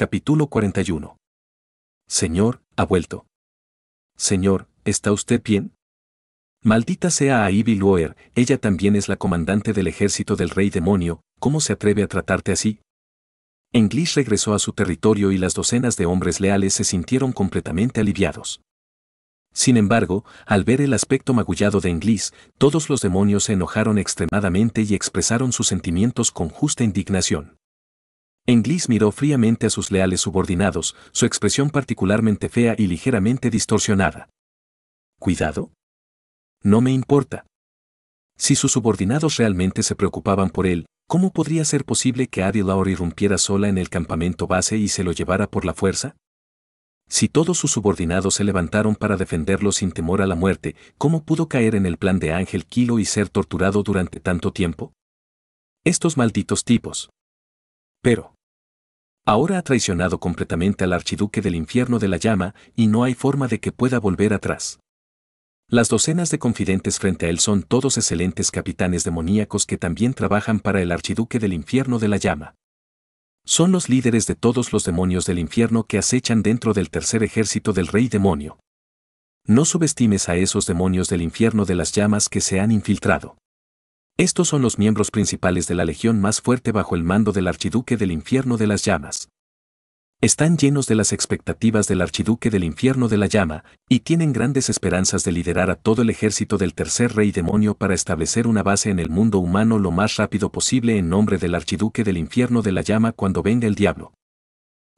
Capítulo 41. Señor, ha vuelto. Señor, ¿está usted bien? Maldita sea a Ivy Loer, ella también es la comandante del ejército del rey demonio, ¿cómo se atreve a tratarte así? Englis regresó a su territorio y las docenas de hombres leales se sintieron completamente aliviados. Sin embargo, al ver el aspecto magullado de Englis, todos los demonios se enojaron extremadamente y expresaron sus sentimientos con justa indignación. Englis miró fríamente a sus leales subordinados, su expresión particularmente fea y ligeramente distorsionada. ¿Cuidado? No me importa. Si sus subordinados realmente se preocupaban por él, ¿cómo podría ser posible que Adi Laur irrumpiera sola en el campamento base y se lo llevara por la fuerza? Si todos sus subordinados se levantaron para defenderlo sin temor a la muerte, ¿cómo pudo caer en el plan de Ángel Kilo y ser torturado durante tanto tiempo? Estos malditos tipos. Pero, Ahora ha traicionado completamente al archiduque del infierno de la llama y no hay forma de que pueda volver atrás. Las docenas de confidentes frente a él son todos excelentes capitanes demoníacos que también trabajan para el archiduque del infierno de la llama. Son los líderes de todos los demonios del infierno que acechan dentro del tercer ejército del rey demonio. No subestimes a esos demonios del infierno de las llamas que se han infiltrado. Estos son los miembros principales de la legión más fuerte bajo el mando del archiduque del infierno de las llamas. Están llenos de las expectativas del archiduque del infierno de la llama, y tienen grandes esperanzas de liderar a todo el ejército del tercer rey demonio para establecer una base en el mundo humano lo más rápido posible en nombre del archiduque del infierno de la llama cuando venga el diablo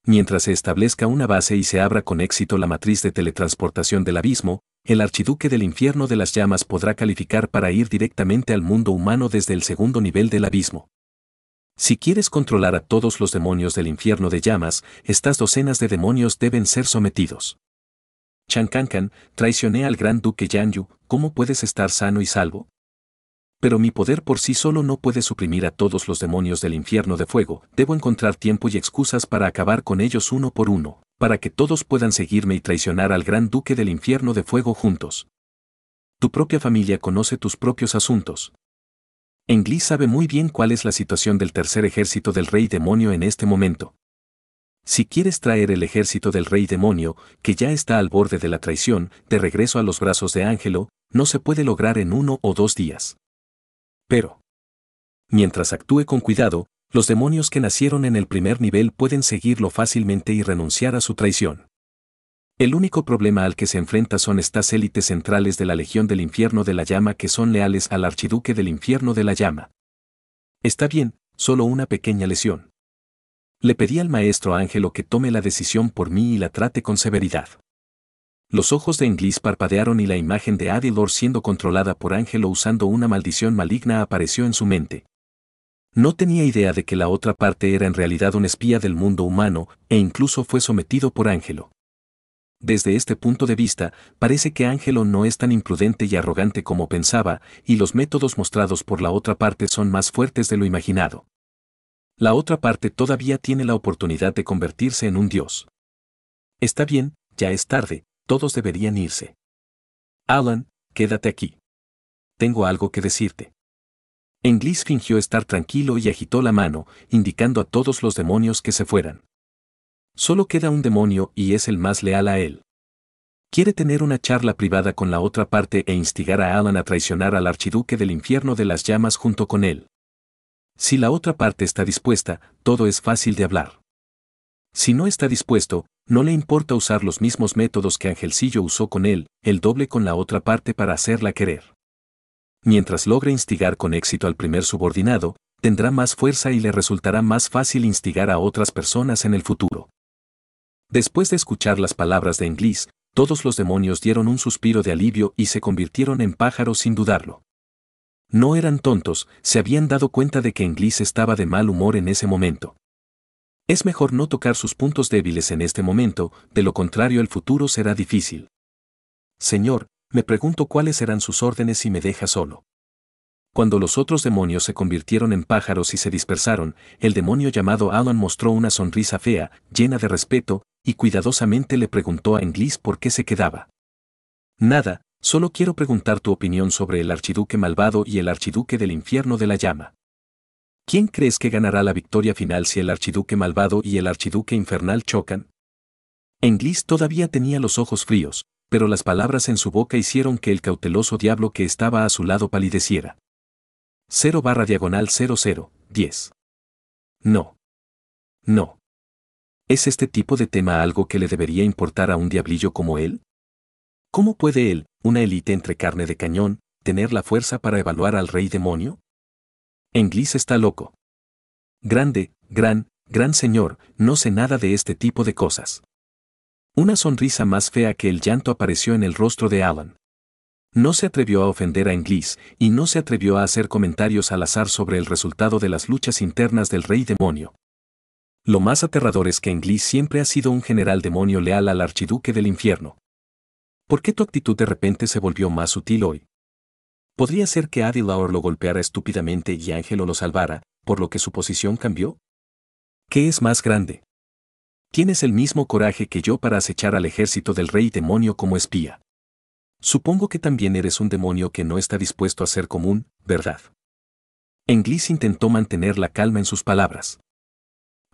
mientras se establezca una base y se abra con éxito la matriz de teletransportación del abismo, el archiduque del infierno de las llamas podrá calificar para ir directamente al mundo humano desde el segundo nivel del abismo. Si quieres controlar a todos los demonios del infierno de llamas, estas docenas de demonios deben ser sometidos. Chan traicioné al gran duque Yu, ¿cómo puedes estar sano y salvo? pero mi poder por sí solo no puede suprimir a todos los demonios del infierno de fuego, debo encontrar tiempo y excusas para acabar con ellos uno por uno, para que todos puedan seguirme y traicionar al gran duque del infierno de fuego juntos. Tu propia familia conoce tus propios asuntos. Englis sabe muy bien cuál es la situación del tercer ejército del rey demonio en este momento. Si quieres traer el ejército del rey demonio, que ya está al borde de la traición, de regreso a los brazos de Ángelo, no se puede lograr en uno o dos días pero... Mientras actúe con cuidado, los demonios que nacieron en el primer nivel pueden seguirlo fácilmente y renunciar a su traición. El único problema al que se enfrenta son estas élites centrales de la Legión del Infierno de la Llama que son leales al Archiduque del Infierno de la Llama. Está bien, solo una pequeña lesión. Le pedí al maestro Ángelo que tome la decisión por mí y la trate con severidad. Los ojos de Inglis parpadearon y la imagen de Adilor siendo controlada por Ángelo usando una maldición maligna apareció en su mente. No tenía idea de que la otra parte era en realidad un espía del mundo humano, e incluso fue sometido por Ángelo. Desde este punto de vista, parece que Ángelo no es tan imprudente y arrogante como pensaba, y los métodos mostrados por la otra parte son más fuertes de lo imaginado. La otra parte todavía tiene la oportunidad de convertirse en un dios. Está bien, ya es tarde, todos deberían irse. Alan, quédate aquí. Tengo algo que decirte. Englis fingió estar tranquilo y agitó la mano, indicando a todos los demonios que se fueran. Solo queda un demonio y es el más leal a él. Quiere tener una charla privada con la otra parte e instigar a Alan a traicionar al archiduque del infierno de las llamas junto con él. Si la otra parte está dispuesta, todo es fácil de hablar. Si no está dispuesto, no le importa usar los mismos métodos que Angelcillo usó con él, el doble con la otra parte para hacerla querer. Mientras logre instigar con éxito al primer subordinado, tendrá más fuerza y le resultará más fácil instigar a otras personas en el futuro. Después de escuchar las palabras de Inglis, todos los demonios dieron un suspiro de alivio y se convirtieron en pájaros sin dudarlo. No eran tontos, se habían dado cuenta de que Inglis estaba de mal humor en ese momento. Es mejor no tocar sus puntos débiles en este momento, de lo contrario el futuro será difícil. Señor, me pregunto cuáles serán sus órdenes si me deja solo. Cuando los otros demonios se convirtieron en pájaros y se dispersaron, el demonio llamado Alan mostró una sonrisa fea, llena de respeto, y cuidadosamente le preguntó a Inglis por qué se quedaba. Nada, solo quiero preguntar tu opinión sobre el archiduque malvado y el archiduque del infierno de la llama. ¿Quién crees que ganará la victoria final si el archiduque malvado y el archiduque infernal chocan? Englis todavía tenía los ojos fríos, pero las palabras en su boca hicieron que el cauteloso diablo que estaba a su lado palideciera. 0 barra diagonal 00, 10. No. No. ¿Es este tipo de tema algo que le debería importar a un diablillo como él? ¿Cómo puede él, una élite entre carne de cañón, tener la fuerza para evaluar al rey demonio? Englis está loco. Grande, gran, gran señor, no sé nada de este tipo de cosas. Una sonrisa más fea que el llanto apareció en el rostro de Alan. No se atrevió a ofender a Englis y no se atrevió a hacer comentarios al azar sobre el resultado de las luchas internas del rey demonio. Lo más aterrador es que Englis siempre ha sido un general demonio leal al archiduque del infierno. ¿Por qué tu actitud de repente se volvió más sutil hoy? Podría ser que Adi lo golpeara estúpidamente y Ángelo lo salvara, por lo que su posición cambió. ¿Qué es más grande? Tienes el mismo coraje que yo para acechar al ejército del rey demonio como espía. Supongo que también eres un demonio que no está dispuesto a ser común, ¿verdad? Englis intentó mantener la calma en sus palabras.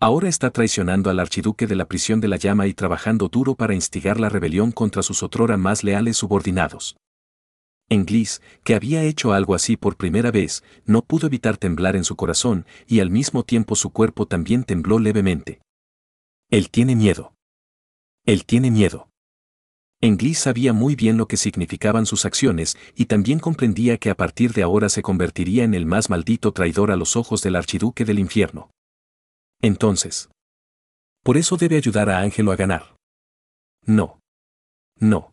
Ahora está traicionando al archiduque de la prisión de la llama y trabajando duro para instigar la rebelión contra sus otrora más leales subordinados. Englis, que había hecho algo así por primera vez, no pudo evitar temblar en su corazón y al mismo tiempo su cuerpo también tembló levemente. Él tiene miedo. Él tiene miedo. Englis sabía muy bien lo que significaban sus acciones y también comprendía que a partir de ahora se convertiría en el más maldito traidor a los ojos del archiduque del infierno. Entonces. Por eso debe ayudar a Ángelo a ganar. No. No.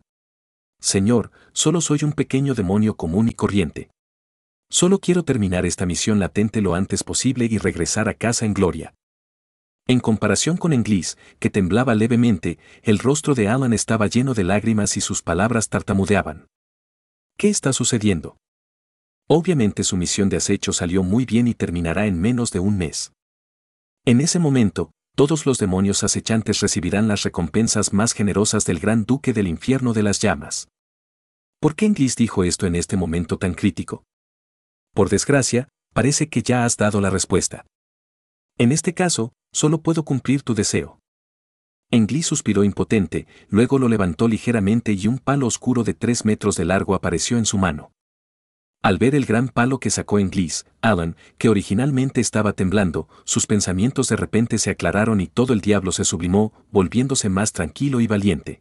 Señor, solo soy un pequeño demonio común y corriente. Solo quiero terminar esta misión latente lo antes posible y regresar a casa en gloria. En comparación con Englis, que temblaba levemente, el rostro de Alan estaba lleno de lágrimas y sus palabras tartamudeaban. ¿Qué está sucediendo? Obviamente su misión de acecho salió muy bien y terminará en menos de un mes. En ese momento, todos los demonios acechantes recibirán las recompensas más generosas del gran duque del infierno de las llamas. ¿Por qué Inglis dijo esto en este momento tan crítico? Por desgracia, parece que ya has dado la respuesta. En este caso, solo puedo cumplir tu deseo. Inglis suspiró impotente, luego lo levantó ligeramente y un palo oscuro de tres metros de largo apareció en su mano. Al ver el gran palo que sacó en Gliss, Alan, que originalmente estaba temblando, sus pensamientos de repente se aclararon y todo el diablo se sublimó, volviéndose más tranquilo y valiente.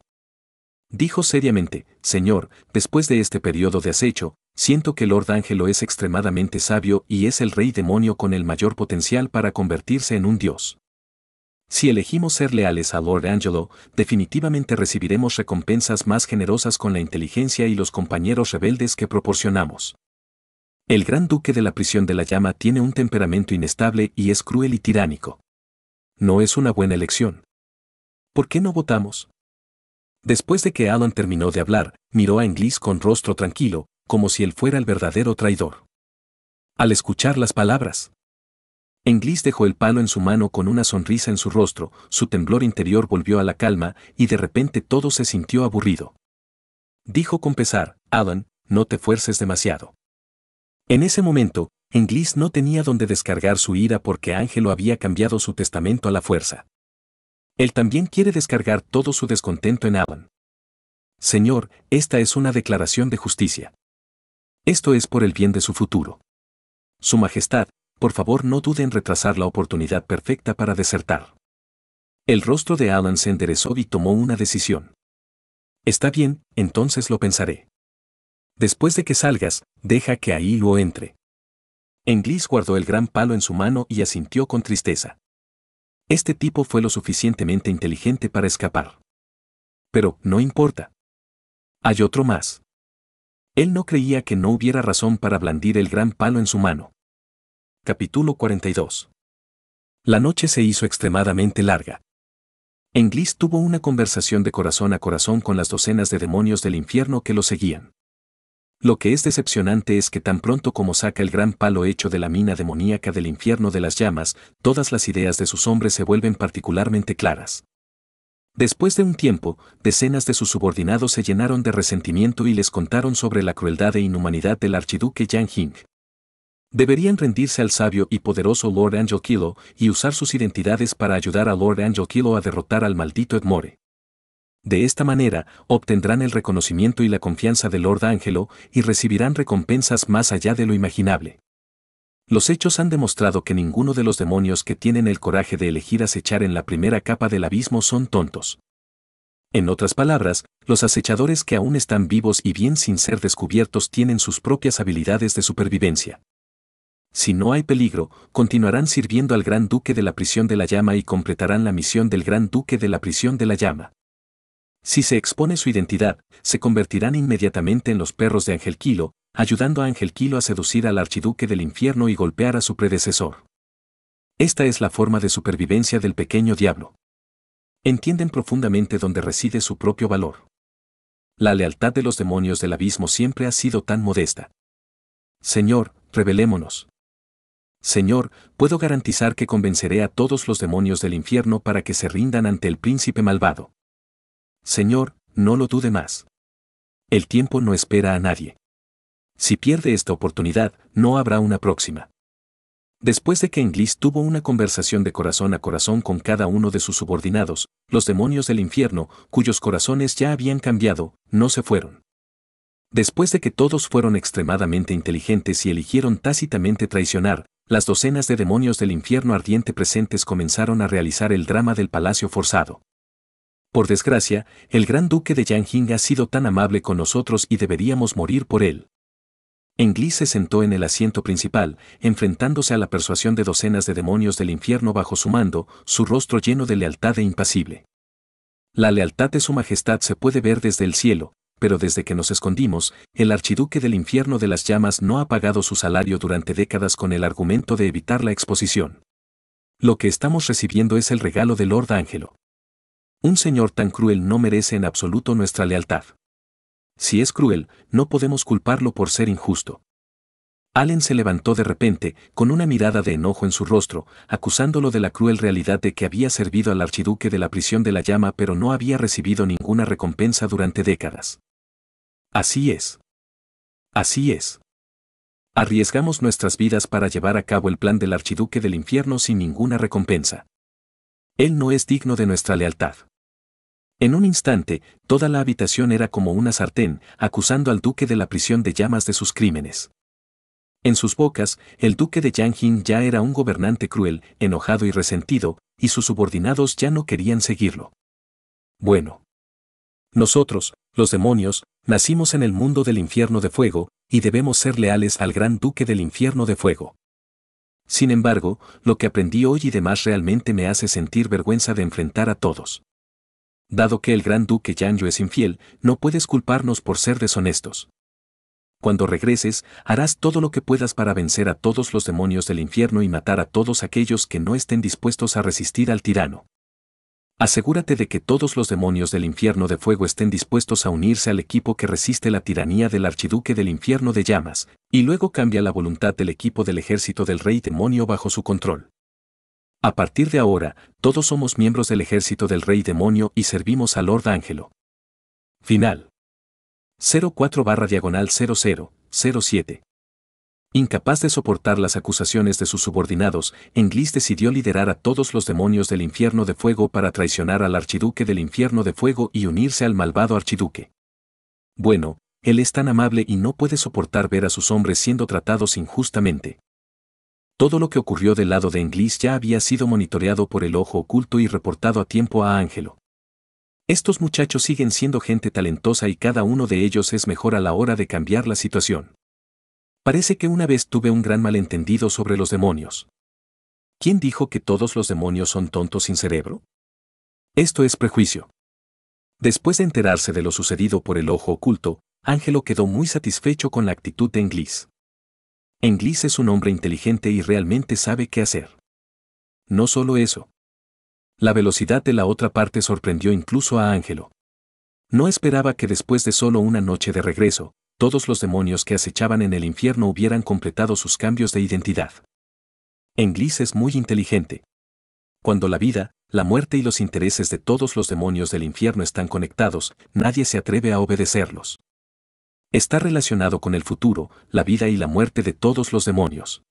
Dijo seriamente, Señor, después de este periodo de acecho, siento que Lord Ángelo es extremadamente sabio y es el rey demonio con el mayor potencial para convertirse en un dios. Si elegimos ser leales a Lord Angelo, definitivamente recibiremos recompensas más generosas con la inteligencia y los compañeros rebeldes que proporcionamos. El gran duque de la prisión de la llama tiene un temperamento inestable y es cruel y tiránico. No es una buena elección. ¿Por qué no votamos? Después de que Alan terminó de hablar, miró a Inglis con rostro tranquilo, como si él fuera el verdadero traidor. Al escuchar las palabras, Inglis dejó el palo en su mano con una sonrisa en su rostro, su temblor interior volvió a la calma y de repente todo se sintió aburrido. Dijo con pesar, Alan, no te fuerces demasiado. En ese momento, Inglis no tenía donde descargar su ira porque Ángelo había cambiado su testamento a la fuerza. Él también quiere descargar todo su descontento en Alan. Señor, esta es una declaración de justicia. Esto es por el bien de su futuro. Su Majestad, por favor no dude en retrasar la oportunidad perfecta para desertar. El rostro de Alan se enderezó y tomó una decisión. Está bien, entonces lo pensaré. Después de que salgas, deja que ahí lo entre. Englis guardó el gran palo en su mano y asintió con tristeza. Este tipo fue lo suficientemente inteligente para escapar. Pero, no importa. Hay otro más. Él no creía que no hubiera razón para blandir el gran palo en su mano. Capítulo 42. La noche se hizo extremadamente larga. Englis tuvo una conversación de corazón a corazón con las docenas de demonios del infierno que lo seguían. Lo que es decepcionante es que tan pronto como saca el gran palo hecho de la mina demoníaca del infierno de las llamas, todas las ideas de sus hombres se vuelven particularmente claras. Después de un tiempo, decenas de sus subordinados se llenaron de resentimiento y les contaron sobre la crueldad e inhumanidad del archiduque Yang Hing. Deberían rendirse al sabio y poderoso Lord Angel Kilo y usar sus identidades para ayudar a Lord Angel Kilo a derrotar al maldito Edmore. De esta manera, obtendrán el reconocimiento y la confianza del Lord Ángelo y recibirán recompensas más allá de lo imaginable. Los hechos han demostrado que ninguno de los demonios que tienen el coraje de elegir acechar en la primera capa del abismo son tontos. En otras palabras, los acechadores que aún están vivos y bien sin ser descubiertos tienen sus propias habilidades de supervivencia. Si no hay peligro, continuarán sirviendo al Gran Duque de la Prisión de la Llama y completarán la misión del Gran Duque de la Prisión de la Llama. Si se expone su identidad, se convertirán inmediatamente en los perros de Ángel Quilo, ayudando a Ángel Quilo a seducir al archiduque del infierno y golpear a su predecesor. Esta es la forma de supervivencia del pequeño diablo. Entienden profundamente dónde reside su propio valor. La lealtad de los demonios del abismo siempre ha sido tan modesta. Señor, revelémonos. Señor, puedo garantizar que convenceré a todos los demonios del infierno para que se rindan ante el príncipe malvado. Señor, no lo dude más. El tiempo no espera a nadie. Si pierde esta oportunidad, no habrá una próxima. Después de que Inglis tuvo una conversación de corazón a corazón con cada uno de sus subordinados, los demonios del infierno, cuyos corazones ya habían cambiado, no se fueron. Después de que todos fueron extremadamente inteligentes y eligieron tácitamente traicionar, las docenas de demonios del infierno ardiente presentes comenzaron a realizar el drama del palacio forzado. Por desgracia, el gran duque de Yanjing ha sido tan amable con nosotros y deberíamos morir por él. Engli se sentó en el asiento principal, enfrentándose a la persuasión de docenas de demonios del infierno bajo su mando, su rostro lleno de lealtad e impasible. La lealtad de su majestad se puede ver desde el cielo, pero desde que nos escondimos, el archiduque del infierno de las llamas no ha pagado su salario durante décadas con el argumento de evitar la exposición. Lo que estamos recibiendo es el regalo de Lord Ángelo. Un señor tan cruel no merece en absoluto nuestra lealtad. Si es cruel, no podemos culparlo por ser injusto. Allen se levantó de repente, con una mirada de enojo en su rostro, acusándolo de la cruel realidad de que había servido al archiduque de la prisión de la llama pero no había recibido ninguna recompensa durante décadas. Así es. Así es. Arriesgamos nuestras vidas para llevar a cabo el plan del archiduque del infierno sin ninguna recompensa. Él no es digno de nuestra lealtad. En un instante, toda la habitación era como una sartén, acusando al duque de la prisión de llamas de sus crímenes. En sus bocas, el duque de Yangjin ya era un gobernante cruel, enojado y resentido, y sus subordinados ya no querían seguirlo. Bueno. Nosotros, los demonios, nacimos en el mundo del infierno de fuego, y debemos ser leales al gran duque del infierno de fuego. Sin embargo, lo que aprendí hoy y demás realmente me hace sentir vergüenza de enfrentar a todos dado que el gran duque Yanjo es infiel, no puedes culparnos por ser deshonestos. Cuando regreses, harás todo lo que puedas para vencer a todos los demonios del infierno y matar a todos aquellos que no estén dispuestos a resistir al tirano. Asegúrate de que todos los demonios del infierno de fuego estén dispuestos a unirse al equipo que resiste la tiranía del archiduque del infierno de llamas, y luego cambia la voluntad del equipo del ejército del rey demonio bajo su control. A partir de ahora, todos somos miembros del ejército del Rey Demonio y servimos al Lord Ángelo. Final. 04 barra diagonal 0007. Incapaz de soportar las acusaciones de sus subordinados, Englis decidió liderar a todos los demonios del infierno de fuego para traicionar al archiduque del infierno de fuego y unirse al malvado archiduque. Bueno, él es tan amable y no puede soportar ver a sus hombres siendo tratados injustamente. Todo lo que ocurrió del lado de Inglis ya había sido monitoreado por el ojo oculto y reportado a tiempo a Ángelo. Estos muchachos siguen siendo gente talentosa y cada uno de ellos es mejor a la hora de cambiar la situación. Parece que una vez tuve un gran malentendido sobre los demonios. ¿Quién dijo que todos los demonios son tontos sin cerebro? Esto es prejuicio. Después de enterarse de lo sucedido por el ojo oculto, Ángelo quedó muy satisfecho con la actitud de Inglis. Englis es un hombre inteligente y realmente sabe qué hacer. No solo eso. La velocidad de la otra parte sorprendió incluso a Ángelo. No esperaba que después de solo una noche de regreso, todos los demonios que acechaban en el infierno hubieran completado sus cambios de identidad. Englis es muy inteligente. Cuando la vida, la muerte y los intereses de todos los demonios del infierno están conectados, nadie se atreve a obedecerlos está relacionado con el futuro, la vida y la muerte de todos los demonios.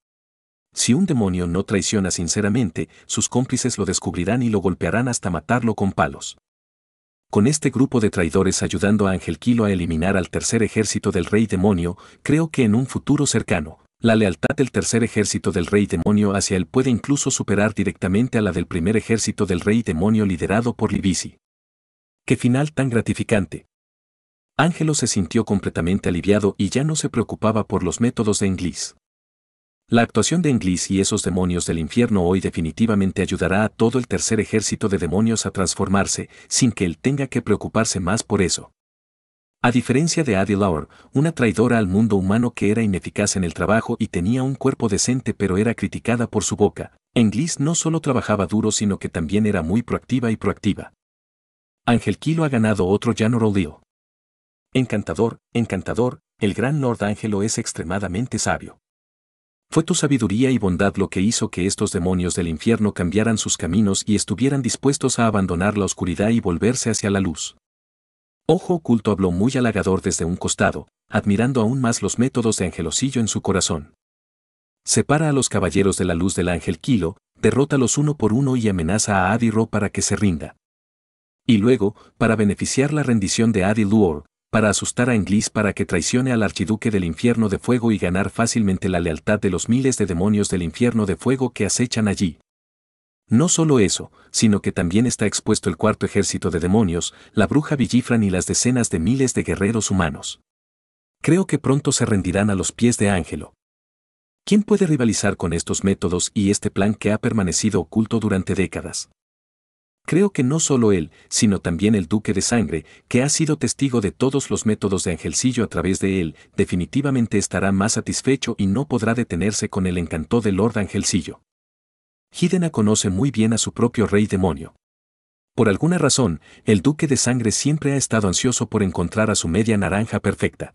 Si un demonio no traiciona sinceramente, sus cómplices lo descubrirán y lo golpearán hasta matarlo con palos. Con este grupo de traidores ayudando a Ángel Kilo a eliminar al tercer ejército del rey demonio, creo que en un futuro cercano, la lealtad del tercer ejército del rey demonio hacia él puede incluso superar directamente a la del primer ejército del rey demonio liderado por Libisi. ¡Qué final tan gratificante! Ángelo se sintió completamente aliviado y ya no se preocupaba por los métodos de Inglis. La actuación de Inglis y esos demonios del infierno hoy definitivamente ayudará a todo el tercer ejército de demonios a transformarse, sin que él tenga que preocuparse más por eso. A diferencia de Adi Lauer, una traidora al mundo humano que era ineficaz en el trabajo y tenía un cuerpo decente pero era criticada por su boca, Inglis no solo trabajaba duro sino que también era muy proactiva y proactiva. Ángel Kilo ha ganado otro Janor Leo. Encantador, encantador, el gran Lord Ángelo es extremadamente sabio. Fue tu sabiduría y bondad lo que hizo que estos demonios del infierno cambiaran sus caminos y estuvieran dispuestos a abandonar la oscuridad y volverse hacia la luz. Ojo oculto habló muy halagador desde un costado, admirando aún más los métodos de Angelosillo en su corazón. Separa a los caballeros de la luz del ángel Kilo, derrótalos uno por uno y amenaza a Adi para que se rinda. Y luego, para beneficiar la rendición de Adi para asustar a Inglis para que traicione al archiduque del infierno de fuego y ganar fácilmente la lealtad de los miles de demonios del infierno de fuego que acechan allí. No solo eso, sino que también está expuesto el cuarto ejército de demonios, la bruja Villifran y las decenas de miles de guerreros humanos. Creo que pronto se rendirán a los pies de Ángelo. ¿Quién puede rivalizar con estos métodos y este plan que ha permanecido oculto durante décadas? Creo que no solo él, sino también el duque de sangre, que ha sido testigo de todos los métodos de Angelcillo a través de él, definitivamente estará más satisfecho y no podrá detenerse con el encanto de Lord Angelcillo. Hidena conoce muy bien a su propio rey demonio. Por alguna razón, el duque de sangre siempre ha estado ansioso por encontrar a su media naranja perfecta.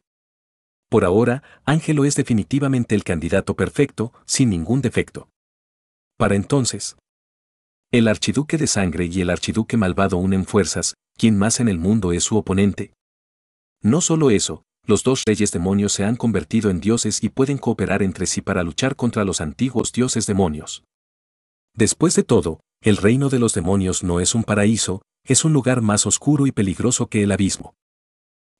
Por ahora, Ángelo es definitivamente el candidato perfecto, sin ningún defecto. Para entonces, el archiduque de sangre y el archiduque malvado unen fuerzas, quien más en el mundo es su oponente. No solo eso, los dos reyes demonios se han convertido en dioses y pueden cooperar entre sí para luchar contra los antiguos dioses demonios. Después de todo, el reino de los demonios no es un paraíso, es un lugar más oscuro y peligroso que el abismo.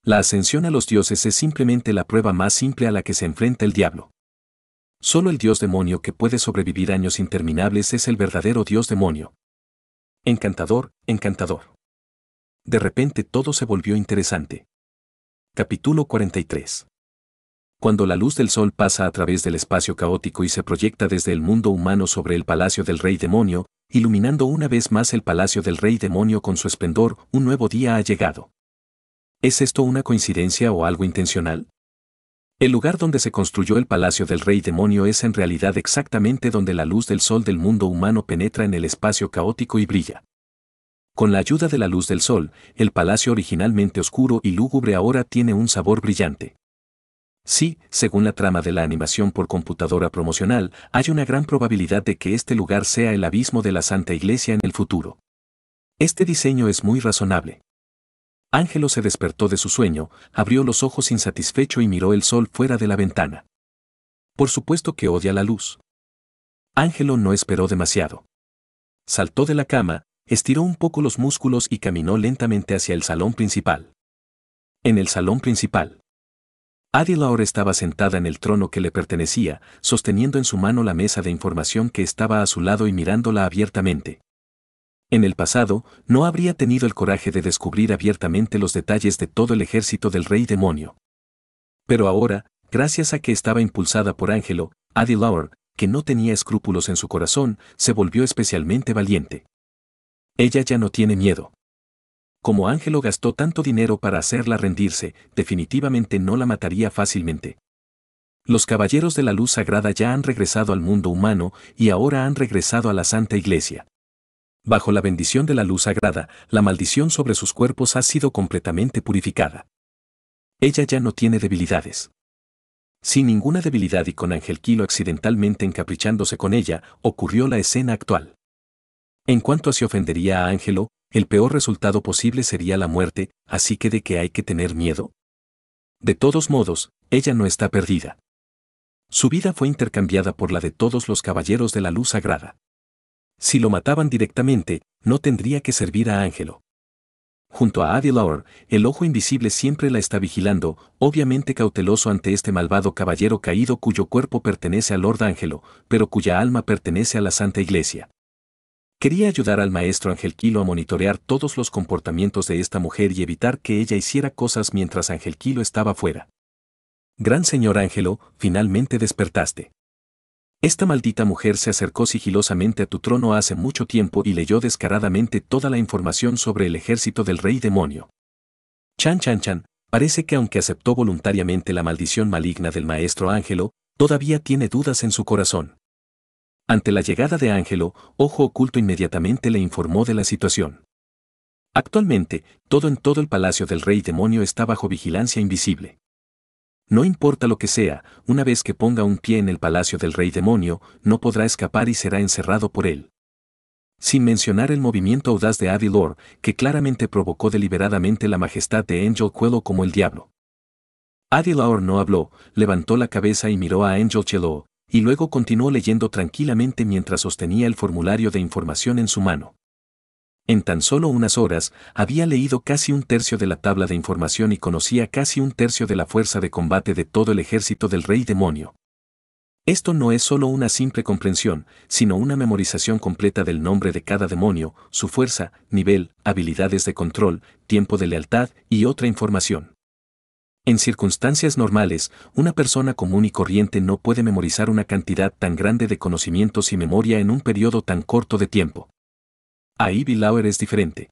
La ascensión a los dioses es simplemente la prueba más simple a la que se enfrenta el diablo. Solo el dios demonio que puede sobrevivir años interminables es el verdadero dios demonio. Encantador, encantador. De repente todo se volvió interesante. Capítulo 43. Cuando la luz del sol pasa a través del espacio caótico y se proyecta desde el mundo humano sobre el palacio del rey demonio, iluminando una vez más el palacio del rey demonio con su esplendor, un nuevo día ha llegado. ¿Es esto una coincidencia o algo intencional? El lugar donde se construyó el palacio del rey demonio es en realidad exactamente donde la luz del sol del mundo humano penetra en el espacio caótico y brilla. Con la ayuda de la luz del sol, el palacio originalmente oscuro y lúgubre ahora tiene un sabor brillante. Sí, según la trama de la animación por computadora promocional, hay una gran probabilidad de que este lugar sea el abismo de la Santa Iglesia en el futuro. Este diseño es muy razonable. Ángelo se despertó de su sueño, abrió los ojos insatisfecho y miró el sol fuera de la ventana. Por supuesto que odia la luz. Ángelo no esperó demasiado. Saltó de la cama, estiró un poco los músculos y caminó lentamente hacia el salón principal. En el salón principal. ahora estaba sentada en el trono que le pertenecía, sosteniendo en su mano la mesa de información que estaba a su lado y mirándola abiertamente. En el pasado, no habría tenido el coraje de descubrir abiertamente los detalles de todo el ejército del rey demonio. Pero ahora, gracias a que estaba impulsada por Ángelo, Adi Lauer, que no tenía escrúpulos en su corazón, se volvió especialmente valiente. Ella ya no tiene miedo. Como Ángelo gastó tanto dinero para hacerla rendirse, definitivamente no la mataría fácilmente. Los caballeros de la luz sagrada ya han regresado al mundo humano y ahora han regresado a la Santa Iglesia bajo la bendición de la luz sagrada, la maldición sobre sus cuerpos ha sido completamente purificada. Ella ya no tiene debilidades. Sin ninguna debilidad y con Ángel Kilo accidentalmente encaprichándose con ella, ocurrió la escena actual. En cuanto a si ofendería a Ángelo, el peor resultado posible sería la muerte, así que de qué hay que tener miedo. De todos modos, ella no está perdida. Su vida fue intercambiada por la de todos los caballeros de la luz sagrada. Si lo mataban directamente, no tendría que servir a Ángelo. Junto a Adi el ojo invisible siempre la está vigilando, obviamente cauteloso ante este malvado caballero caído cuyo cuerpo pertenece al Lord Ángelo, pero cuya alma pertenece a la Santa Iglesia. Quería ayudar al maestro Angelquilo a monitorear todos los comportamientos de esta mujer y evitar que ella hiciera cosas mientras Angelquilo estaba fuera. Gran señor Ángelo, finalmente despertaste. Esta maldita mujer se acercó sigilosamente a tu trono hace mucho tiempo y leyó descaradamente toda la información sobre el ejército del rey demonio. Chan Chan Chan, parece que aunque aceptó voluntariamente la maldición maligna del maestro Ángelo, todavía tiene dudas en su corazón. Ante la llegada de Ángelo, Ojo Oculto inmediatamente le informó de la situación. Actualmente, todo en todo el palacio del rey demonio está bajo vigilancia invisible. No importa lo que sea, una vez que ponga un pie en el palacio del rey demonio, no podrá escapar y será encerrado por él. Sin mencionar el movimiento audaz de Adilor, que claramente provocó deliberadamente la majestad de Angel Cuelo como el diablo. Adilor no habló, levantó la cabeza y miró a Angel Chelo y luego continuó leyendo tranquilamente mientras sostenía el formulario de información en su mano. En tan solo unas horas, había leído casi un tercio de la tabla de información y conocía casi un tercio de la fuerza de combate de todo el ejército del rey demonio. Esto no es solo una simple comprensión, sino una memorización completa del nombre de cada demonio, su fuerza, nivel, habilidades de control, tiempo de lealtad y otra información. En circunstancias normales, una persona común y corriente no puede memorizar una cantidad tan grande de conocimientos y memoria en un periodo tan corto de tiempo. Ahí Lauer es diferente.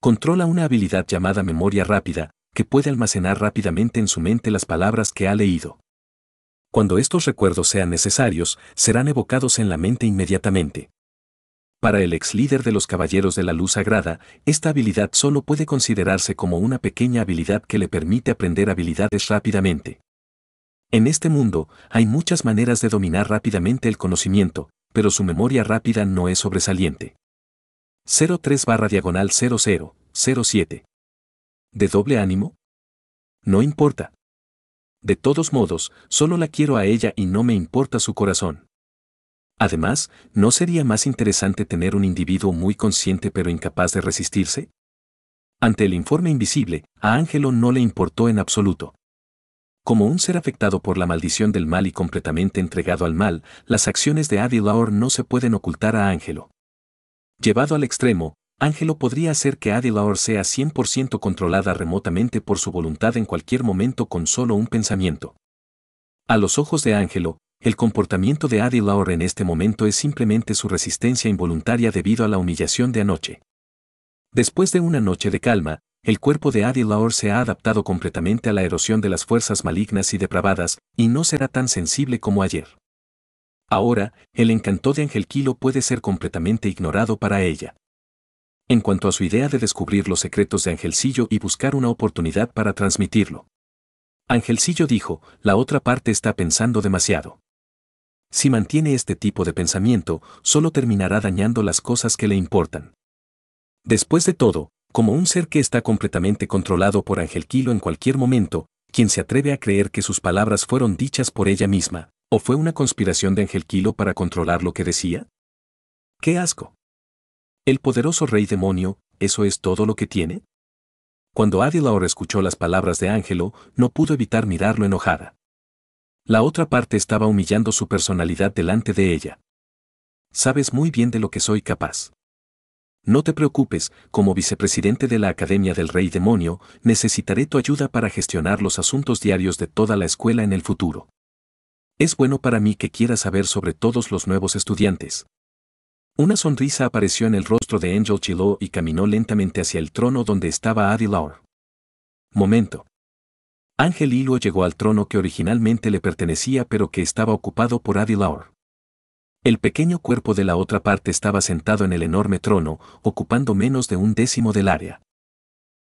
Controla una habilidad llamada memoria rápida, que puede almacenar rápidamente en su mente las palabras que ha leído. Cuando estos recuerdos sean necesarios, serán evocados en la mente inmediatamente. Para el ex líder de los Caballeros de la Luz Sagrada, esta habilidad solo puede considerarse como una pequeña habilidad que le permite aprender habilidades rápidamente. En este mundo, hay muchas maneras de dominar rápidamente el conocimiento, pero su memoria rápida no es sobresaliente. 03 barra diagonal 0007. ¿De doble ánimo? No importa. De todos modos, solo la quiero a ella y no me importa su corazón. Además, ¿no sería más interesante tener un individuo muy consciente pero incapaz de resistirse? Ante el informe invisible, a Ángelo no le importó en absoluto. Como un ser afectado por la maldición del mal y completamente entregado al mal, las acciones de Adi no se pueden ocultar a Ángelo. Llevado al extremo, Ángelo podría hacer que Adilaor sea 100% controlada remotamente por su voluntad en cualquier momento con solo un pensamiento. A los ojos de Ángelo, el comportamiento de Adilaor en este momento es simplemente su resistencia involuntaria debido a la humillación de anoche. Después de una noche de calma, el cuerpo de Adilaor se ha adaptado completamente a la erosión de las fuerzas malignas y depravadas, y no será tan sensible como ayer. Ahora, el encanto de Angelquilo puede ser completamente ignorado para ella. En cuanto a su idea de descubrir los secretos de Angelcillo y buscar una oportunidad para transmitirlo. Angelcillo dijo, la otra parte está pensando demasiado. Si mantiene este tipo de pensamiento, solo terminará dañando las cosas que le importan. Después de todo, como un ser que está completamente controlado por Angelquilo en cualquier momento, quien se atreve a creer que sus palabras fueron dichas por ella misma, ¿O fue una conspiración de Ángel Kilo para controlar lo que decía? ¡Qué asco! El poderoso rey demonio, ¿eso es todo lo que tiene? Cuando Adelaor escuchó las palabras de Ángelo, no pudo evitar mirarlo enojada. La otra parte estaba humillando su personalidad delante de ella. Sabes muy bien de lo que soy capaz. No te preocupes, como vicepresidente de la Academia del Rey Demonio, necesitaré tu ayuda para gestionar los asuntos diarios de toda la escuela en el futuro. Es bueno para mí que quiera saber sobre todos los nuevos estudiantes. Una sonrisa apareció en el rostro de Angel Chilo y caminó lentamente hacia el trono donde estaba Adilor. Momento. Ángel Hilo llegó al trono que originalmente le pertenecía pero que estaba ocupado por Adilor. El pequeño cuerpo de la otra parte estaba sentado en el enorme trono, ocupando menos de un décimo del área.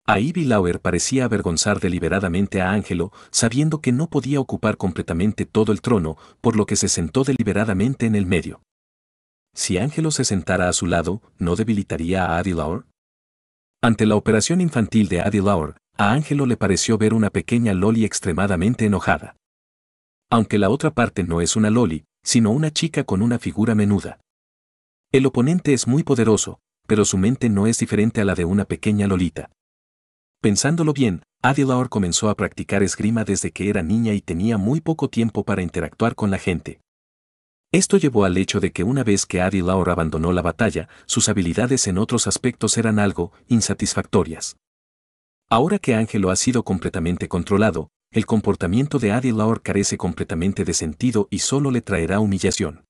A Ivy Lauer parecía avergonzar deliberadamente a Ángelo, sabiendo que no podía ocupar completamente todo el trono, por lo que se sentó deliberadamente en el medio. Si Ángelo se sentara a su lado, ¿no debilitaría a Adi Lauer? Ante la operación infantil de Adi Lauer, a Ángelo le pareció ver una pequeña Loli extremadamente enojada. Aunque la otra parte no es una Loli, sino una chica con una figura menuda. El oponente es muy poderoso, pero su mente no es diferente a la de una pequeña Lolita. Pensándolo bien, Adelaor comenzó a practicar esgrima desde que era niña y tenía muy poco tiempo para interactuar con la gente. Esto llevó al hecho de que una vez que Adelaor abandonó la batalla, sus habilidades en otros aspectos eran algo insatisfactorias. Ahora que Ángelo ha sido completamente controlado, el comportamiento de Adelaor carece completamente de sentido y solo le traerá humillación.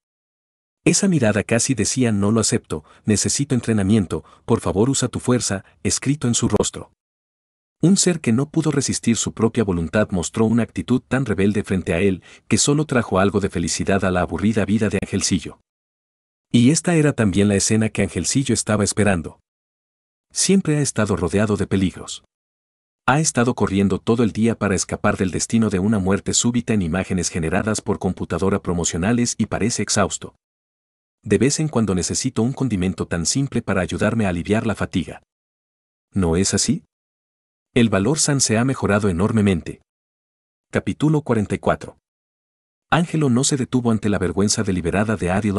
Esa mirada casi decía no lo acepto, necesito entrenamiento, por favor usa tu fuerza, escrito en su rostro. Un ser que no pudo resistir su propia voluntad mostró una actitud tan rebelde frente a él que solo trajo algo de felicidad a la aburrida vida de Angelcillo. Y esta era también la escena que Angelcillo estaba esperando. Siempre ha estado rodeado de peligros. Ha estado corriendo todo el día para escapar del destino de una muerte súbita en imágenes generadas por computadora promocionales y parece exhausto. De vez en cuando necesito un condimento tan simple para ayudarme a aliviar la fatiga. ¿No es así? El valor SAN se ha mejorado enormemente. Capítulo 44. Ángelo no se detuvo ante la vergüenza deliberada de Adi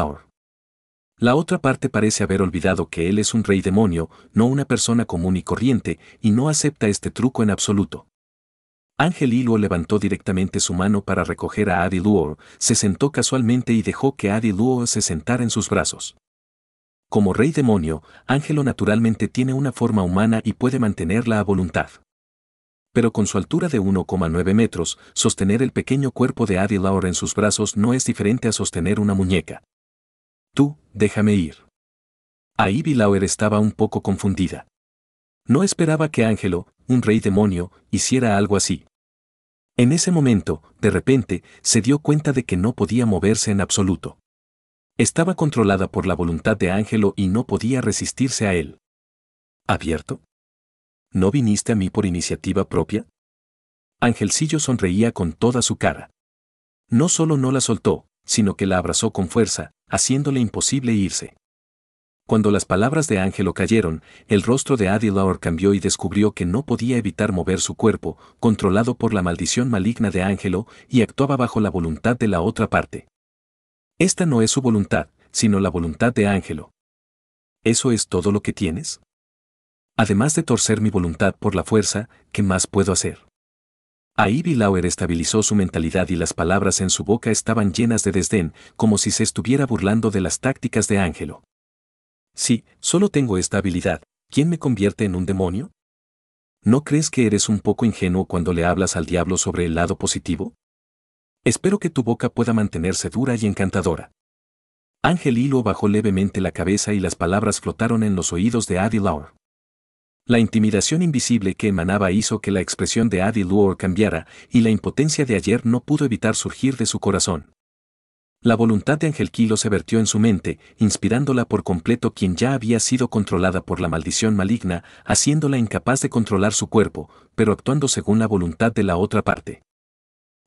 La otra parte parece haber olvidado que él es un rey demonio, no una persona común y corriente, y no acepta este truco en absoluto. Ángel Hilo levantó directamente su mano para recoger a Adi se sentó casualmente y dejó que Adi se sentara en sus brazos. Como rey demonio, Ángelo naturalmente tiene una forma humana y puede mantenerla a voluntad pero con su altura de 1,9 metros, sostener el pequeño cuerpo de Adi en sus brazos no es diferente a sostener una muñeca. Tú, déjame ir. Ahí Ivy estaba un poco confundida. No esperaba que Ángelo, un rey demonio, hiciera algo así. En ese momento, de repente, se dio cuenta de que no podía moverse en absoluto. Estaba controlada por la voluntad de Ángelo y no podía resistirse a él. ¿Abierto? ¿no viniste a mí por iniciativa propia? Angelcillo sonreía con toda su cara. No solo no la soltó, sino que la abrazó con fuerza, haciéndole imposible irse. Cuando las palabras de Ángelo cayeron, el rostro de Adilaur cambió y descubrió que no podía evitar mover su cuerpo, controlado por la maldición maligna de Ángelo, y actuaba bajo la voluntad de la otra parte. Esta no es su voluntad, sino la voluntad de Ángelo. ¿Eso es todo lo que tienes? además de torcer mi voluntad por la fuerza, ¿qué más puedo hacer? Ahí Bilauer estabilizó su mentalidad y las palabras en su boca estaban llenas de desdén, como si se estuviera burlando de las tácticas de Ángelo. Sí, solo tengo esta habilidad, ¿quién me convierte en un demonio? ¿No crees que eres un poco ingenuo cuando le hablas al diablo sobre el lado positivo? Espero que tu boca pueda mantenerse dura y encantadora. Ángel Hilo bajó levemente la cabeza y las palabras flotaron en los oídos de Adi Lauer. La intimidación invisible que emanaba hizo que la expresión de Adi cambiara, y la impotencia de ayer no pudo evitar surgir de su corazón. La voluntad de Kilo se vertió en su mente, inspirándola por completo quien ya había sido controlada por la maldición maligna, haciéndola incapaz de controlar su cuerpo, pero actuando según la voluntad de la otra parte.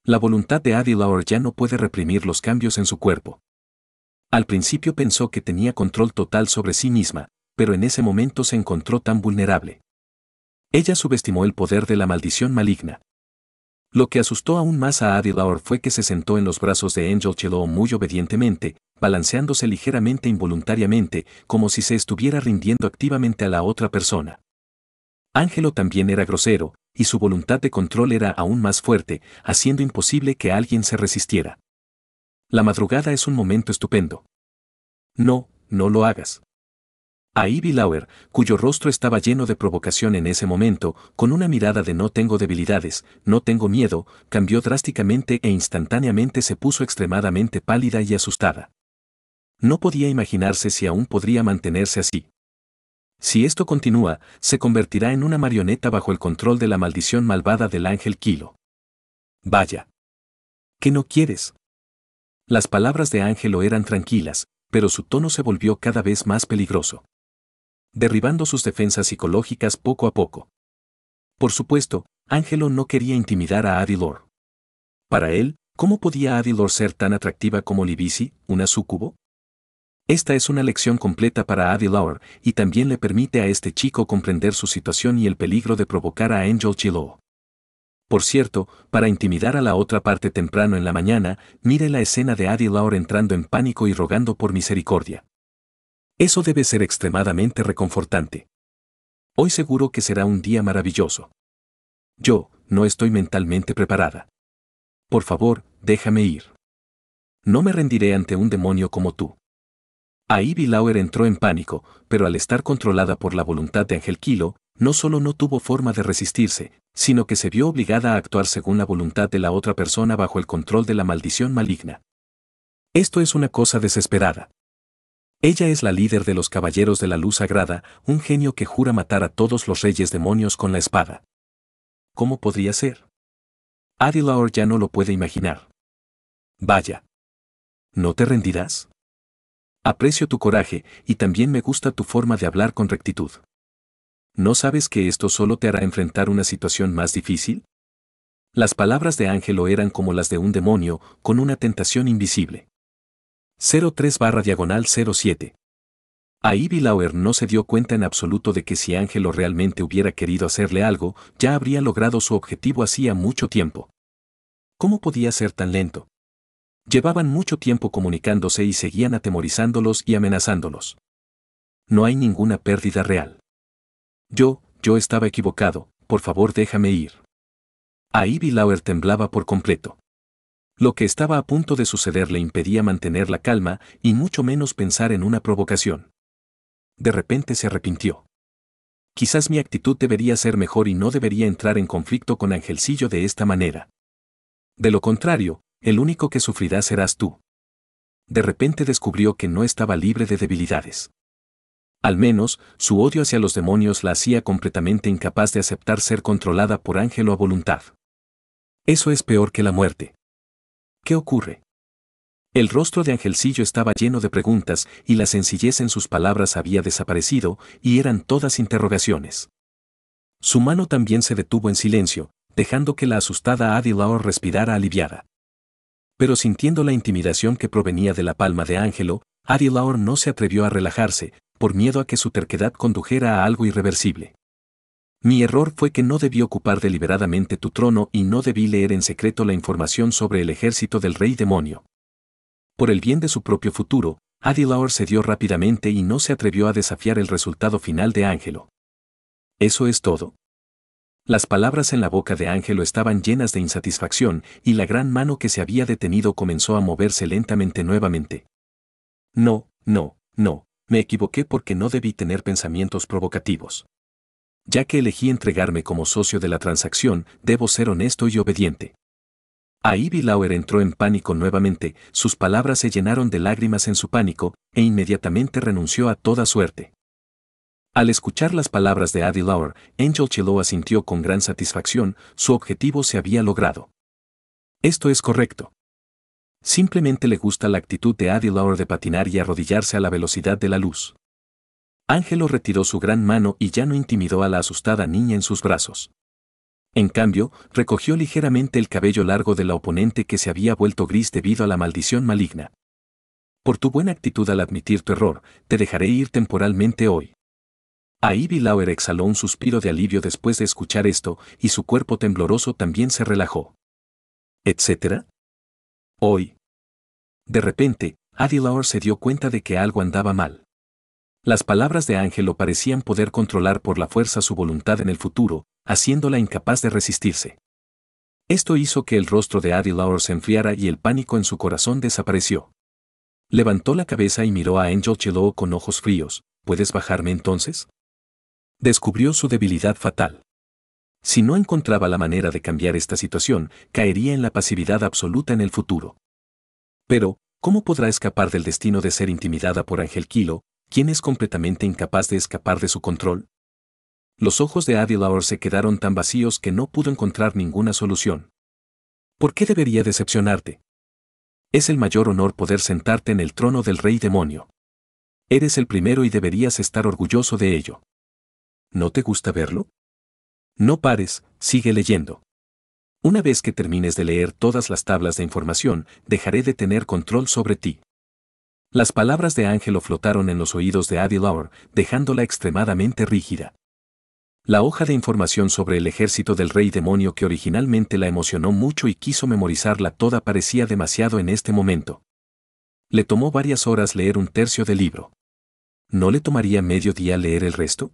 La voluntad de Lour ya no puede reprimir los cambios en su cuerpo. Al principio pensó que tenía control total sobre sí misma, pero en ese momento se encontró tan vulnerable. Ella subestimó el poder de la maldición maligna. Lo que asustó aún más a Adilaur fue que se sentó en los brazos de Angel Chelo muy obedientemente, balanceándose ligeramente involuntariamente, como si se estuviera rindiendo activamente a la otra persona. Ángelo también era grosero, y su voluntad de control era aún más fuerte, haciendo imposible que alguien se resistiera. La madrugada es un momento estupendo. No, no lo hagas. A Ivy Lauer, cuyo rostro estaba lleno de provocación en ese momento, con una mirada de no tengo debilidades, no tengo miedo, cambió drásticamente e instantáneamente se puso extremadamente pálida y asustada. No podía imaginarse si aún podría mantenerse así. Si esto continúa, se convertirá en una marioneta bajo el control de la maldición malvada del ángel Kilo. Vaya. ¿Qué no quieres? Las palabras de Ángelo eran tranquilas, pero su tono se volvió cada vez más peligroso derribando sus defensas psicológicas poco a poco. Por supuesto, Ángelo no quería intimidar a Adilor. Para él, ¿cómo podía Adilor ser tan atractiva como Libisi, una súcubo? Esta es una lección completa para Adilor y también le permite a este chico comprender su situación y el peligro de provocar a Angel Chilo. Por cierto, para intimidar a la otra parte temprano en la mañana, mire la escena de Adilor entrando en pánico y rogando por misericordia. Eso debe ser extremadamente reconfortante. Hoy seguro que será un día maravilloso. Yo, no estoy mentalmente preparada. Por favor, déjame ir. No me rendiré ante un demonio como tú. Ahí Bilauer entró en pánico, pero al estar controlada por la voluntad de Ángel Kilo, no solo no tuvo forma de resistirse, sino que se vio obligada a actuar según la voluntad de la otra persona bajo el control de la maldición maligna. Esto es una cosa desesperada. Ella es la líder de los Caballeros de la Luz Sagrada, un genio que jura matar a todos los reyes demonios con la espada. ¿Cómo podría ser? Adilaur ya no lo puede imaginar. Vaya. ¿No te rendirás? Aprecio tu coraje y también me gusta tu forma de hablar con rectitud. ¿No sabes que esto solo te hará enfrentar una situación más difícil? Las palabras de Ángelo eran como las de un demonio, con una tentación invisible. 03 barra diagonal 07. Ahí Lauer no se dio cuenta en absoluto de que si Ángelo realmente hubiera querido hacerle algo, ya habría logrado su objetivo hacía mucho tiempo. ¿Cómo podía ser tan lento? Llevaban mucho tiempo comunicándose y seguían atemorizándolos y amenazándolos. No hay ninguna pérdida real. Yo, yo estaba equivocado, por favor déjame ir. Ahí Lauer temblaba por completo. Lo que estaba a punto de suceder le impedía mantener la calma y mucho menos pensar en una provocación. De repente se arrepintió. Quizás mi actitud debería ser mejor y no debería entrar en conflicto con Angelcillo de esta manera. De lo contrario, el único que sufrirá serás tú. De repente descubrió que no estaba libre de debilidades. Al menos, su odio hacia los demonios la hacía completamente incapaz de aceptar ser controlada por Ángelo a voluntad. Eso es peor que la muerte. ¿Qué ocurre? El rostro de Angelcillo estaba lleno de preguntas y la sencillez en sus palabras había desaparecido y eran todas interrogaciones. Su mano también se detuvo en silencio, dejando que la asustada Adilaor respirara aliviada. Pero sintiendo la intimidación que provenía de la palma de Ángelo, Adilaor no se atrevió a relajarse, por miedo a que su terquedad condujera a algo irreversible. Mi error fue que no debí ocupar deliberadamente tu trono y no debí leer en secreto la información sobre el ejército del rey demonio. Por el bien de su propio futuro, se cedió rápidamente y no se atrevió a desafiar el resultado final de Ángelo. Eso es todo. Las palabras en la boca de Ángelo estaban llenas de insatisfacción y la gran mano que se había detenido comenzó a moverse lentamente nuevamente. No, no, no, me equivoqué porque no debí tener pensamientos provocativos. Ya que elegí entregarme como socio de la transacción, debo ser honesto y obediente. A Ivy Lauer entró en pánico nuevamente, sus palabras se llenaron de lágrimas en su pánico, e inmediatamente renunció a toda suerte. Al escuchar las palabras de Adi Lauer, Angel Chiloa asintió con gran satisfacción, su objetivo se había logrado. Esto es correcto. Simplemente le gusta la actitud de Adi Lauer de patinar y arrodillarse a la velocidad de la luz. Ángelo retiró su gran mano y ya no intimidó a la asustada niña en sus brazos. En cambio, recogió ligeramente el cabello largo de la oponente que se había vuelto gris debido a la maldición maligna. Por tu buena actitud al admitir tu error, te dejaré ir temporalmente hoy. Ivy Lauer exhaló un suspiro de alivio después de escuchar esto, y su cuerpo tembloroso también se relajó. ¿Etcétera? Hoy. De repente, Adi Lauer se dio cuenta de que algo andaba mal. Las palabras de lo parecían poder controlar por la fuerza su voluntad en el futuro, haciéndola incapaz de resistirse. Esto hizo que el rostro de Adi Lauer se enfriara y el pánico en su corazón desapareció. Levantó la cabeza y miró a Angel Chelo con ojos fríos. ¿Puedes bajarme entonces? Descubrió su debilidad fatal. Si no encontraba la manera de cambiar esta situación, caería en la pasividad absoluta en el futuro. Pero, ¿cómo podrá escapar del destino de ser intimidada por Ángel Kilo, ¿quién es completamente incapaz de escapar de su control? Los ojos de Adilaur se quedaron tan vacíos que no pudo encontrar ninguna solución. ¿Por qué debería decepcionarte? Es el mayor honor poder sentarte en el trono del rey demonio. Eres el primero y deberías estar orgulloso de ello. ¿No te gusta verlo? No pares, sigue leyendo. Una vez que termines de leer todas las tablas de información, dejaré de tener control sobre ti. Las palabras de Ángelo flotaron en los oídos de Addie dejándola extremadamente rígida. La hoja de información sobre el ejército del rey demonio que originalmente la emocionó mucho y quiso memorizarla toda parecía demasiado en este momento. Le tomó varias horas leer un tercio del libro. ¿No le tomaría medio día leer el resto?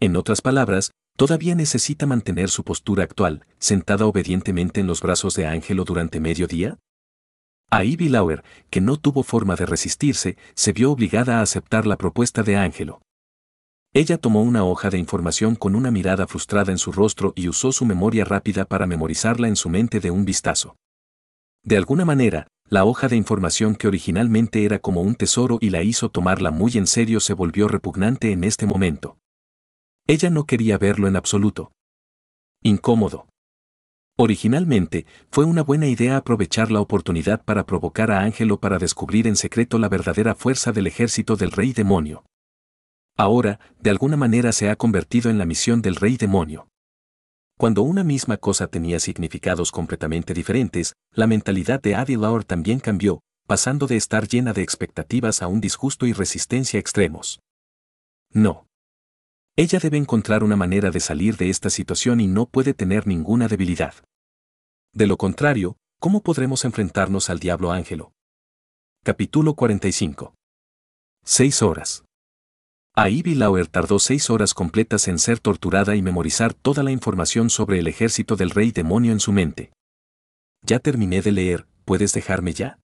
En otras palabras, todavía necesita mantener su postura actual, sentada obedientemente en los brazos de Ángelo durante medio día. A Ivy Lauer, que no tuvo forma de resistirse, se vio obligada a aceptar la propuesta de Ángelo. Ella tomó una hoja de información con una mirada frustrada en su rostro y usó su memoria rápida para memorizarla en su mente de un vistazo. De alguna manera, la hoja de información que originalmente era como un tesoro y la hizo tomarla muy en serio se volvió repugnante en este momento. Ella no quería verlo en absoluto. Incómodo. Originalmente, fue una buena idea aprovechar la oportunidad para provocar a Ángelo para descubrir en secreto la verdadera fuerza del ejército del rey demonio. Ahora, de alguna manera se ha convertido en la misión del rey demonio. Cuando una misma cosa tenía significados completamente diferentes, la mentalidad de Adi también cambió, pasando de estar llena de expectativas a un disgusto y resistencia extremos. No. Ella debe encontrar una manera de salir de esta situación y no puede tener ninguna debilidad. De lo contrario, ¿cómo podremos enfrentarnos al diablo ángelo? Capítulo 45. Seis horas. A Lauer tardó seis horas completas en ser torturada y memorizar toda la información sobre el ejército del rey demonio en su mente. Ya terminé de leer, ¿puedes dejarme ya?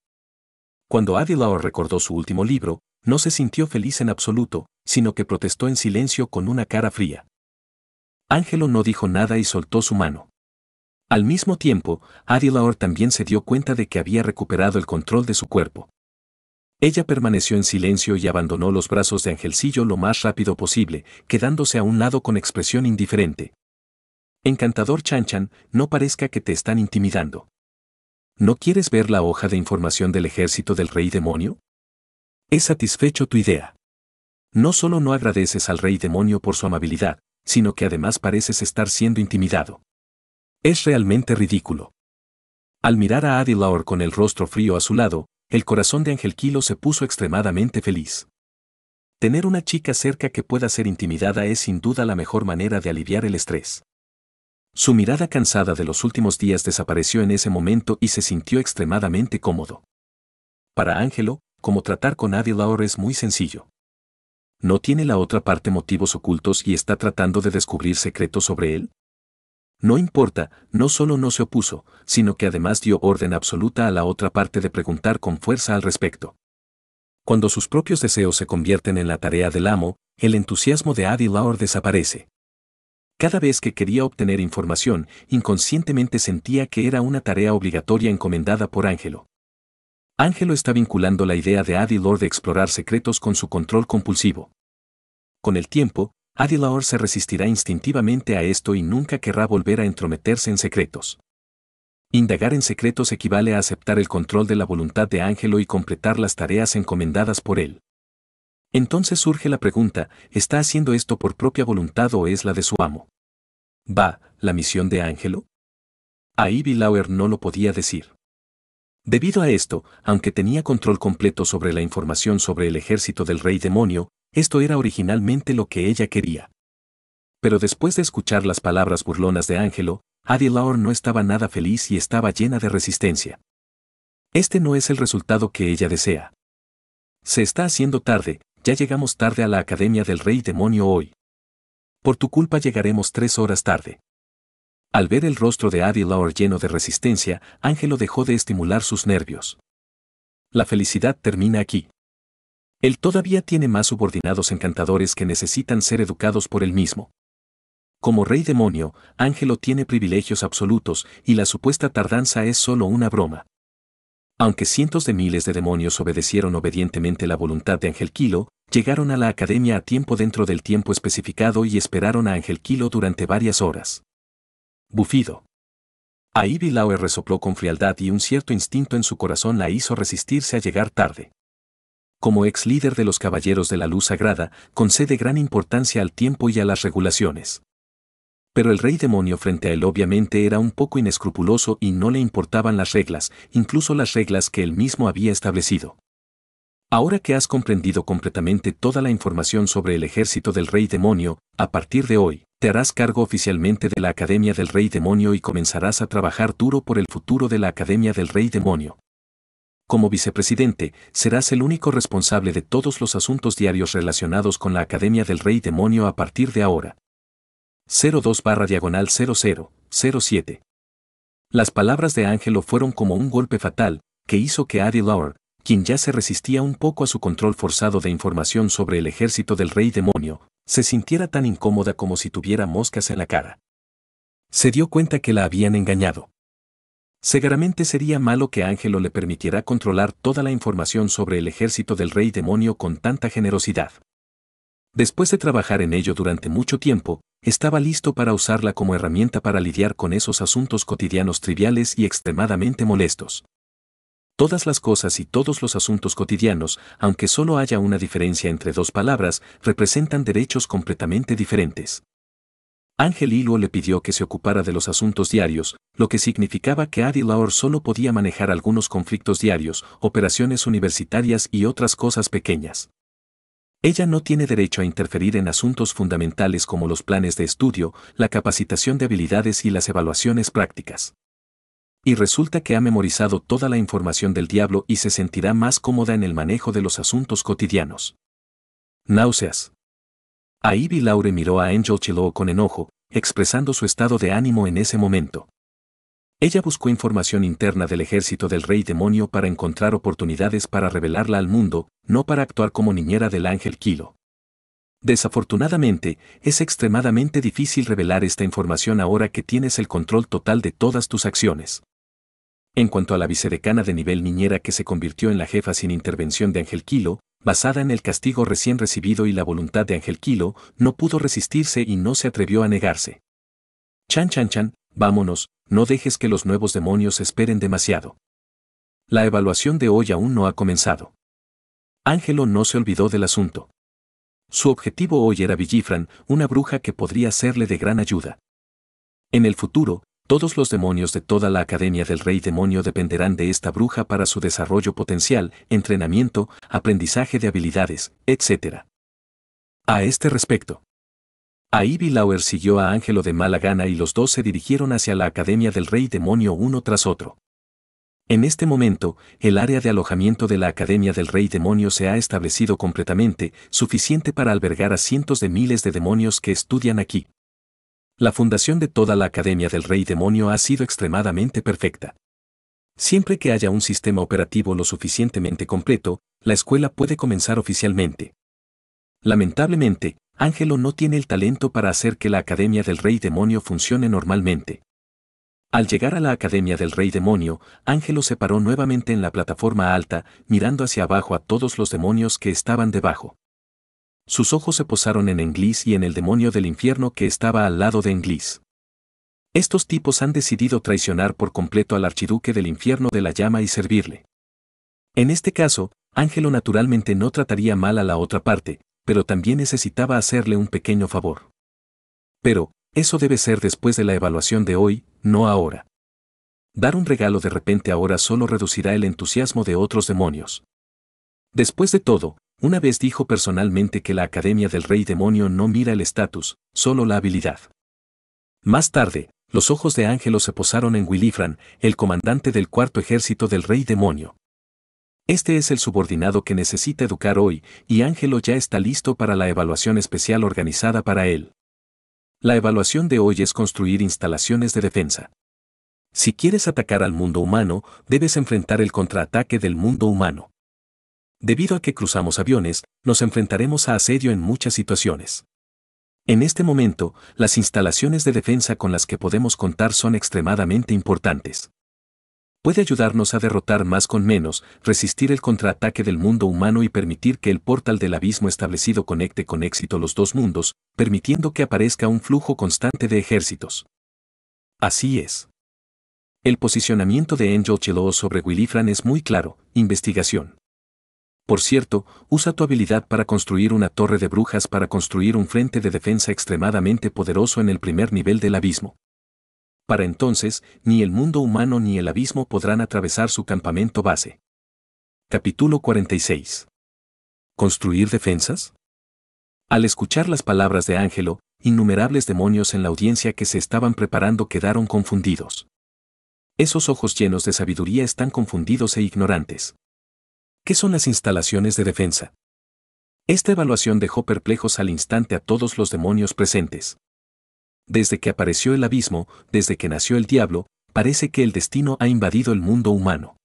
Cuando Adi Lauer recordó su último libro, no se sintió feliz en absoluto, sino que protestó en silencio con una cara fría. Ángelo no dijo nada y soltó su mano. Al mismo tiempo, Adilaor también se dio cuenta de que había recuperado el control de su cuerpo. Ella permaneció en silencio y abandonó los brazos de Angelcillo lo más rápido posible, quedándose a un lado con expresión indiferente. Encantador Chanchan, no parezca que te están intimidando. ¿No quieres ver la hoja de información del ejército del rey demonio? He satisfecho tu idea. No solo no agradeces al rey demonio por su amabilidad, sino que además pareces estar siendo intimidado. Es realmente ridículo. Al mirar a Adilaur con el rostro frío a su lado, el corazón de Ángel Kilo se puso extremadamente feliz. Tener una chica cerca que pueda ser intimidada es sin duda la mejor manera de aliviar el estrés. Su mirada cansada de los últimos días desapareció en ese momento y se sintió extremadamente cómodo. Para Ángelo, como tratar con Adi Lauer es muy sencillo. ¿No tiene la otra parte motivos ocultos y está tratando de descubrir secretos sobre él? No importa, no solo no se opuso, sino que además dio orden absoluta a la otra parte de preguntar con fuerza al respecto. Cuando sus propios deseos se convierten en la tarea del amo, el entusiasmo de Adi Laur desaparece. Cada vez que quería obtener información, inconscientemente sentía que era una tarea obligatoria encomendada por Ángelo. Ángelo está vinculando la idea de Adilor de explorar secretos con su control compulsivo. Con el tiempo, Adilor se resistirá instintivamente a esto y nunca querrá volver a entrometerse en secretos. Indagar en secretos equivale a aceptar el control de la voluntad de Ángelo y completar las tareas encomendadas por él. Entonces surge la pregunta, ¿está haciendo esto por propia voluntad o es la de su amo? ¿Va, la misión de Ángelo? A Ivy Lauer no lo podía decir. Debido a esto, aunque tenía control completo sobre la información sobre el ejército del rey demonio, esto era originalmente lo que ella quería. Pero después de escuchar las palabras burlonas de Ángelo, Adi no estaba nada feliz y estaba llena de resistencia. Este no es el resultado que ella desea. Se está haciendo tarde, ya llegamos tarde a la Academia del Rey Demonio hoy. Por tu culpa llegaremos tres horas tarde. Al ver el rostro de Adi Laur lleno de resistencia, Ángelo dejó de estimular sus nervios. La felicidad termina aquí. Él todavía tiene más subordinados encantadores que necesitan ser educados por él mismo. Como rey demonio, Ángelo tiene privilegios absolutos y la supuesta tardanza es solo una broma. Aunque cientos de miles de demonios obedecieron obedientemente la voluntad de Ángel Kilo, llegaron a la academia a tiempo dentro del tiempo especificado y esperaron a Ángel Kilo durante varias horas bufido. A Ivy resopló con frialdad y un cierto instinto en su corazón la hizo resistirse a llegar tarde. Como ex líder de los Caballeros de la Luz Sagrada, concede gran importancia al tiempo y a las regulaciones. Pero el rey demonio frente a él obviamente era un poco inescrupuloso y no le importaban las reglas, incluso las reglas que él mismo había establecido. Ahora que has comprendido completamente toda la información sobre el ejército del rey demonio, a partir de hoy, te harás cargo oficialmente de la Academia del Rey Demonio y comenzarás a trabajar duro por el futuro de la Academia del Rey Demonio. Como vicepresidente, serás el único responsable de todos los asuntos diarios relacionados con la Academia del Rey Demonio a partir de ahora. 02 barra diagonal 0007. Las palabras de Ángelo fueron como un golpe fatal, que hizo que Adi Lauer, quien ya se resistía un poco a su control forzado de información sobre el ejército del Rey Demonio, se sintiera tan incómoda como si tuviera moscas en la cara. Se dio cuenta que la habían engañado. Seguramente sería malo que Ángelo le permitiera controlar toda la información sobre el ejército del rey demonio con tanta generosidad. Después de trabajar en ello durante mucho tiempo, estaba listo para usarla como herramienta para lidiar con esos asuntos cotidianos triviales y extremadamente molestos. Todas las cosas y todos los asuntos cotidianos, aunque solo haya una diferencia entre dos palabras, representan derechos completamente diferentes. Ángel Hilo le pidió que se ocupara de los asuntos diarios, lo que significaba que Adi Lauer solo podía manejar algunos conflictos diarios, operaciones universitarias y otras cosas pequeñas. Ella no tiene derecho a interferir en asuntos fundamentales como los planes de estudio, la capacitación de habilidades y las evaluaciones prácticas. Y resulta que ha memorizado toda la información del diablo y se sentirá más cómoda en el manejo de los asuntos cotidianos. Náuseas. A Ivy Laure miró a Angel Chilo con enojo, expresando su estado de ánimo en ese momento. Ella buscó información interna del ejército del rey demonio para encontrar oportunidades para revelarla al mundo, no para actuar como niñera del ángel Kilo. Desafortunadamente, es extremadamente difícil revelar esta información ahora que tienes el control total de todas tus acciones. En cuanto a la vicedecana de nivel niñera que se convirtió en la jefa sin intervención de Ángel Kilo, basada en el castigo recién recibido y la voluntad de Ángel Quilo, no pudo resistirse y no se atrevió a negarse. Chan chan chan, vámonos, no dejes que los nuevos demonios esperen demasiado. La evaluación de hoy aún no ha comenzado. Ángelo no se olvidó del asunto. Su objetivo hoy era Villifran, una bruja que podría serle de gran ayuda. En el futuro, todos los demonios de toda la Academia del Rey Demonio dependerán de esta bruja para su desarrollo potencial, entrenamiento, aprendizaje de habilidades, etc. A este respecto, a Ivy Lauer siguió a Ángelo de mala gana y los dos se dirigieron hacia la Academia del Rey Demonio uno tras otro. En este momento, el área de alojamiento de la Academia del Rey Demonio se ha establecido completamente, suficiente para albergar a cientos de miles de demonios que estudian aquí la fundación de toda la Academia del Rey Demonio ha sido extremadamente perfecta. Siempre que haya un sistema operativo lo suficientemente completo, la escuela puede comenzar oficialmente. Lamentablemente, Ángelo no tiene el talento para hacer que la Academia del Rey Demonio funcione normalmente. Al llegar a la Academia del Rey Demonio, Ángelo se paró nuevamente en la plataforma alta, mirando hacia abajo a todos los demonios que estaban debajo sus ojos se posaron en Englis y en el demonio del infierno que estaba al lado de Englis. Estos tipos han decidido traicionar por completo al archiduque del infierno de la llama y servirle. En este caso, Ángelo naturalmente no trataría mal a la otra parte, pero también necesitaba hacerle un pequeño favor. Pero, eso debe ser después de la evaluación de hoy, no ahora. Dar un regalo de repente ahora solo reducirá el entusiasmo de otros demonios. Después de todo, una vez dijo personalmente que la Academia del Rey Demonio no mira el estatus, solo la habilidad. Más tarde, los ojos de Ángelo se posaron en Willifran, el comandante del cuarto ejército del Rey Demonio. Este es el subordinado que necesita educar hoy, y Ángelo ya está listo para la evaluación especial organizada para él. La evaluación de hoy es construir instalaciones de defensa. Si quieres atacar al mundo humano, debes enfrentar el contraataque del mundo humano debido a que cruzamos aviones, nos enfrentaremos a asedio en muchas situaciones. En este momento, las instalaciones de defensa con las que podemos contar son extremadamente importantes. Puede ayudarnos a derrotar más con menos, resistir el contraataque del mundo humano y permitir que el portal del abismo establecido conecte con éxito los dos mundos, permitiendo que aparezca un flujo constante de ejércitos. Así es. El posicionamiento de Angel Chelo sobre Willifran es muy claro, investigación. Por cierto, usa tu habilidad para construir una torre de brujas para construir un frente de defensa extremadamente poderoso en el primer nivel del abismo. Para entonces, ni el mundo humano ni el abismo podrán atravesar su campamento base. Capítulo 46. ¿Construir defensas? Al escuchar las palabras de Ángelo, innumerables demonios en la audiencia que se estaban preparando quedaron confundidos. Esos ojos llenos de sabiduría están confundidos e ignorantes. ¿Qué son las instalaciones de defensa? Esta evaluación dejó perplejos al instante a todos los demonios presentes. Desde que apareció el abismo, desde que nació el diablo, parece que el destino ha invadido el mundo humano.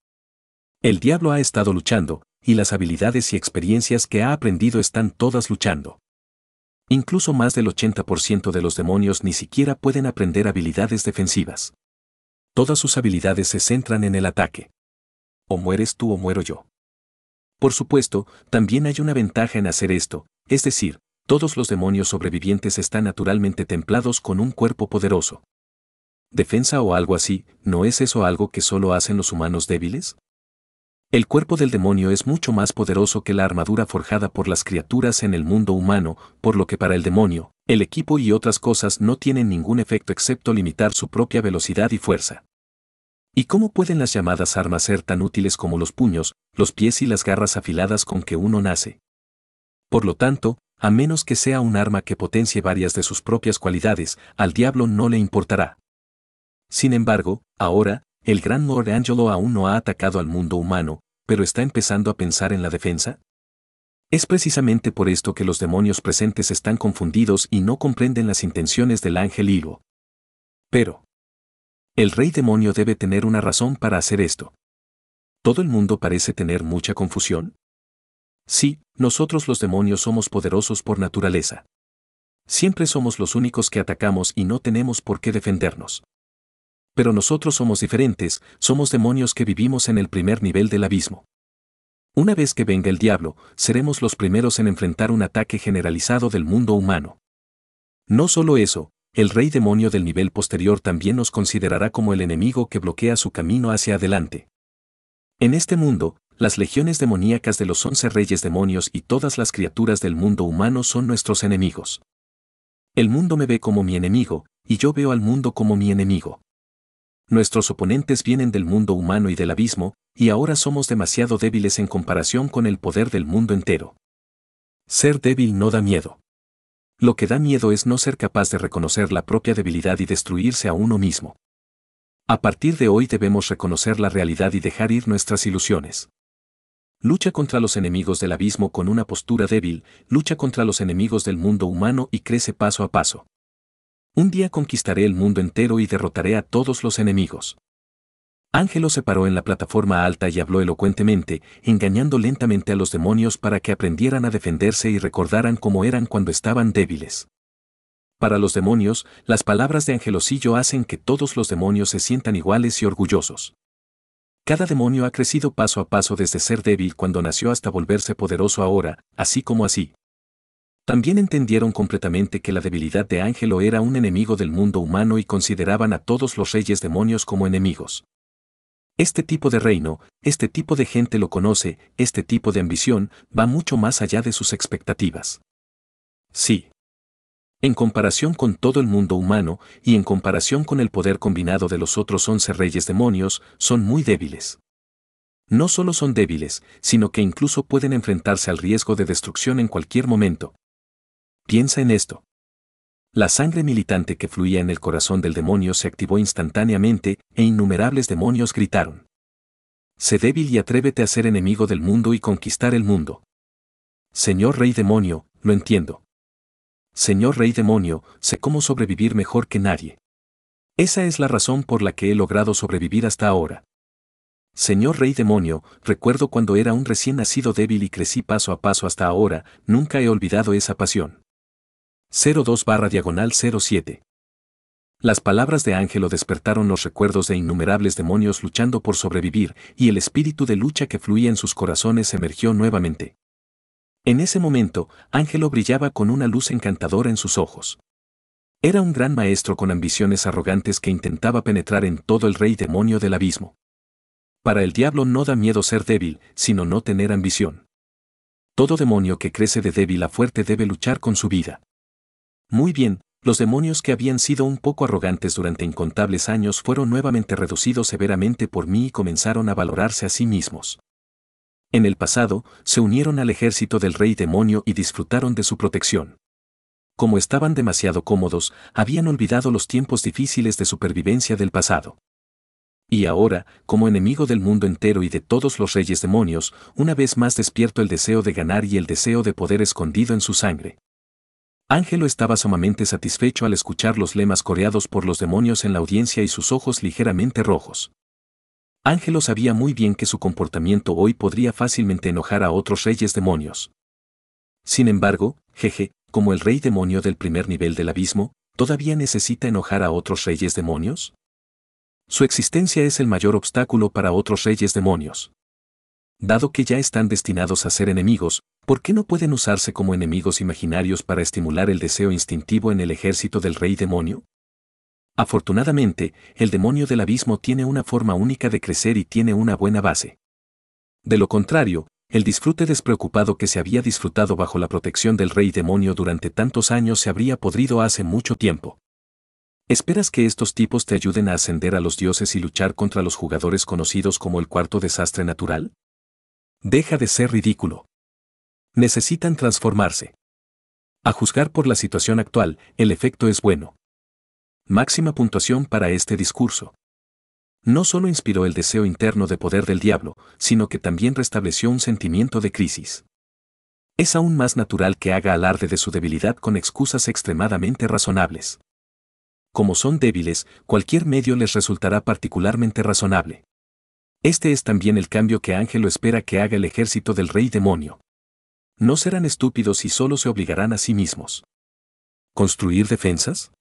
El diablo ha estado luchando, y las habilidades y experiencias que ha aprendido están todas luchando. Incluso más del 80% de los demonios ni siquiera pueden aprender habilidades defensivas. Todas sus habilidades se centran en el ataque. O mueres tú o muero yo. Por supuesto, también hay una ventaja en hacer esto, es decir, todos los demonios sobrevivientes están naturalmente templados con un cuerpo poderoso. Defensa o algo así, ¿no es eso algo que solo hacen los humanos débiles? El cuerpo del demonio es mucho más poderoso que la armadura forjada por las criaturas en el mundo humano, por lo que para el demonio, el equipo y otras cosas no tienen ningún efecto excepto limitar su propia velocidad y fuerza. ¿Y cómo pueden las llamadas armas ser tan útiles como los puños, los pies y las garras afiladas con que uno nace? Por lo tanto, a menos que sea un arma que potencie varias de sus propias cualidades, al diablo no le importará. Sin embargo, ahora, el gran Lord Angelo aún no ha atacado al mundo humano, pero está empezando a pensar en la defensa. Es precisamente por esto que los demonios presentes están confundidos y no comprenden las intenciones del ángel Hilo. Pero, el rey demonio debe tener una razón para hacer esto. Todo el mundo parece tener mucha confusión. Sí, nosotros los demonios somos poderosos por naturaleza. Siempre somos los únicos que atacamos y no tenemos por qué defendernos. Pero nosotros somos diferentes, somos demonios que vivimos en el primer nivel del abismo. Una vez que venga el diablo, seremos los primeros en enfrentar un ataque generalizado del mundo humano. No solo eso, el rey demonio del nivel posterior también nos considerará como el enemigo que bloquea su camino hacia adelante. En este mundo, las legiones demoníacas de los once reyes demonios y todas las criaturas del mundo humano son nuestros enemigos. El mundo me ve como mi enemigo, y yo veo al mundo como mi enemigo. Nuestros oponentes vienen del mundo humano y del abismo, y ahora somos demasiado débiles en comparación con el poder del mundo entero. Ser débil no da miedo. Lo que da miedo es no ser capaz de reconocer la propia debilidad y destruirse a uno mismo. A partir de hoy debemos reconocer la realidad y dejar ir nuestras ilusiones. Lucha contra los enemigos del abismo con una postura débil, lucha contra los enemigos del mundo humano y crece paso a paso. Un día conquistaré el mundo entero y derrotaré a todos los enemigos. Ángelo se paró en la plataforma alta y habló elocuentemente, engañando lentamente a los demonios para que aprendieran a defenderse y recordaran cómo eran cuando estaban débiles. Para los demonios, las palabras de Angelocillo hacen que todos los demonios se sientan iguales y orgullosos. Cada demonio ha crecido paso a paso desde ser débil cuando nació hasta volverse poderoso ahora, así como así. También entendieron completamente que la debilidad de Ángelo era un enemigo del mundo humano y consideraban a todos los reyes demonios como enemigos. Este tipo de reino, este tipo de gente lo conoce, este tipo de ambición va mucho más allá de sus expectativas. Sí. En comparación con todo el mundo humano y en comparación con el poder combinado de los otros once reyes demonios, son muy débiles. No solo son débiles, sino que incluso pueden enfrentarse al riesgo de destrucción en cualquier momento. Piensa en esto. La sangre militante que fluía en el corazón del demonio se activó instantáneamente, e innumerables demonios gritaron. Sé débil y atrévete a ser enemigo del mundo y conquistar el mundo. Señor Rey Demonio, lo entiendo. Señor Rey Demonio, sé cómo sobrevivir mejor que nadie. Esa es la razón por la que he logrado sobrevivir hasta ahora. Señor Rey Demonio, recuerdo cuando era un recién nacido débil y crecí paso a paso hasta ahora, nunca he olvidado esa pasión. 02 barra diagonal 07. Las palabras de Ángelo despertaron los recuerdos de innumerables demonios luchando por sobrevivir, y el espíritu de lucha que fluía en sus corazones emergió nuevamente. En ese momento, Ángelo brillaba con una luz encantadora en sus ojos. Era un gran maestro con ambiciones arrogantes que intentaba penetrar en todo el rey demonio del abismo. Para el diablo no da miedo ser débil, sino no tener ambición. Todo demonio que crece de débil a fuerte debe luchar con su vida. Muy bien, los demonios que habían sido un poco arrogantes durante incontables años fueron nuevamente reducidos severamente por mí y comenzaron a valorarse a sí mismos. En el pasado, se unieron al ejército del rey demonio y disfrutaron de su protección. Como estaban demasiado cómodos, habían olvidado los tiempos difíciles de supervivencia del pasado. Y ahora, como enemigo del mundo entero y de todos los reyes demonios, una vez más despierto el deseo de ganar y el deseo de poder escondido en su sangre. Ángelo estaba sumamente satisfecho al escuchar los lemas coreados por los demonios en la audiencia y sus ojos ligeramente rojos. Ángelo sabía muy bien que su comportamiento hoy podría fácilmente enojar a otros reyes demonios. Sin embargo, jeje, como el rey demonio del primer nivel del abismo, ¿todavía necesita enojar a otros reyes demonios? Su existencia es el mayor obstáculo para otros reyes demonios. Dado que ya están destinados a ser enemigos, ¿Por qué no pueden usarse como enemigos imaginarios para estimular el deseo instintivo en el ejército del rey demonio? Afortunadamente, el demonio del abismo tiene una forma única de crecer y tiene una buena base. De lo contrario, el disfrute despreocupado que se había disfrutado bajo la protección del rey demonio durante tantos años se habría podrido hace mucho tiempo. ¿Esperas que estos tipos te ayuden a ascender a los dioses y luchar contra los jugadores conocidos como el cuarto desastre natural? Deja de ser ridículo necesitan transformarse. A juzgar por la situación actual, el efecto es bueno. Máxima puntuación para este discurso. No solo inspiró el deseo interno de poder del diablo, sino que también restableció un sentimiento de crisis. Es aún más natural que haga alarde de su debilidad con excusas extremadamente razonables. Como son débiles, cualquier medio les resultará particularmente razonable. Este es también el cambio que Ángelo espera que haga el ejército del rey demonio no serán estúpidos y solo se obligarán a sí mismos. ¿Construir defensas?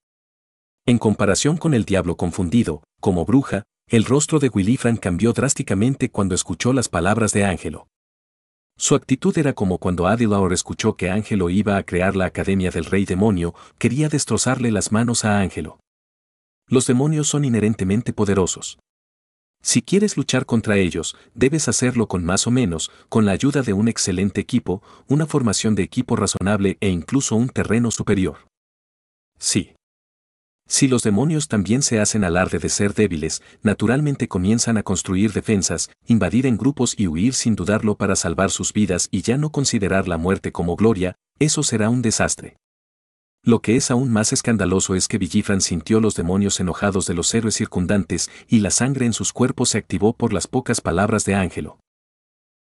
En comparación con el diablo confundido, como bruja, el rostro de Willifran cambió drásticamente cuando escuchó las palabras de Ángelo. Su actitud era como cuando Adilaur escuchó que Ángelo iba a crear la Academia del Rey Demonio, quería destrozarle las manos a Ángelo. Los demonios son inherentemente poderosos. Si quieres luchar contra ellos, debes hacerlo con más o menos, con la ayuda de un excelente equipo, una formación de equipo razonable e incluso un terreno superior. Sí. Si los demonios también se hacen alarde de ser débiles, naturalmente comienzan a construir defensas, invadir en grupos y huir sin dudarlo para salvar sus vidas y ya no considerar la muerte como gloria, eso será un desastre. Lo que es aún más escandaloso es que Villifran sintió los demonios enojados de los héroes circundantes y la sangre en sus cuerpos se activó por las pocas palabras de Ángelo.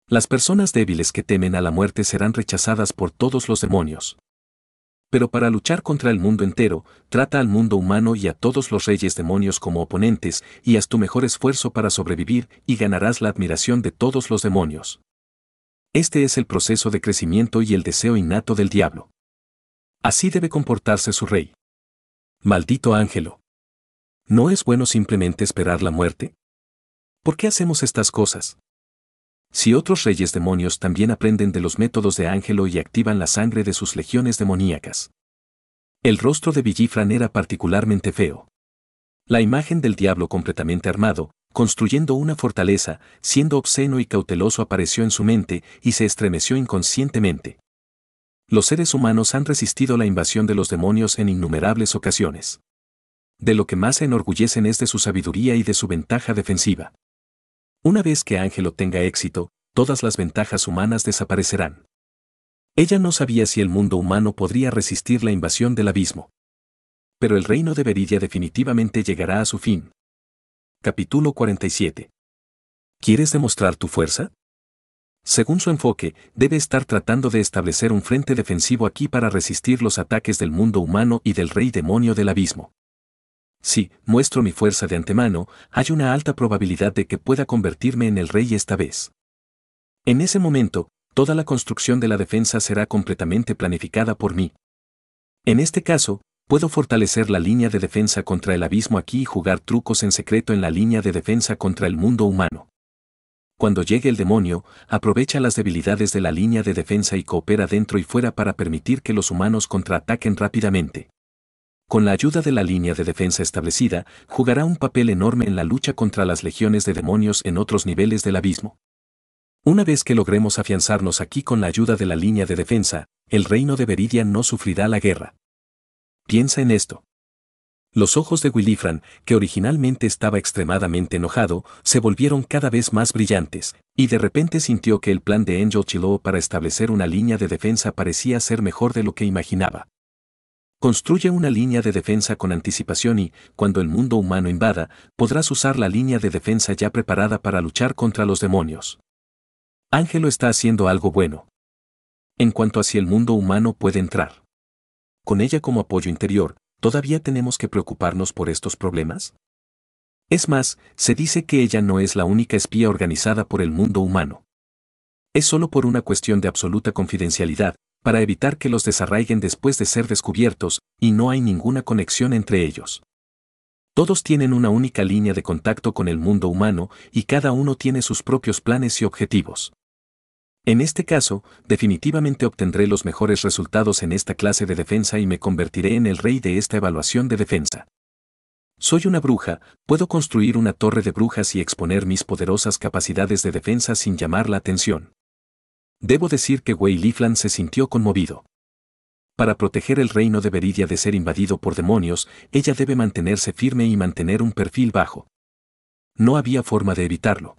Las personas débiles que temen a la muerte serán rechazadas por todos los demonios. Pero para luchar contra el mundo entero, trata al mundo humano y a todos los reyes demonios como oponentes, y haz tu mejor esfuerzo para sobrevivir y ganarás la admiración de todos los demonios. Este es el proceso de crecimiento y el deseo innato del diablo. Así debe comportarse su rey. Maldito Ángelo. ¿No es bueno simplemente esperar la muerte? ¿Por qué hacemos estas cosas? Si otros reyes demonios también aprenden de los métodos de Ángelo y activan la sangre de sus legiones demoníacas. El rostro de Villifran era particularmente feo. La imagen del diablo completamente armado, construyendo una fortaleza, siendo obsceno y cauteloso apareció en su mente y se estremeció inconscientemente los seres humanos han resistido la invasión de los demonios en innumerables ocasiones. De lo que más se enorgullecen es de su sabiduría y de su ventaja defensiva. Una vez que Ángelo tenga éxito, todas las ventajas humanas desaparecerán. Ella no sabía si el mundo humano podría resistir la invasión del abismo. Pero el reino de Veridia definitivamente llegará a su fin. Capítulo 47. ¿Quieres demostrar tu fuerza? según su enfoque, debe estar tratando de establecer un frente defensivo aquí para resistir los ataques del mundo humano y del rey demonio del abismo. Si muestro mi fuerza de antemano, hay una alta probabilidad de que pueda convertirme en el rey esta vez. En ese momento, toda la construcción de la defensa será completamente planificada por mí. En este caso, puedo fortalecer la línea de defensa contra el abismo aquí y jugar trucos en secreto en la línea de defensa contra el mundo humano. Cuando llegue el demonio, aprovecha las debilidades de la línea de defensa y coopera dentro y fuera para permitir que los humanos contraataquen rápidamente. Con la ayuda de la línea de defensa establecida, jugará un papel enorme en la lucha contra las legiones de demonios en otros niveles del abismo. Una vez que logremos afianzarnos aquí con la ayuda de la línea de defensa, el reino de Veridia no sufrirá la guerra. Piensa en esto. Los ojos de Willifran, que originalmente estaba extremadamente enojado, se volvieron cada vez más brillantes, y de repente sintió que el plan de Angel Chilo para establecer una línea de defensa parecía ser mejor de lo que imaginaba. Construye una línea de defensa con anticipación y, cuando el mundo humano invada, podrás usar la línea de defensa ya preparada para luchar contra los demonios. Ángelo está haciendo algo bueno. En cuanto a si el mundo humano puede entrar. Con ella como apoyo interior, ¿Todavía tenemos que preocuparnos por estos problemas? Es más, se dice que ella no es la única espía organizada por el mundo humano. Es solo por una cuestión de absoluta confidencialidad, para evitar que los desarraiguen después de ser descubiertos, y no hay ninguna conexión entre ellos. Todos tienen una única línea de contacto con el mundo humano y cada uno tiene sus propios planes y objetivos. En este caso, definitivamente obtendré los mejores resultados en esta clase de defensa y me convertiré en el rey de esta evaluación de defensa. Soy una bruja, puedo construir una torre de brujas y exponer mis poderosas capacidades de defensa sin llamar la atención. Debo decir que Wei Liflan se sintió conmovido. Para proteger el reino de Veridia de ser invadido por demonios, ella debe mantenerse firme y mantener un perfil bajo. No había forma de evitarlo.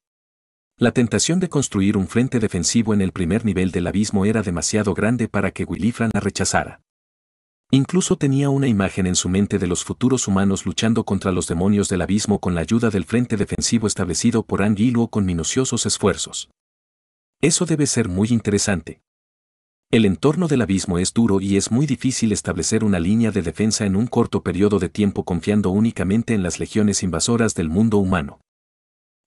La tentación de construir un frente defensivo en el primer nivel del abismo era demasiado grande para que Willifran la rechazara. Incluso tenía una imagen en su mente de los futuros humanos luchando contra los demonios del abismo con la ayuda del frente defensivo establecido por Anguiluo con minuciosos esfuerzos. Eso debe ser muy interesante. El entorno del abismo es duro y es muy difícil establecer una línea de defensa en un corto periodo de tiempo confiando únicamente en las legiones invasoras del mundo humano.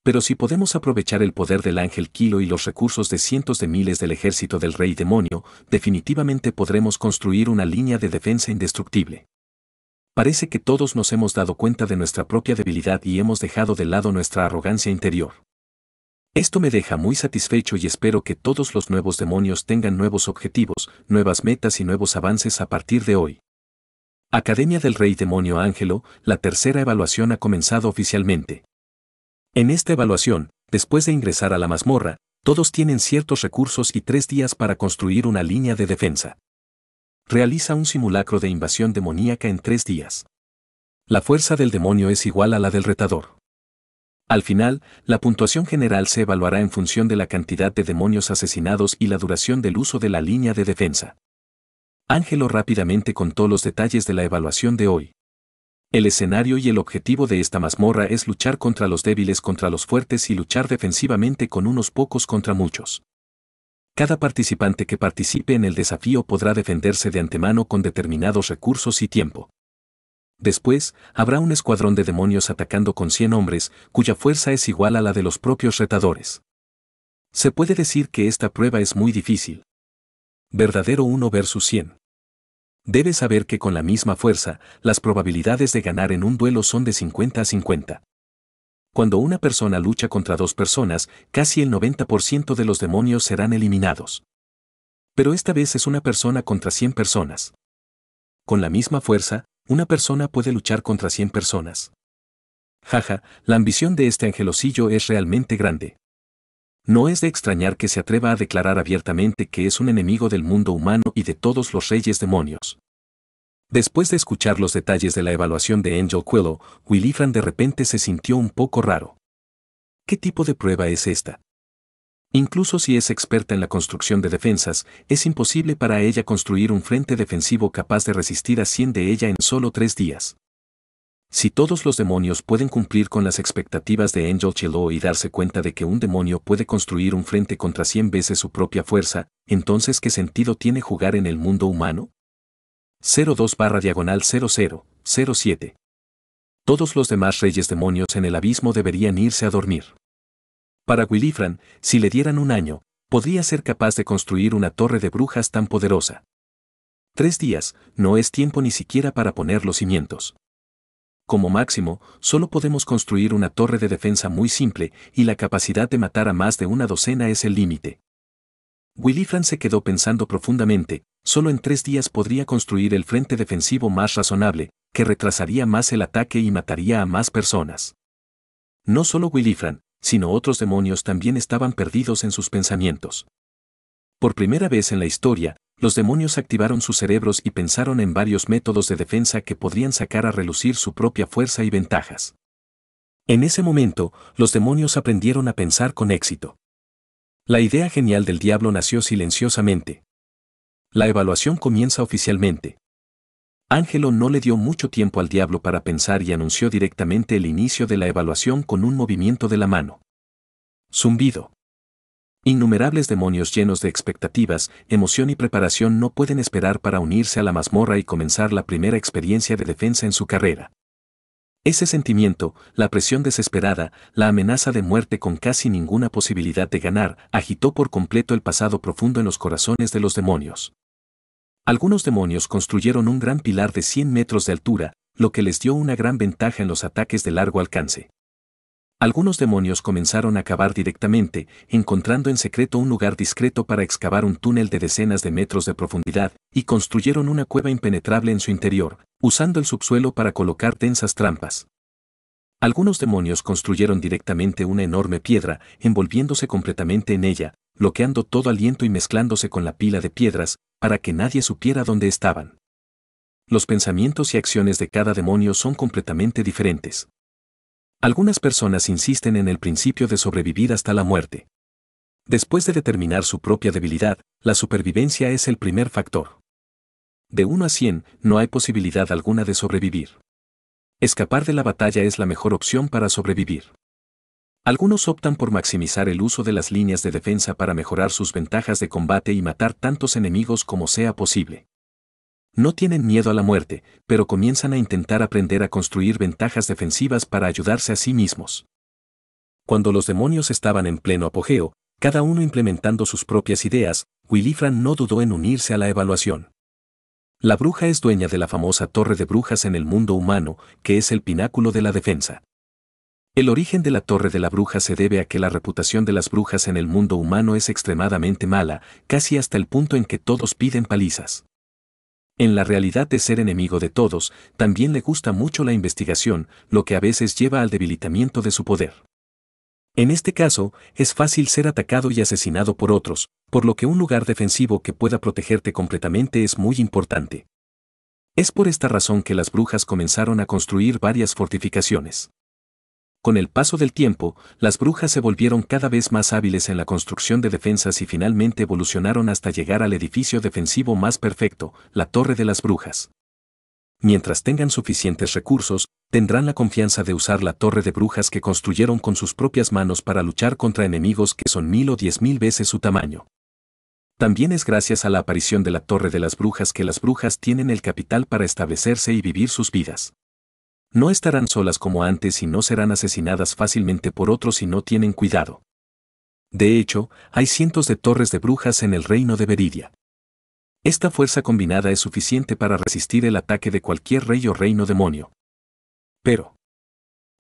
Pero si podemos aprovechar el poder del ángel Kilo y los recursos de cientos de miles del ejército del rey demonio, definitivamente podremos construir una línea de defensa indestructible. Parece que todos nos hemos dado cuenta de nuestra propia debilidad y hemos dejado de lado nuestra arrogancia interior. Esto me deja muy satisfecho y espero que todos los nuevos demonios tengan nuevos objetivos, nuevas metas y nuevos avances a partir de hoy. Academia del Rey Demonio Ángelo, la tercera evaluación ha comenzado oficialmente. En esta evaluación, después de ingresar a la mazmorra, todos tienen ciertos recursos y tres días para construir una línea de defensa. Realiza un simulacro de invasión demoníaca en tres días. La fuerza del demonio es igual a la del retador. Al final, la puntuación general se evaluará en función de la cantidad de demonios asesinados y la duración del uso de la línea de defensa. Ángelo rápidamente contó los detalles de la evaluación de hoy. El escenario y el objetivo de esta mazmorra es luchar contra los débiles contra los fuertes y luchar defensivamente con unos pocos contra muchos. Cada participante que participe en el desafío podrá defenderse de antemano con determinados recursos y tiempo. Después, habrá un escuadrón de demonios atacando con 100 hombres, cuya fuerza es igual a la de los propios retadores. Se puede decir que esta prueba es muy difícil. Verdadero 1 versus 100. Debes saber que con la misma fuerza, las probabilidades de ganar en un duelo son de 50 a 50. Cuando una persona lucha contra dos personas, casi el 90% de los demonios serán eliminados. Pero esta vez es una persona contra 100 personas. Con la misma fuerza, una persona puede luchar contra 100 personas. Jaja, la ambición de este angelocillo es realmente grande. No es de extrañar que se atreva a declarar abiertamente que es un enemigo del mundo humano y de todos los reyes demonios. Después de escuchar los detalles de la evaluación de Angel Quillo, Willifran de repente se sintió un poco raro. ¿Qué tipo de prueba es esta? Incluso si es experta en la construcción de defensas, es imposible para ella construir un frente defensivo capaz de resistir a 100 de ella en solo tres días. Si todos los demonios pueden cumplir con las expectativas de Angel Chelo y darse cuenta de que un demonio puede construir un frente contra 100 veces su propia fuerza, entonces ¿qué sentido tiene jugar en el mundo humano? 02 barra diagonal 0007. Todos los demás reyes demonios en el abismo deberían irse a dormir. Para Willifran, si le dieran un año, podría ser capaz de construir una torre de brujas tan poderosa. Tres días, no es tiempo ni siquiera para poner los cimientos. Como máximo, solo podemos construir una torre de defensa muy simple y la capacidad de matar a más de una docena es el límite. Willifran se quedó pensando profundamente, solo en tres días podría construir el frente defensivo más razonable, que retrasaría más el ataque y mataría a más personas. No solo Willifran, sino otros demonios también estaban perdidos en sus pensamientos. Por primera vez en la historia, los demonios activaron sus cerebros y pensaron en varios métodos de defensa que podrían sacar a relucir su propia fuerza y ventajas. En ese momento, los demonios aprendieron a pensar con éxito. La idea genial del diablo nació silenciosamente. La evaluación comienza oficialmente. Ángelo no le dio mucho tiempo al diablo para pensar y anunció directamente el inicio de la evaluación con un movimiento de la mano. Zumbido. Innumerables demonios llenos de expectativas, emoción y preparación no pueden esperar para unirse a la mazmorra y comenzar la primera experiencia de defensa en su carrera. Ese sentimiento, la presión desesperada, la amenaza de muerte con casi ninguna posibilidad de ganar, agitó por completo el pasado profundo en los corazones de los demonios. Algunos demonios construyeron un gran pilar de 100 metros de altura, lo que les dio una gran ventaja en los ataques de largo alcance. Algunos demonios comenzaron a cavar directamente, encontrando en secreto un lugar discreto para excavar un túnel de decenas de metros de profundidad, y construyeron una cueva impenetrable en su interior, usando el subsuelo para colocar densas trampas. Algunos demonios construyeron directamente una enorme piedra, envolviéndose completamente en ella, bloqueando todo aliento y mezclándose con la pila de piedras, para que nadie supiera dónde estaban. Los pensamientos y acciones de cada demonio son completamente diferentes. Algunas personas insisten en el principio de sobrevivir hasta la muerte. Después de determinar su propia debilidad, la supervivencia es el primer factor. De 1 a 100, no hay posibilidad alguna de sobrevivir. Escapar de la batalla es la mejor opción para sobrevivir. Algunos optan por maximizar el uso de las líneas de defensa para mejorar sus ventajas de combate y matar tantos enemigos como sea posible. No tienen miedo a la muerte, pero comienzan a intentar aprender a construir ventajas defensivas para ayudarse a sí mismos. Cuando los demonios estaban en pleno apogeo, cada uno implementando sus propias ideas, Willifran no dudó en unirse a la evaluación. La bruja es dueña de la famosa torre de brujas en el mundo humano, que es el pináculo de la defensa. El origen de la torre de la bruja se debe a que la reputación de las brujas en el mundo humano es extremadamente mala, casi hasta el punto en que todos piden palizas. En la realidad de ser enemigo de todos, también le gusta mucho la investigación, lo que a veces lleva al debilitamiento de su poder. En este caso, es fácil ser atacado y asesinado por otros, por lo que un lugar defensivo que pueda protegerte completamente es muy importante. Es por esta razón que las brujas comenzaron a construir varias fortificaciones. Con el paso del tiempo, las brujas se volvieron cada vez más hábiles en la construcción de defensas y finalmente evolucionaron hasta llegar al edificio defensivo más perfecto, la Torre de las Brujas. Mientras tengan suficientes recursos, tendrán la confianza de usar la torre de brujas que construyeron con sus propias manos para luchar contra enemigos que son mil o diez mil veces su tamaño. También es gracias a la aparición de la torre de las brujas que las brujas tienen el capital para establecerse y vivir sus vidas. No estarán solas como antes y no serán asesinadas fácilmente por otros si no tienen cuidado. De hecho, hay cientos de torres de brujas en el reino de Veridia. Esta fuerza combinada es suficiente para resistir el ataque de cualquier rey o reino demonio. Pero,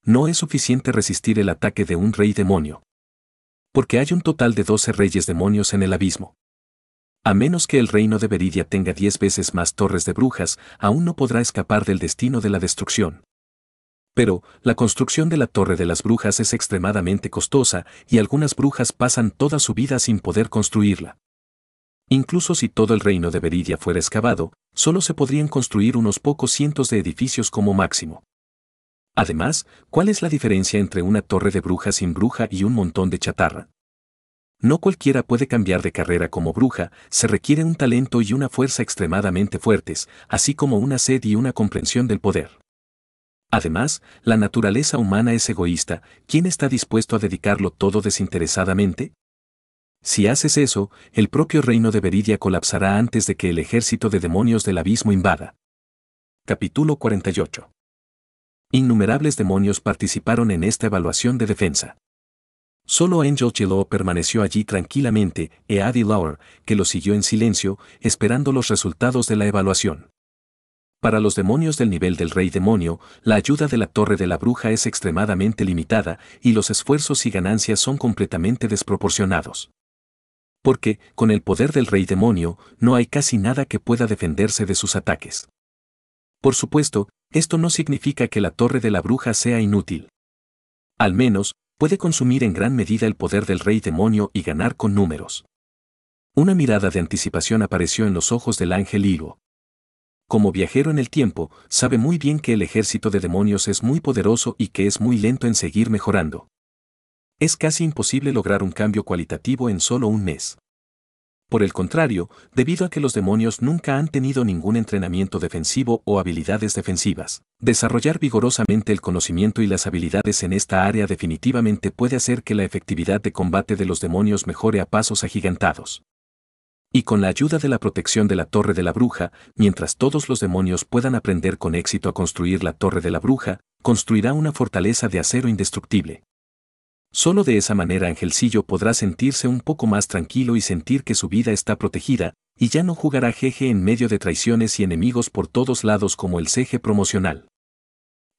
no es suficiente resistir el ataque de un rey demonio. Porque hay un total de 12 reyes demonios en el abismo. A menos que el reino de Veridia tenga 10 veces más torres de brujas, aún no podrá escapar del destino de la destrucción. Pero, la construcción de la Torre de las Brujas es extremadamente costosa y algunas brujas pasan toda su vida sin poder construirla. Incluso si todo el reino de Beridia fuera excavado, solo se podrían construir unos pocos cientos de edificios como máximo. Además, ¿cuál es la diferencia entre una torre de brujas sin bruja y un montón de chatarra? No cualquiera puede cambiar de carrera como bruja, se requiere un talento y una fuerza extremadamente fuertes, así como una sed y una comprensión del poder. Además, la naturaleza humana es egoísta, ¿quién está dispuesto a dedicarlo todo desinteresadamente? Si haces eso, el propio reino de Veridia colapsará antes de que el ejército de demonios del abismo invada. Capítulo 48. Innumerables demonios participaron en esta evaluación de defensa. Solo Angel Chilo permaneció allí tranquilamente, e Adi Lauer, que lo siguió en silencio, esperando los resultados de la evaluación. Para los demonios del nivel del rey demonio, la ayuda de la torre de la bruja es extremadamente limitada y los esfuerzos y ganancias son completamente desproporcionados. Porque, con el poder del rey demonio, no hay casi nada que pueda defenderse de sus ataques. Por supuesto, esto no significa que la torre de la bruja sea inútil. Al menos, puede consumir en gran medida el poder del rey demonio y ganar con números. Una mirada de anticipación apareció en los ojos del ángel Higo como viajero en el tiempo, sabe muy bien que el ejército de demonios es muy poderoso y que es muy lento en seguir mejorando. Es casi imposible lograr un cambio cualitativo en solo un mes. Por el contrario, debido a que los demonios nunca han tenido ningún entrenamiento defensivo o habilidades defensivas, desarrollar vigorosamente el conocimiento y las habilidades en esta área definitivamente puede hacer que la efectividad de combate de los demonios mejore a pasos agigantados. Y con la ayuda de la protección de la Torre de la Bruja, mientras todos los demonios puedan aprender con éxito a construir la Torre de la Bruja, construirá una fortaleza de acero indestructible. Solo de esa manera Angelcillo podrá sentirse un poco más tranquilo y sentir que su vida está protegida, y ya no jugará jeje en medio de traiciones y enemigos por todos lados como el ceje promocional.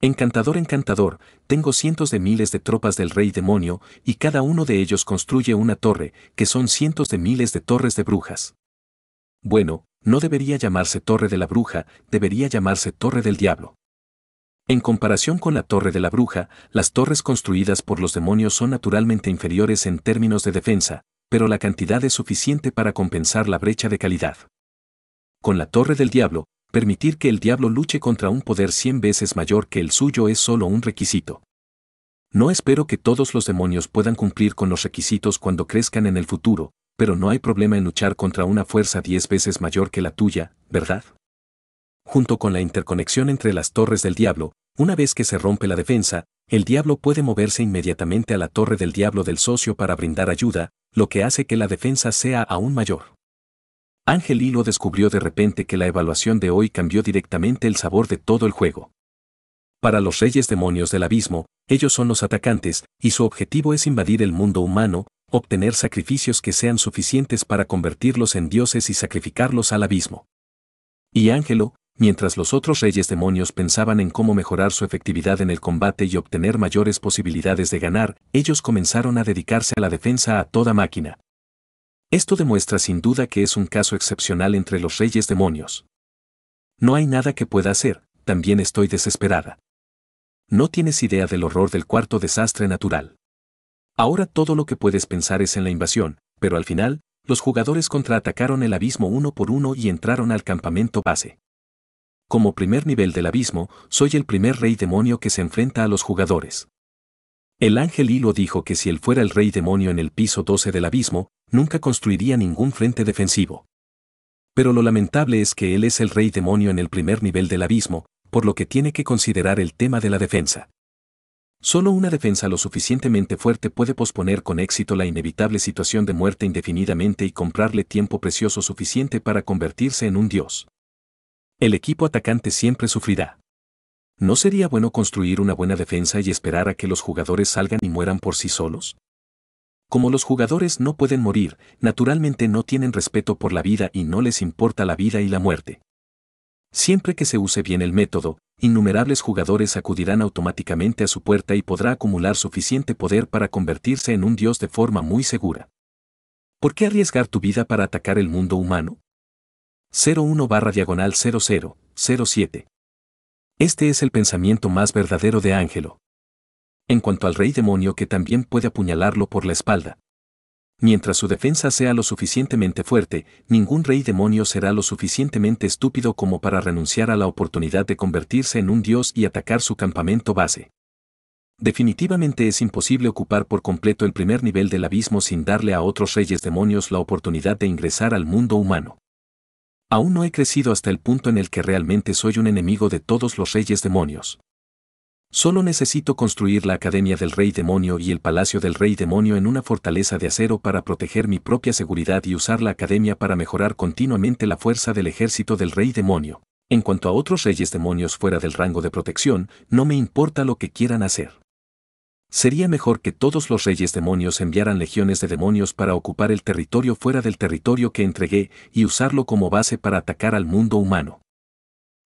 Encantador, encantador, tengo cientos de miles de tropas del rey demonio, y cada uno de ellos construye una torre, que son cientos de miles de torres de brujas. Bueno, no debería llamarse torre de la bruja, debería llamarse torre del diablo. En comparación con la torre de la bruja, las torres construidas por los demonios son naturalmente inferiores en términos de defensa, pero la cantidad es suficiente para compensar la brecha de calidad. Con la torre del diablo, permitir que el diablo luche contra un poder cien veces mayor que el suyo es solo un requisito. No espero que todos los demonios puedan cumplir con los requisitos cuando crezcan en el futuro, pero no hay problema en luchar contra una fuerza diez veces mayor que la tuya, ¿verdad? Junto con la interconexión entre las torres del diablo, una vez que se rompe la defensa, el diablo puede moverse inmediatamente a la torre del diablo del socio para brindar ayuda, lo que hace que la defensa sea aún mayor. Ángel Hilo descubrió de repente que la evaluación de hoy cambió directamente el sabor de todo el juego. Para los reyes demonios del abismo, ellos son los atacantes, y su objetivo es invadir el mundo humano, obtener sacrificios que sean suficientes para convertirlos en dioses y sacrificarlos al abismo. Y Ángelo, mientras los otros reyes demonios pensaban en cómo mejorar su efectividad en el combate y obtener mayores posibilidades de ganar, ellos comenzaron a dedicarse a la defensa a toda máquina. Esto demuestra sin duda que es un caso excepcional entre los reyes demonios. No hay nada que pueda hacer, también estoy desesperada. No tienes idea del horror del cuarto desastre natural. Ahora todo lo que puedes pensar es en la invasión, pero al final, los jugadores contraatacaron el abismo uno por uno y entraron al campamento base. Como primer nivel del abismo, soy el primer rey demonio que se enfrenta a los jugadores. El ángel Hilo dijo que si él fuera el rey demonio en el piso 12 del abismo, nunca construiría ningún frente defensivo. Pero lo lamentable es que él es el rey demonio en el primer nivel del abismo, por lo que tiene que considerar el tema de la defensa. Solo una defensa lo suficientemente fuerte puede posponer con éxito la inevitable situación de muerte indefinidamente y comprarle tiempo precioso suficiente para convertirse en un dios. El equipo atacante siempre sufrirá. ¿No sería bueno construir una buena defensa y esperar a que los jugadores salgan y mueran por sí solos? Como los jugadores no pueden morir, naturalmente no tienen respeto por la vida y no les importa la vida y la muerte. Siempre que se use bien el método, innumerables jugadores acudirán automáticamente a su puerta y podrá acumular suficiente poder para convertirse en un dios de forma muy segura. ¿Por qué arriesgar tu vida para atacar el mundo humano? 01 barra diagonal 0007 este es el pensamiento más verdadero de Ángelo. En cuanto al rey demonio que también puede apuñalarlo por la espalda. Mientras su defensa sea lo suficientemente fuerte, ningún rey demonio será lo suficientemente estúpido como para renunciar a la oportunidad de convertirse en un dios y atacar su campamento base. Definitivamente es imposible ocupar por completo el primer nivel del abismo sin darle a otros reyes demonios la oportunidad de ingresar al mundo humano. Aún no he crecido hasta el punto en el que realmente soy un enemigo de todos los reyes demonios. Solo necesito construir la Academia del Rey Demonio y el Palacio del Rey Demonio en una fortaleza de acero para proteger mi propia seguridad y usar la Academia para mejorar continuamente la fuerza del ejército del Rey Demonio. En cuanto a otros reyes demonios fuera del rango de protección, no me importa lo que quieran hacer. Sería mejor que todos los reyes demonios enviaran legiones de demonios para ocupar el territorio fuera del territorio que entregué y usarlo como base para atacar al mundo humano.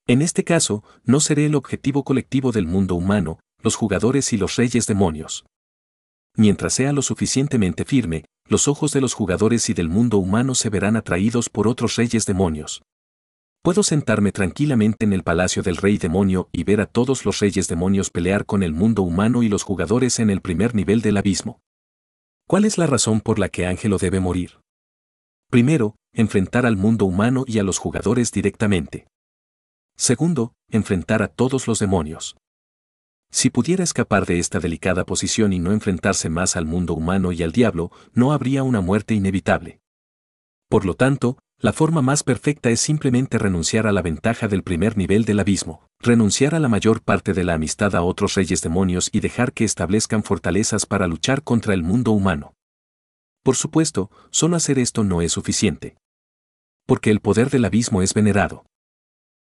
En este caso, no seré el objetivo colectivo del mundo humano, los jugadores y los reyes demonios. Mientras sea lo suficientemente firme, los ojos de los jugadores y del mundo humano se verán atraídos por otros reyes demonios. Puedo sentarme tranquilamente en el palacio del rey demonio y ver a todos los reyes demonios pelear con el mundo humano y los jugadores en el primer nivel del abismo. ¿Cuál es la razón por la que Ángelo debe morir? Primero, enfrentar al mundo humano y a los jugadores directamente. Segundo, enfrentar a todos los demonios. Si pudiera escapar de esta delicada posición y no enfrentarse más al mundo humano y al diablo, no habría una muerte inevitable. Por lo tanto, la forma más perfecta es simplemente renunciar a la ventaja del primer nivel del abismo, renunciar a la mayor parte de la amistad a otros reyes demonios y dejar que establezcan fortalezas para luchar contra el mundo humano. Por supuesto, solo hacer esto no es suficiente. Porque el poder del abismo es venerado.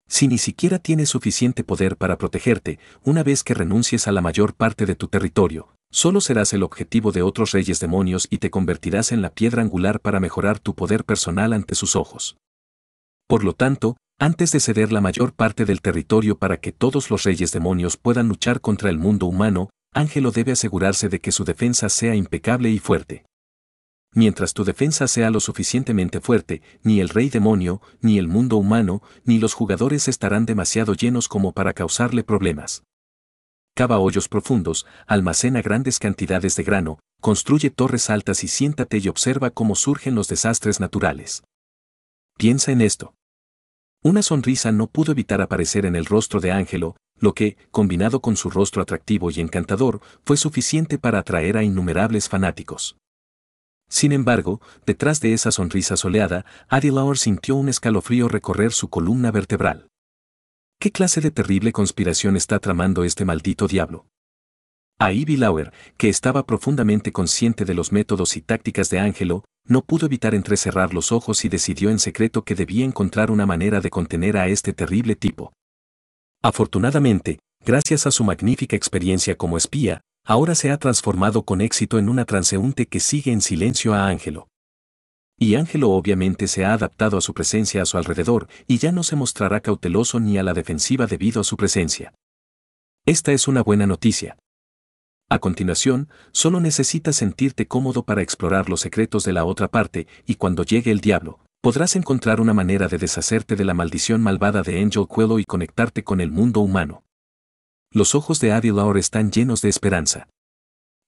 Si ni siquiera tienes suficiente poder para protegerte, una vez que renuncies a la mayor parte de tu territorio, Solo serás el objetivo de otros reyes demonios y te convertirás en la piedra angular para mejorar tu poder personal ante sus ojos. Por lo tanto, antes de ceder la mayor parte del territorio para que todos los reyes demonios puedan luchar contra el mundo humano, Ángelo debe asegurarse de que su defensa sea impecable y fuerte. Mientras tu defensa sea lo suficientemente fuerte, ni el rey demonio, ni el mundo humano, ni los jugadores estarán demasiado llenos como para causarle problemas cava hoyos profundos, almacena grandes cantidades de grano, construye torres altas y siéntate y observa cómo surgen los desastres naturales. Piensa en esto. Una sonrisa no pudo evitar aparecer en el rostro de Ángelo, lo que, combinado con su rostro atractivo y encantador, fue suficiente para atraer a innumerables fanáticos. Sin embargo, detrás de esa sonrisa soleada, Adelaor sintió un escalofrío recorrer su columna vertebral. ¿Qué clase de terrible conspiración está tramando este maldito diablo? A Ivy Lauer, que estaba profundamente consciente de los métodos y tácticas de Ángelo, no pudo evitar entrecerrar los ojos y decidió en secreto que debía encontrar una manera de contener a este terrible tipo. Afortunadamente, gracias a su magnífica experiencia como espía, ahora se ha transformado con éxito en una transeúnte que sigue en silencio a Ángelo y Ángelo obviamente se ha adaptado a su presencia a su alrededor y ya no se mostrará cauteloso ni a la defensiva debido a su presencia. Esta es una buena noticia. A continuación, solo necesitas sentirte cómodo para explorar los secretos de la otra parte y cuando llegue el diablo, podrás encontrar una manera de deshacerte de la maldición malvada de Angel Cuello y conectarte con el mundo humano. Los ojos de ahora están llenos de esperanza.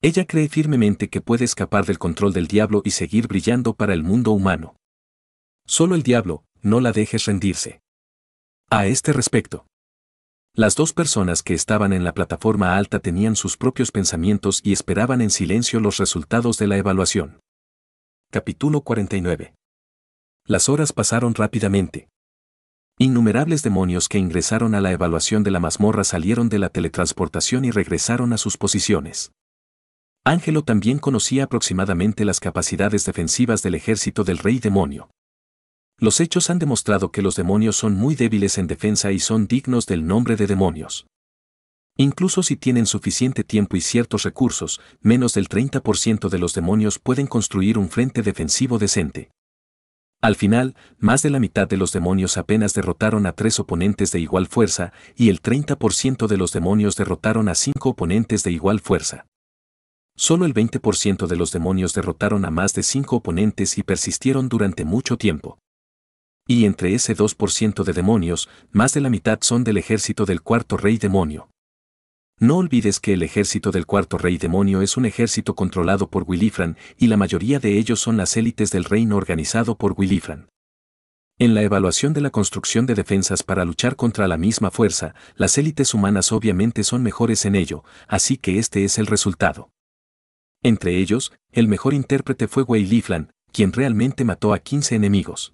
Ella cree firmemente que puede escapar del control del diablo y seguir brillando para el mundo humano. Solo el diablo, no la dejes rendirse. A este respecto. Las dos personas que estaban en la plataforma alta tenían sus propios pensamientos y esperaban en silencio los resultados de la evaluación. Capítulo 49. Las horas pasaron rápidamente. Innumerables demonios que ingresaron a la evaluación de la mazmorra salieron de la teletransportación y regresaron a sus posiciones. Ángelo también conocía aproximadamente las capacidades defensivas del ejército del rey demonio. Los hechos han demostrado que los demonios son muy débiles en defensa y son dignos del nombre de demonios. Incluso si tienen suficiente tiempo y ciertos recursos, menos del 30% de los demonios pueden construir un frente defensivo decente. Al final, más de la mitad de los demonios apenas derrotaron a tres oponentes de igual fuerza y el 30% de los demonios derrotaron a cinco oponentes de igual fuerza. Solo el 20% de los demonios derrotaron a más de 5 oponentes y persistieron durante mucho tiempo. Y entre ese 2% de demonios, más de la mitad son del ejército del cuarto rey demonio. No olvides que el ejército del cuarto rey demonio es un ejército controlado por Willifran y la mayoría de ellos son las élites del reino organizado por Willifran. En la evaluación de la construcción de defensas para luchar contra la misma fuerza, las élites humanas obviamente son mejores en ello, así que este es el resultado. Entre ellos, el mejor intérprete fue Wei quien realmente mató a 15 enemigos.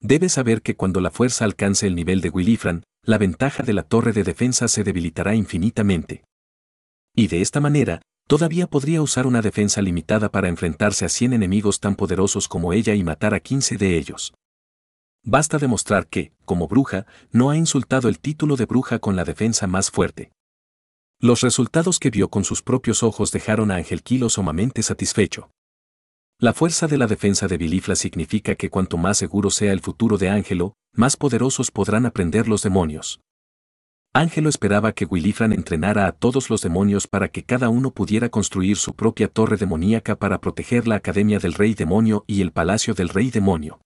Debes saber que cuando la fuerza alcance el nivel de Wilifran, la ventaja de la torre de defensa se debilitará infinitamente. Y de esta manera, todavía podría usar una defensa limitada para enfrentarse a 100 enemigos tan poderosos como ella y matar a 15 de ellos. Basta demostrar que, como bruja, no ha insultado el título de bruja con la defensa más fuerte. Los resultados que vio con sus propios ojos dejaron a Ángel Kilo sumamente satisfecho. La fuerza de la defensa de Vilifla significa que cuanto más seguro sea el futuro de Ángelo, más poderosos podrán aprender los demonios. Ángelo esperaba que Willifran entrenara a todos los demonios para que cada uno pudiera construir su propia torre demoníaca para proteger la Academia del Rey Demonio y el Palacio del Rey Demonio.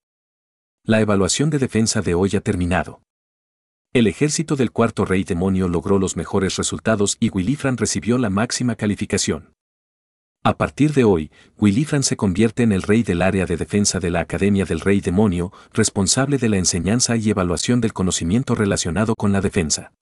La evaluación de defensa de hoy ha terminado. El ejército del cuarto rey demonio logró los mejores resultados y Wilifran recibió la máxima calificación. A partir de hoy, Wilifran se convierte en el rey del área de defensa de la Academia del Rey Demonio, responsable de la enseñanza y evaluación del conocimiento relacionado con la defensa.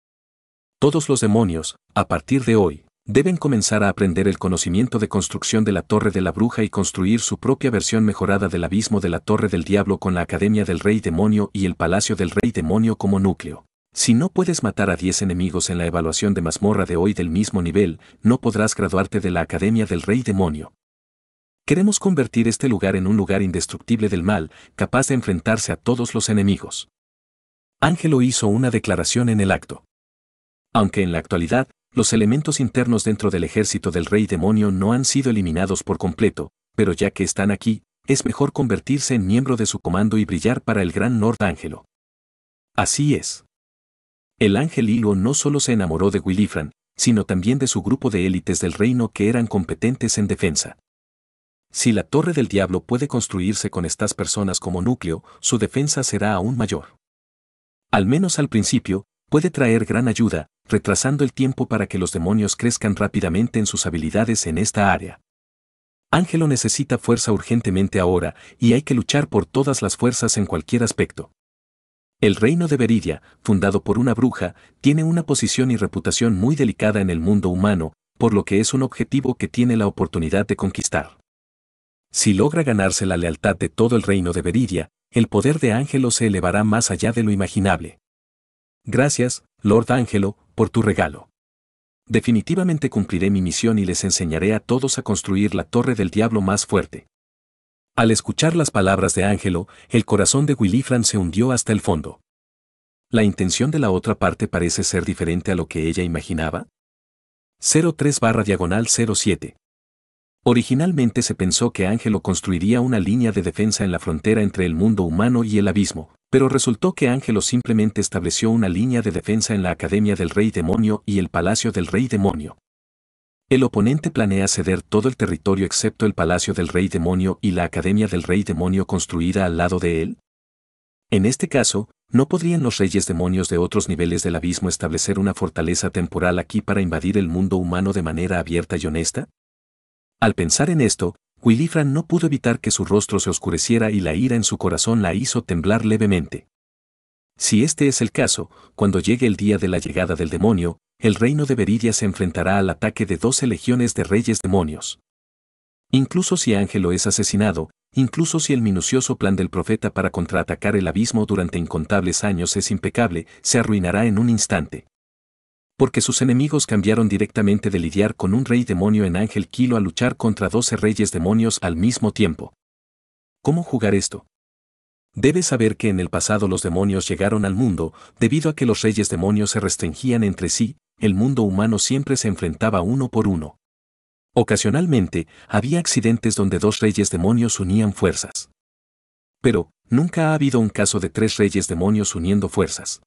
Todos los demonios, a partir de hoy, deben comenzar a aprender el conocimiento de construcción de la Torre de la Bruja y construir su propia versión mejorada del abismo de la Torre del Diablo con la Academia del Rey Demonio y el Palacio del Rey Demonio como núcleo. Si no puedes matar a 10 enemigos en la evaluación de mazmorra de hoy del mismo nivel, no podrás graduarte de la Academia del Rey Demonio. Queremos convertir este lugar en un lugar indestructible del mal, capaz de enfrentarse a todos los enemigos. Ángelo hizo una declaración en el acto. Aunque en la actualidad, los elementos internos dentro del ejército del Rey Demonio no han sido eliminados por completo, pero ya que están aquí, es mejor convertirse en miembro de su comando y brillar para el Gran Nord Ángelo. Así es. El ángel Hilo no solo se enamoró de Willifran, sino también de su grupo de élites del reino que eran competentes en defensa. Si la Torre del Diablo puede construirse con estas personas como núcleo, su defensa será aún mayor. Al menos al principio, puede traer gran ayuda, retrasando el tiempo para que los demonios crezcan rápidamente en sus habilidades en esta área. Ángelo necesita fuerza urgentemente ahora, y hay que luchar por todas las fuerzas en cualquier aspecto. El reino de Beridia, fundado por una bruja, tiene una posición y reputación muy delicada en el mundo humano, por lo que es un objetivo que tiene la oportunidad de conquistar. Si logra ganarse la lealtad de todo el reino de Veridia, el poder de Ángelo se elevará más allá de lo imaginable. Gracias, Lord Ángelo, por tu regalo. Definitivamente cumpliré mi misión y les enseñaré a todos a construir la torre del diablo más fuerte. Al escuchar las palabras de Ángelo, el corazón de Willifran se hundió hasta el fondo. ¿La intención de la otra parte parece ser diferente a lo que ella imaginaba? 03 barra diagonal 07. Originalmente se pensó que Ángelo construiría una línea de defensa en la frontera entre el mundo humano y el abismo, pero resultó que Ángelo simplemente estableció una línea de defensa en la Academia del Rey Demonio y el Palacio del Rey Demonio. El oponente planea ceder todo el territorio excepto el Palacio del Rey Demonio y la Academia del Rey Demonio construida al lado de él. En este caso, ¿no podrían los reyes demonios de otros niveles del abismo establecer una fortaleza temporal aquí para invadir el mundo humano de manera abierta y honesta? Al pensar en esto, Willifran no pudo evitar que su rostro se oscureciera y la ira en su corazón la hizo temblar levemente. Si este es el caso, cuando llegue el día de la llegada del demonio, el reino de Beridia se enfrentará al ataque de doce legiones de reyes demonios. Incluso si Ángelo es asesinado, incluso si el minucioso plan del profeta para contraatacar el abismo durante incontables años es impecable, se arruinará en un instante. Porque sus enemigos cambiaron directamente de lidiar con un rey demonio en Ángel Kilo a luchar contra doce reyes demonios al mismo tiempo. ¿Cómo jugar esto? Debes saber que en el pasado los demonios llegaron al mundo debido a que los reyes demonios se restringían entre sí, el mundo humano siempre se enfrentaba uno por uno. Ocasionalmente, había accidentes donde dos reyes demonios unían fuerzas. Pero, nunca ha habido un caso de tres reyes demonios uniendo fuerzas.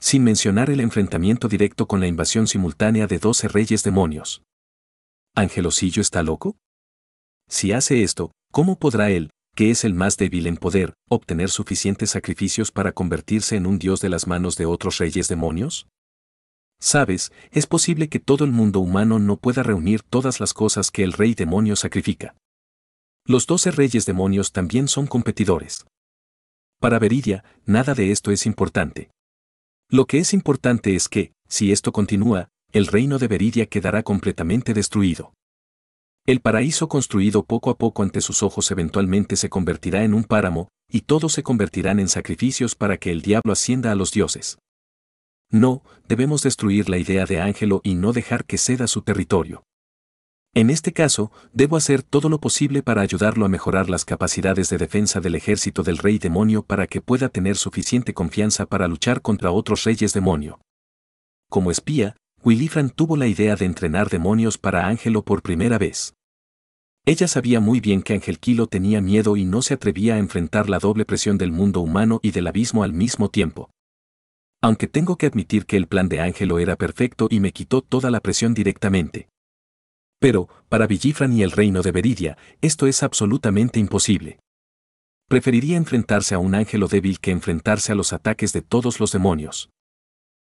Sin mencionar el enfrentamiento directo con la invasión simultánea de doce reyes demonios. ¿Angelosillo está loco? Si hace esto, ¿cómo podrá él, que es el más débil en poder, obtener suficientes sacrificios para convertirse en un dios de las manos de otros reyes demonios? Sabes, es posible que todo el mundo humano no pueda reunir todas las cosas que el rey demonio sacrifica. Los doce reyes demonios también son competidores. Para Veridia, nada de esto es importante. Lo que es importante es que, si esto continúa, el reino de Veridia quedará completamente destruido. El paraíso construido poco a poco ante sus ojos eventualmente se convertirá en un páramo, y todos se convertirán en sacrificios para que el diablo ascienda a los dioses. No, debemos destruir la idea de Ángelo y no dejar que ceda su territorio. En este caso, debo hacer todo lo posible para ayudarlo a mejorar las capacidades de defensa del ejército del rey demonio para que pueda tener suficiente confianza para luchar contra otros reyes demonio. Como espía, Willifran tuvo la idea de entrenar demonios para Ángelo por primera vez. Ella sabía muy bien que Ángel Kilo tenía miedo y no se atrevía a enfrentar la doble presión del mundo humano y del abismo al mismo tiempo aunque tengo que admitir que el plan de Ángelo era perfecto y me quitó toda la presión directamente. Pero, para Villifran y el reino de Veridia, esto es absolutamente imposible. Preferiría enfrentarse a un ángelo débil que enfrentarse a los ataques de todos los demonios.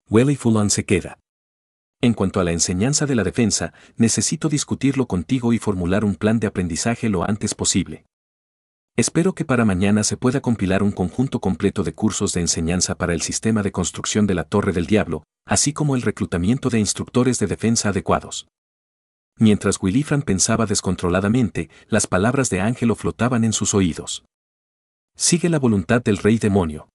Welly Fulan se queda. En cuanto a la enseñanza de la defensa, necesito discutirlo contigo y formular un plan de aprendizaje lo antes posible. Espero que para mañana se pueda compilar un conjunto completo de cursos de enseñanza para el sistema de construcción de la Torre del Diablo, así como el reclutamiento de instructores de defensa adecuados. Mientras Willifran pensaba descontroladamente, las palabras de Ángelo flotaban en sus oídos. Sigue la voluntad del rey demonio.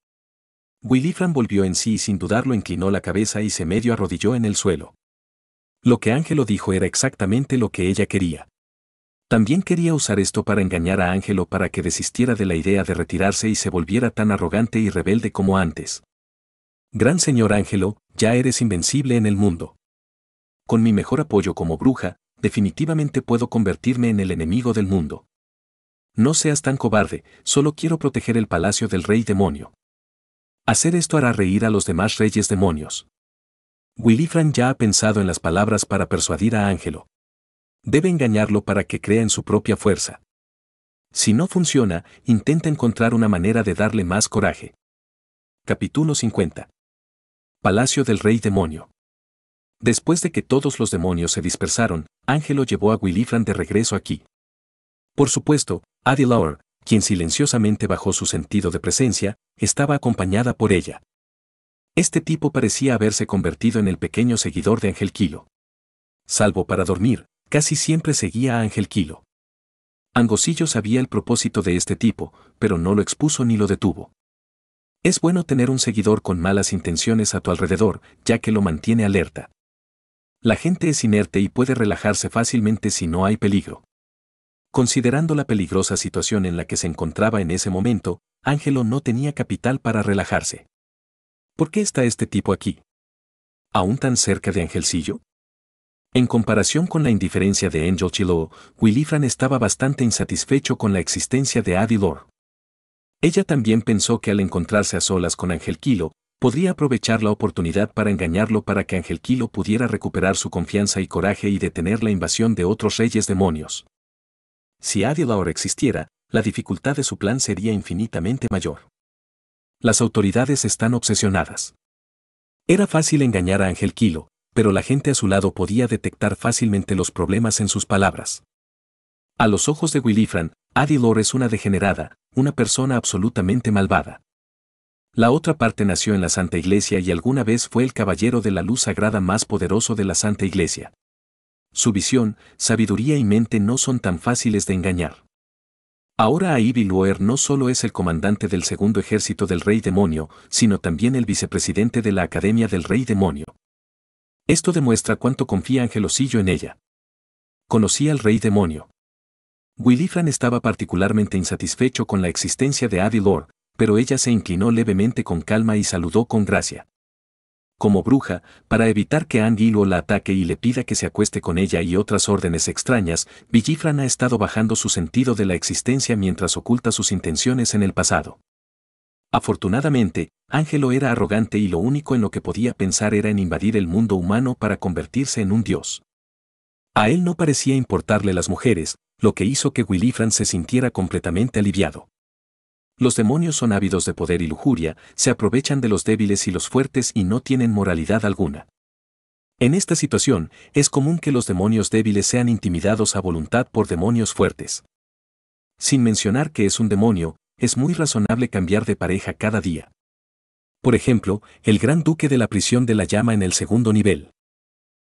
Willifran volvió en sí y sin dudarlo inclinó la cabeza y se medio arrodilló en el suelo. Lo que Ángelo dijo era exactamente lo que ella quería. También quería usar esto para engañar a Ángelo para que desistiera de la idea de retirarse y se volviera tan arrogante y rebelde como antes. Gran señor Ángelo, ya eres invencible en el mundo. Con mi mejor apoyo como bruja, definitivamente puedo convertirme en el enemigo del mundo. No seas tan cobarde, solo quiero proteger el palacio del rey demonio. Hacer esto hará reír a los demás reyes demonios. Willifran ya ha pensado en las palabras para persuadir a Ángelo debe engañarlo para que crea en su propia fuerza. Si no funciona, intenta encontrar una manera de darle más coraje. Capítulo 50. Palacio del Rey Demonio. Después de que todos los demonios se dispersaron, Ángelo llevó a Willifran de regreso aquí. Por supuesto, Adi quien silenciosamente bajó su sentido de presencia, estaba acompañada por ella. Este tipo parecía haberse convertido en el pequeño seguidor de Ángel Kilo. Salvo para dormir, casi siempre seguía a Ángel Kilo. Angosillo sabía el propósito de este tipo, pero no lo expuso ni lo detuvo. Es bueno tener un seguidor con malas intenciones a tu alrededor, ya que lo mantiene alerta. La gente es inerte y puede relajarse fácilmente si no hay peligro. Considerando la peligrosa situación en la que se encontraba en ese momento, Ángelo no tenía capital para relajarse. ¿Por qué está este tipo aquí? ¿Aún tan cerca de Ángelcillo? En comparación con la indiferencia de Angel Chilo, Willifran estaba bastante insatisfecho con la existencia de Adilor. Ella también pensó que al encontrarse a solas con Ángel Kilo, podría aprovechar la oportunidad para engañarlo para que Ángel Kilo pudiera recuperar su confianza y coraje y detener la invasión de otros reyes demonios. Si Adilor existiera, la dificultad de su plan sería infinitamente mayor. Las autoridades están obsesionadas. Era fácil engañar a Ángel Kilo, pero la gente a su lado podía detectar fácilmente los problemas en sus palabras. A los ojos de Willifran, Adilor es una degenerada, una persona absolutamente malvada. La otra parte nació en la Santa Iglesia y alguna vez fue el caballero de la luz sagrada más poderoso de la Santa Iglesia. Su visión, sabiduría y mente no son tan fáciles de engañar. Ahora Aibi Loer no solo es el comandante del segundo ejército del Rey Demonio, sino también el vicepresidente de la Academia del Rey Demonio. Esto demuestra cuánto confía Angelosillo en ella. Conocía al rey demonio. Willifran estaba particularmente insatisfecho con la existencia de Adilor, pero ella se inclinó levemente con calma y saludó con gracia. Como bruja, para evitar que Anguilo la ataque y le pida que se acueste con ella y otras órdenes extrañas, Villifran ha estado bajando su sentido de la existencia mientras oculta sus intenciones en el pasado. Afortunadamente, Ángelo era arrogante y lo único en lo que podía pensar era en invadir el mundo humano para convertirse en un dios. A él no parecía importarle las mujeres, lo que hizo que Willifran se sintiera completamente aliviado. Los demonios son ávidos de poder y lujuria, se aprovechan de los débiles y los fuertes y no tienen moralidad alguna. En esta situación, es común que los demonios débiles sean intimidados a voluntad por demonios fuertes. Sin mencionar que es un demonio, es muy razonable cambiar de pareja cada día. Por ejemplo, el gran duque de la prisión de la llama en el segundo nivel.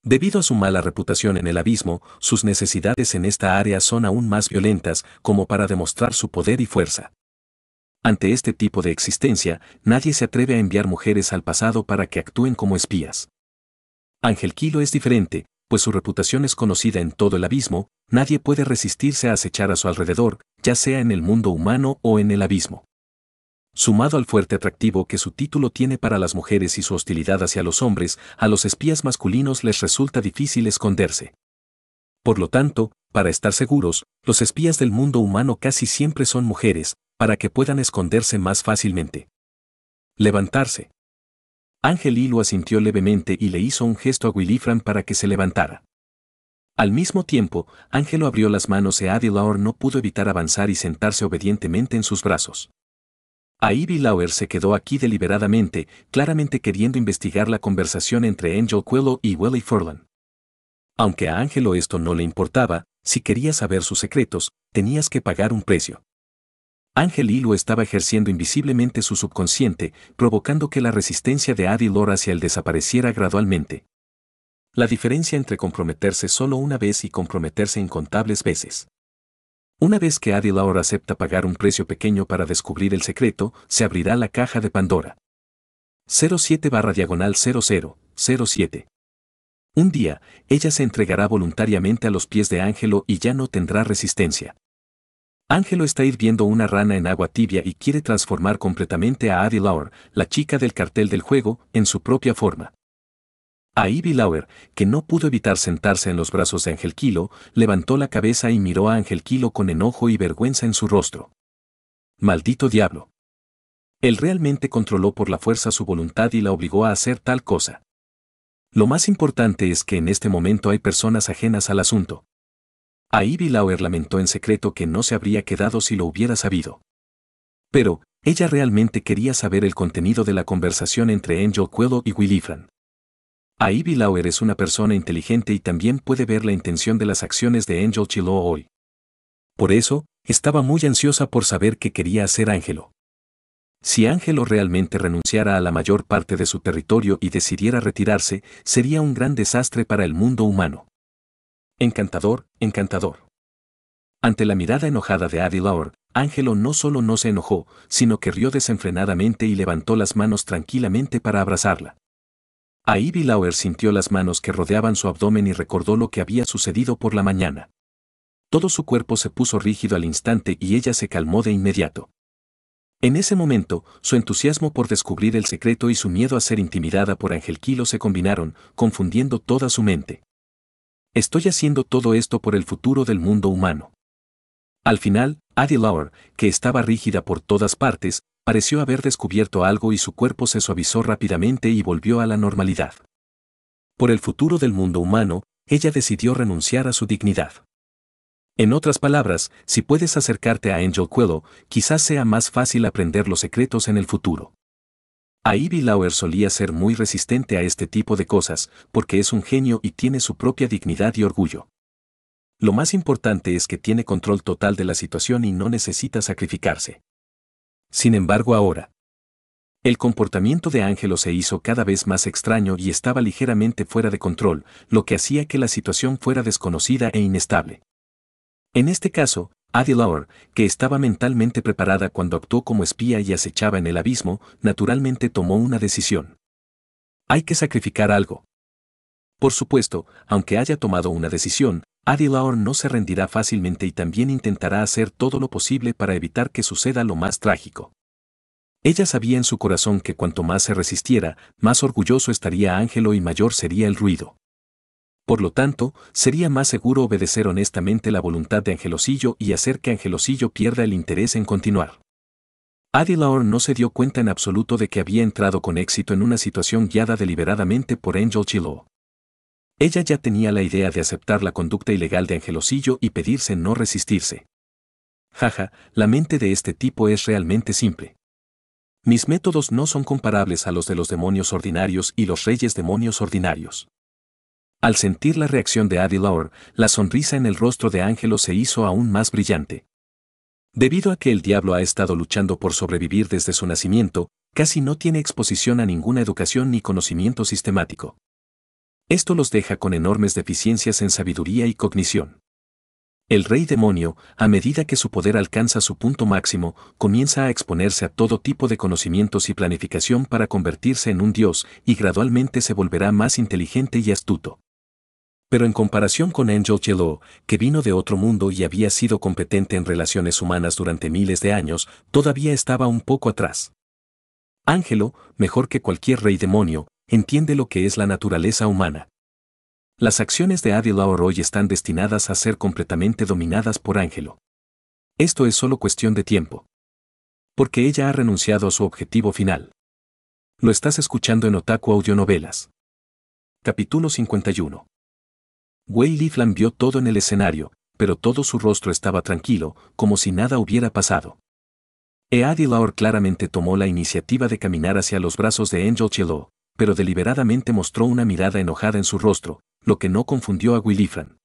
Debido a su mala reputación en el abismo, sus necesidades en esta área son aún más violentas como para demostrar su poder y fuerza. Ante este tipo de existencia, nadie se atreve a enviar mujeres al pasado para que actúen como espías. Ángel Kilo es diferente, pues su reputación es conocida en todo el abismo, nadie puede resistirse a acechar a su alrededor, ya sea en el mundo humano o en el abismo. Sumado al fuerte atractivo que su título tiene para las mujeres y su hostilidad hacia los hombres, a los espías masculinos les resulta difícil esconderse. Por lo tanto, para estar seguros, los espías del mundo humano casi siempre son mujeres, para que puedan esconderse más fácilmente. Levantarse. Ángel lo asintió levemente y le hizo un gesto a Willifran para que se levantara. Al mismo tiempo, Ángelo abrió las manos y e Adi Lauer no pudo evitar avanzar y sentarse obedientemente en sus brazos. Ivy Lauer se quedó aquí deliberadamente, claramente queriendo investigar la conversación entre Angel Cuello y Willy Furlan. Aunque a Ángelo esto no le importaba, si quería saber sus secretos, tenías que pagar un precio. Ángel Hilo estaba ejerciendo invisiblemente su subconsciente, provocando que la resistencia de Adi hacia él desapareciera gradualmente. La diferencia entre comprometerse solo una vez y comprometerse incontables veces. Una vez que Adi acepta pagar un precio pequeño para descubrir el secreto, se abrirá la caja de Pandora. 07 barra diagonal 0007. Un día, ella se entregará voluntariamente a los pies de Ángelo y ya no tendrá resistencia. Ángelo está hirviendo una rana en agua tibia y quiere transformar completamente a Adi Lauer, la chica del cartel del juego, en su propia forma. A Ivy Lauer, que no pudo evitar sentarse en los brazos de Ángel Kilo, levantó la cabeza y miró a Ángel Kilo con enojo y vergüenza en su rostro. Maldito diablo. Él realmente controló por la fuerza su voluntad y la obligó a hacer tal cosa. Lo más importante es que en este momento hay personas ajenas al asunto. Ivy Lauer lamentó en secreto que no se habría quedado si lo hubiera sabido. Pero, ella realmente quería saber el contenido de la conversación entre Angel Cuelo y Willy Fran. Ivy Lauer es una persona inteligente y también puede ver la intención de las acciones de Angel Chilo hoy. Por eso, estaba muy ansiosa por saber qué quería hacer Ángelo. Si Ángelo realmente renunciara a la mayor parte de su territorio y decidiera retirarse, sería un gran desastre para el mundo humano. Encantador, encantador. Ante la mirada enojada de Adi Lauer, Ángelo no solo no se enojó, sino que rió desenfrenadamente y levantó las manos tranquilamente para abrazarla. A Ivy Lauer sintió las manos que rodeaban su abdomen y recordó lo que había sucedido por la mañana. Todo su cuerpo se puso rígido al instante y ella se calmó de inmediato. En ese momento, su entusiasmo por descubrir el secreto y su miedo a ser intimidada por Kilo se combinaron, confundiendo toda su mente. Estoy haciendo todo esto por el futuro del mundo humano. Al final, Addie Lauer, que estaba rígida por todas partes, pareció haber descubierto algo y su cuerpo se suavizó rápidamente y volvió a la normalidad. Por el futuro del mundo humano, ella decidió renunciar a su dignidad. En otras palabras, si puedes acercarte a Angel Quello, quizás sea más fácil aprender los secretos en el futuro. Ivy Lauer solía ser muy resistente a este tipo de cosas, porque es un genio y tiene su propia dignidad y orgullo. Lo más importante es que tiene control total de la situación y no necesita sacrificarse. Sin embargo ahora, el comportamiento de Ángelo se hizo cada vez más extraño y estaba ligeramente fuera de control, lo que hacía que la situación fuera desconocida e inestable. En este caso, Adi que estaba mentalmente preparada cuando actuó como espía y acechaba en el abismo, naturalmente tomó una decisión. Hay que sacrificar algo. Por supuesto, aunque haya tomado una decisión, Adi no se rendirá fácilmente y también intentará hacer todo lo posible para evitar que suceda lo más trágico. Ella sabía en su corazón que cuanto más se resistiera, más orgulloso estaría Ángelo y mayor sería el ruido. Por lo tanto, sería más seguro obedecer honestamente la voluntad de Angelosillo y hacer que Angelosillo pierda el interés en continuar. Adi no se dio cuenta en absoluto de que había entrado con éxito en una situación guiada deliberadamente por Angel Chilo. Ella ya tenía la idea de aceptar la conducta ilegal de Angelosillo y pedirse no resistirse. Jaja, la mente de este tipo es realmente simple. Mis métodos no son comparables a los de los demonios ordinarios y los reyes demonios ordinarios. Al sentir la reacción de Adilor, la sonrisa en el rostro de Ángelo se hizo aún más brillante. Debido a que el diablo ha estado luchando por sobrevivir desde su nacimiento, casi no tiene exposición a ninguna educación ni conocimiento sistemático. Esto los deja con enormes deficiencias en sabiduría y cognición. El rey demonio, a medida que su poder alcanza su punto máximo, comienza a exponerse a todo tipo de conocimientos y planificación para convertirse en un dios, y gradualmente se volverá más inteligente y astuto pero en comparación con Angel Yellow, que vino de otro mundo y había sido competente en relaciones humanas durante miles de años, todavía estaba un poco atrás. Ángelo, mejor que cualquier rey demonio, entiende lo que es la naturaleza humana. Las acciones de Adelao hoy están destinadas a ser completamente dominadas por Ángelo. Esto es solo cuestión de tiempo. Porque ella ha renunciado a su objetivo final. Lo estás escuchando en Otaku Audionovelas. Capítulo 51. Wei vio todo en el escenario, pero todo su rostro estaba tranquilo, como si nada hubiera pasado. E Adilaor claramente tomó la iniciativa de caminar hacia los brazos de Angel Chelo, pero deliberadamente mostró una mirada enojada en su rostro, lo que no confundió a Willifran.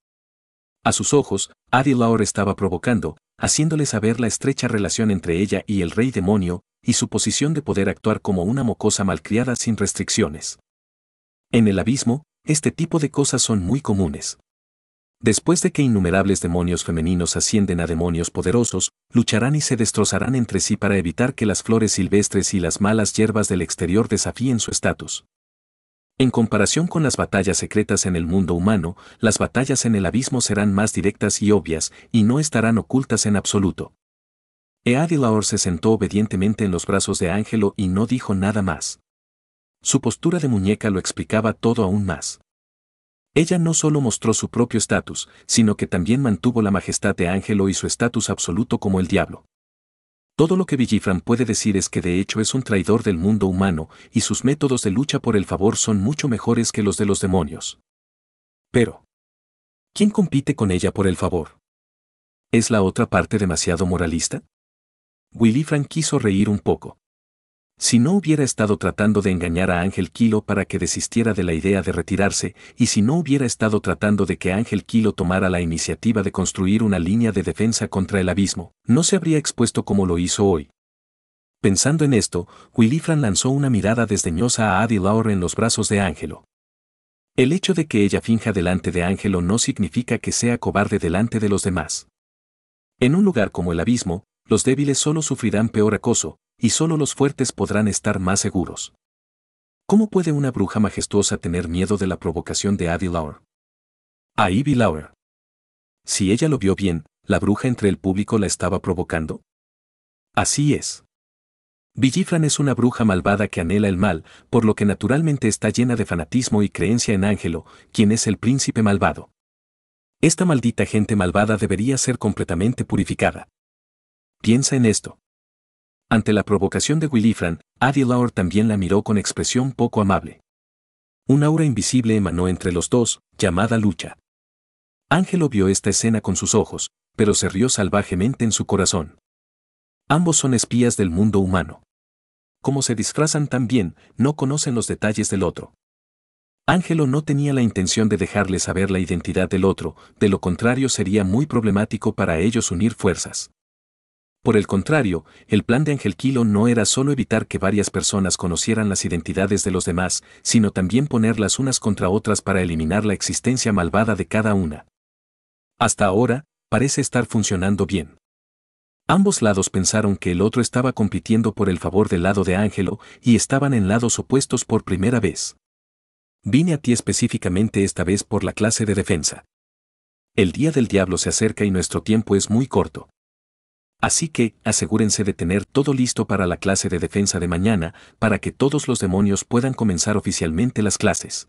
A sus ojos, Adi estaba provocando, haciéndole saber la estrecha relación entre ella y el rey demonio, y su posición de poder actuar como una mocosa malcriada sin restricciones. En el abismo, este tipo de cosas son muy comunes. Después de que innumerables demonios femeninos ascienden a demonios poderosos, lucharán y se destrozarán entre sí para evitar que las flores silvestres y las malas hierbas del exterior desafíen su estatus. En comparación con las batallas secretas en el mundo humano, las batallas en el abismo serán más directas y obvias, y no estarán ocultas en absoluto. Eadilaor se sentó obedientemente en los brazos de Ángelo y no dijo nada más. Su postura de muñeca lo explicaba todo aún más. Ella no solo mostró su propio estatus, sino que también mantuvo la majestad de Ángelo y su estatus absoluto como el diablo. Todo lo que Villifran puede decir es que de hecho es un traidor del mundo humano y sus métodos de lucha por el favor son mucho mejores que los de los demonios. Pero, ¿quién compite con ella por el favor? ¿Es la otra parte demasiado moralista? Willifran quiso reír un poco. Si no hubiera estado tratando de engañar a Ángel Kilo para que desistiera de la idea de retirarse, y si no hubiera estado tratando de que Ángel Kilo tomara la iniciativa de construir una línea de defensa contra el abismo, no se habría expuesto como lo hizo hoy. Pensando en esto, Willifran lanzó una mirada desdeñosa a Adi Laur en los brazos de Ángelo. El hecho de que ella finja delante de Ángelo no significa que sea cobarde delante de los demás. En un lugar como el abismo, los débiles solo sufrirán peor acoso, y solo los fuertes podrán estar más seguros. ¿Cómo puede una bruja majestuosa tener miedo de la provocación de Ivy Lauer? A Ivy Lauer. Si ella lo vio bien, la bruja entre el público la estaba provocando. Así es. Villifran es una bruja malvada que anhela el mal, por lo que naturalmente está llena de fanatismo y creencia en Ángelo, quien es el príncipe malvado. Esta maldita gente malvada debería ser completamente purificada. Piensa en esto. Ante la provocación de Willifran, Adelaur también la miró con expresión poco amable. Un aura invisible emanó entre los dos, llamada lucha. Ángelo vio esta escena con sus ojos, pero se rió salvajemente en su corazón. Ambos son espías del mundo humano. Como se disfrazan tan bien, no conocen los detalles del otro. Ángelo no tenía la intención de dejarle saber la identidad del otro, de lo contrario sería muy problemático para ellos unir fuerzas. Por el contrario, el plan de Kilo no era solo evitar que varias personas conocieran las identidades de los demás, sino también ponerlas unas contra otras para eliminar la existencia malvada de cada una. Hasta ahora, parece estar funcionando bien. Ambos lados pensaron que el otro estaba compitiendo por el favor del lado de Ángelo y estaban en lados opuestos por primera vez. Vine a ti específicamente esta vez por la clase de defensa. El día del diablo se acerca y nuestro tiempo es muy corto. Así que, asegúrense de tener todo listo para la clase de defensa de mañana, para que todos los demonios puedan comenzar oficialmente las clases.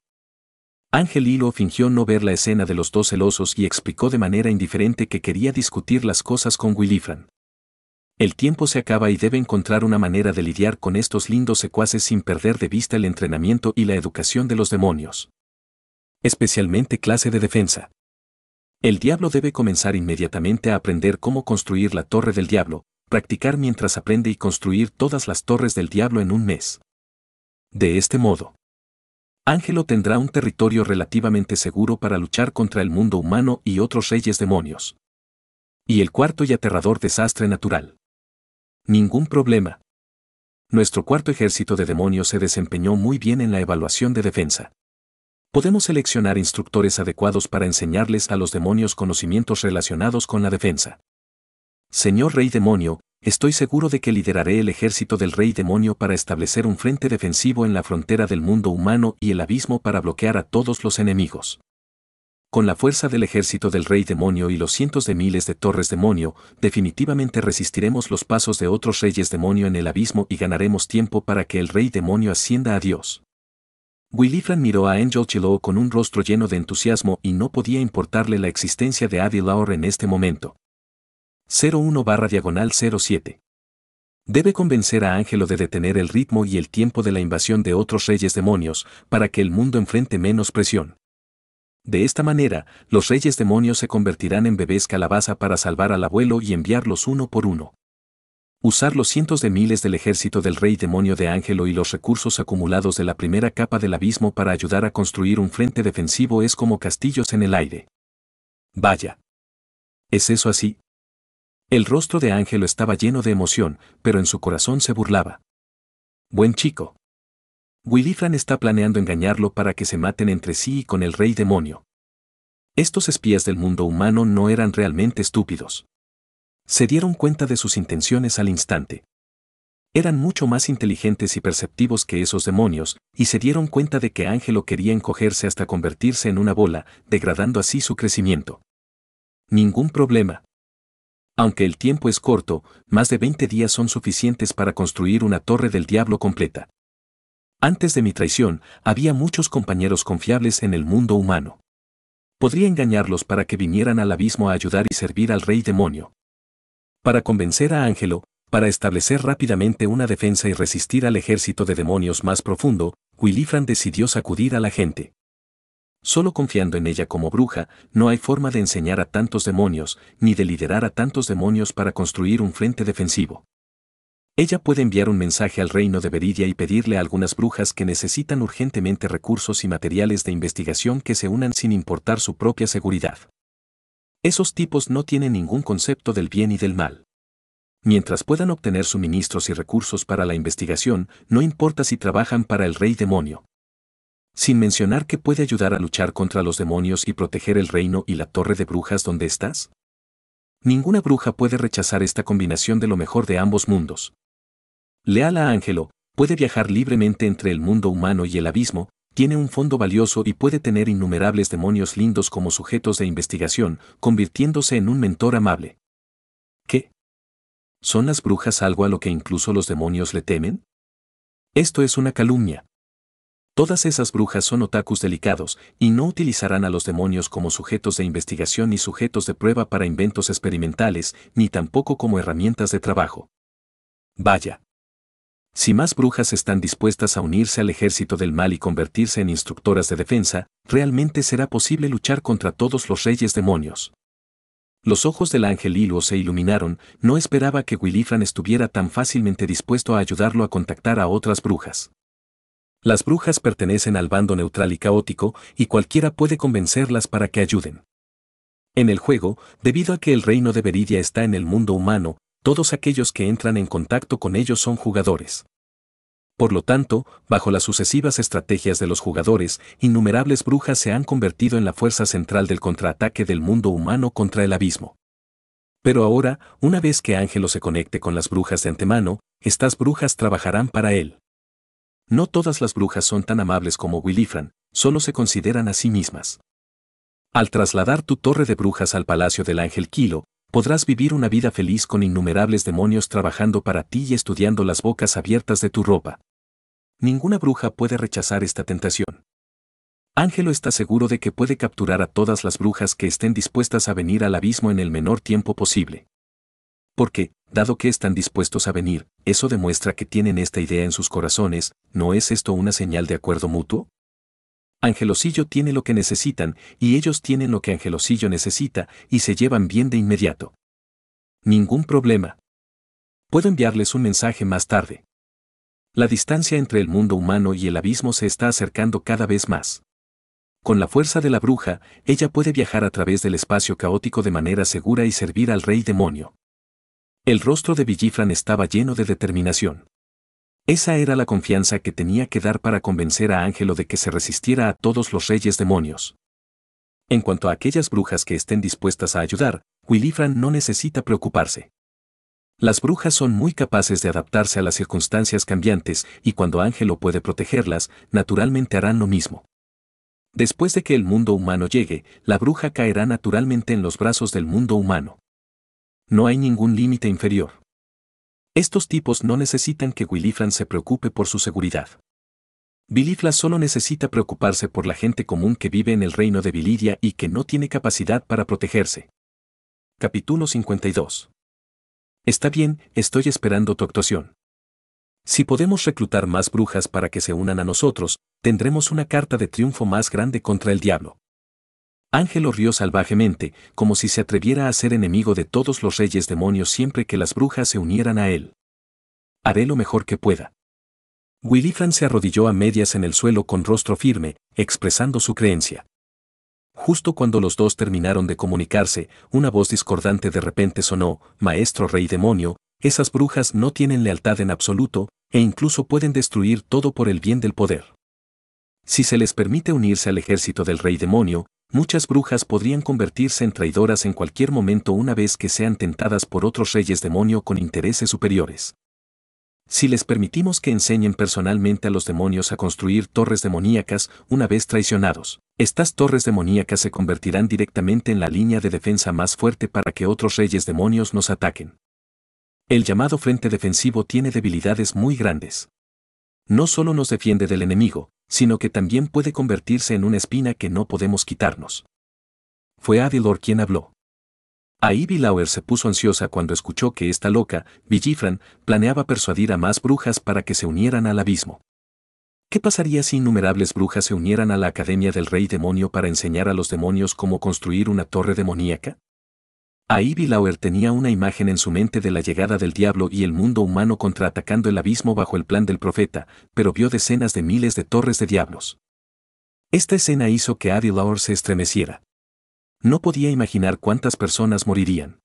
Ángel Hilo fingió no ver la escena de los dos celosos y explicó de manera indiferente que quería discutir las cosas con Willifran. El tiempo se acaba y debe encontrar una manera de lidiar con estos lindos secuaces sin perder de vista el entrenamiento y la educación de los demonios. Especialmente clase de defensa. El diablo debe comenzar inmediatamente a aprender cómo construir la torre del diablo, practicar mientras aprende y construir todas las torres del diablo en un mes. De este modo, Ángelo tendrá un territorio relativamente seguro para luchar contra el mundo humano y otros reyes demonios. Y el cuarto y aterrador desastre natural. Ningún problema. Nuestro cuarto ejército de demonios se desempeñó muy bien en la evaluación de defensa podemos seleccionar instructores adecuados para enseñarles a los demonios conocimientos relacionados con la defensa. Señor Rey Demonio, estoy seguro de que lideraré el ejército del Rey Demonio para establecer un frente defensivo en la frontera del mundo humano y el abismo para bloquear a todos los enemigos. Con la fuerza del ejército del Rey Demonio y los cientos de miles de torres demonio, definitivamente resistiremos los pasos de otros reyes demonio en el abismo y ganaremos tiempo para que el Rey Demonio ascienda a Dios. Willifran miró a Angel Chilo con un rostro lleno de entusiasmo y no podía importarle la existencia de Abby Laur en este momento. 01 barra diagonal 07. Debe convencer a Ángelo de detener el ritmo y el tiempo de la invasión de otros reyes demonios para que el mundo enfrente menos presión. De esta manera, los reyes demonios se convertirán en bebés calabaza para salvar al abuelo y enviarlos uno por uno usar los cientos de miles del ejército del rey demonio de Ángelo y los recursos acumulados de la primera capa del abismo para ayudar a construir un frente defensivo es como castillos en el aire. Vaya. ¿Es eso así? El rostro de Ángelo estaba lleno de emoción, pero en su corazón se burlaba. Buen chico. Willifran está planeando engañarlo para que se maten entre sí y con el rey demonio. Estos espías del mundo humano no eran realmente estúpidos se dieron cuenta de sus intenciones al instante. Eran mucho más inteligentes y perceptivos que esos demonios, y se dieron cuenta de que Ángelo quería encogerse hasta convertirse en una bola, degradando así su crecimiento. Ningún problema. Aunque el tiempo es corto, más de 20 días son suficientes para construir una torre del diablo completa. Antes de mi traición, había muchos compañeros confiables en el mundo humano. Podría engañarlos para que vinieran al abismo a ayudar y servir al rey demonio para convencer a Ángelo, para establecer rápidamente una defensa y resistir al ejército de demonios más profundo, Willifran decidió sacudir a la gente. Solo confiando en ella como bruja, no hay forma de enseñar a tantos demonios, ni de liderar a tantos demonios para construir un frente defensivo. Ella puede enviar un mensaje al reino de Beridia y pedirle a algunas brujas que necesitan urgentemente recursos y materiales de investigación que se unan sin importar su propia seguridad. Esos tipos no tienen ningún concepto del bien y del mal. Mientras puedan obtener suministros y recursos para la investigación, no importa si trabajan para el rey demonio. Sin mencionar que puede ayudar a luchar contra los demonios y proteger el reino y la torre de brujas donde estás. Ninguna bruja puede rechazar esta combinación de lo mejor de ambos mundos. Leal a Ángelo, puede viajar libremente entre el mundo humano y el abismo, tiene un fondo valioso y puede tener innumerables demonios lindos como sujetos de investigación, convirtiéndose en un mentor amable. ¿Qué? ¿Son las brujas algo a lo que incluso los demonios le temen? Esto es una calumnia. Todas esas brujas son otakus delicados y no utilizarán a los demonios como sujetos de investigación ni sujetos de prueba para inventos experimentales, ni tampoco como herramientas de trabajo. Vaya. Si más brujas están dispuestas a unirse al ejército del mal y convertirse en instructoras de defensa, realmente será posible luchar contra todos los reyes demonios. Los ojos del ángel Hilo se iluminaron, no esperaba que Willifran estuviera tan fácilmente dispuesto a ayudarlo a contactar a otras brujas. Las brujas pertenecen al bando neutral y caótico, y cualquiera puede convencerlas para que ayuden. En el juego, debido a que el reino de Veridia está en el mundo humano, todos aquellos que entran en contacto con ellos son jugadores. Por lo tanto, bajo las sucesivas estrategias de los jugadores, innumerables brujas se han convertido en la fuerza central del contraataque del mundo humano contra el abismo. Pero ahora, una vez que Ángelo se conecte con las brujas de antemano, estas brujas trabajarán para él. No todas las brujas son tan amables como Willifran, solo se consideran a sí mismas. Al trasladar tu torre de brujas al palacio del ángel Kilo, podrás vivir una vida feliz con innumerables demonios trabajando para ti y estudiando las bocas abiertas de tu ropa. Ninguna bruja puede rechazar esta tentación. Ángelo está seguro de que puede capturar a todas las brujas que estén dispuestas a venir al abismo en el menor tiempo posible. Porque, dado que están dispuestos a venir, eso demuestra que tienen esta idea en sus corazones, ¿no es esto una señal de acuerdo mutuo? Angelosillo tiene lo que necesitan y ellos tienen lo que Angelosillo necesita y se llevan bien de inmediato. Ningún problema. Puedo enviarles un mensaje más tarde. La distancia entre el mundo humano y el abismo se está acercando cada vez más. Con la fuerza de la bruja, ella puede viajar a través del espacio caótico de manera segura y servir al rey demonio. El rostro de Villifran estaba lleno de determinación. Esa era la confianza que tenía que dar para convencer a Ángelo de que se resistiera a todos los reyes demonios. En cuanto a aquellas brujas que estén dispuestas a ayudar, Willifran no necesita preocuparse. Las brujas son muy capaces de adaptarse a las circunstancias cambiantes y cuando Ángelo puede protegerlas, naturalmente harán lo mismo. Después de que el mundo humano llegue, la bruja caerá naturalmente en los brazos del mundo humano. No hay ningún límite inferior. Estos tipos no necesitan que Willifran se preocupe por su seguridad. Vilifla solo necesita preocuparse por la gente común que vive en el reino de Vilidia y que no tiene capacidad para protegerse. Capítulo 52. Está bien, estoy esperando tu actuación. Si podemos reclutar más brujas para que se unan a nosotros, tendremos una carta de triunfo más grande contra el diablo. Ángelo rió salvajemente, como si se atreviera a ser enemigo de todos los reyes demonios siempre que las brujas se unieran a él. Haré lo mejor que pueda. Fran se arrodilló a medias en el suelo con rostro firme, expresando su creencia. Justo cuando los dos terminaron de comunicarse, una voz discordante de repente sonó, Maestro Rey Demonio, esas brujas no tienen lealtad en absoluto, e incluso pueden destruir todo por el bien del poder. Si se les permite unirse al ejército del Rey Demonio, Muchas brujas podrían convertirse en traidoras en cualquier momento una vez que sean tentadas por otros reyes demonio con intereses superiores. Si les permitimos que enseñen personalmente a los demonios a construir torres demoníacas, una vez traicionados, estas torres demoníacas se convertirán directamente en la línea de defensa más fuerte para que otros reyes demonios nos ataquen. El llamado frente defensivo tiene debilidades muy grandes. No solo nos defiende del enemigo, sino que también puede convertirse en una espina que no podemos quitarnos. Fue Adilor quien habló. Ahí Ivy se puso ansiosa cuando escuchó que esta loca, Villifran, planeaba persuadir a más brujas para que se unieran al abismo. ¿Qué pasaría si innumerables brujas se unieran a la Academia del Rey Demonio para enseñar a los demonios cómo construir una torre demoníaca? Ivy Lauer tenía una imagen en su mente de la llegada del diablo y el mundo humano contraatacando el abismo bajo el plan del profeta, pero vio decenas de miles de torres de diablos. Esta escena hizo que Adi se estremeciera. No podía imaginar cuántas personas morirían.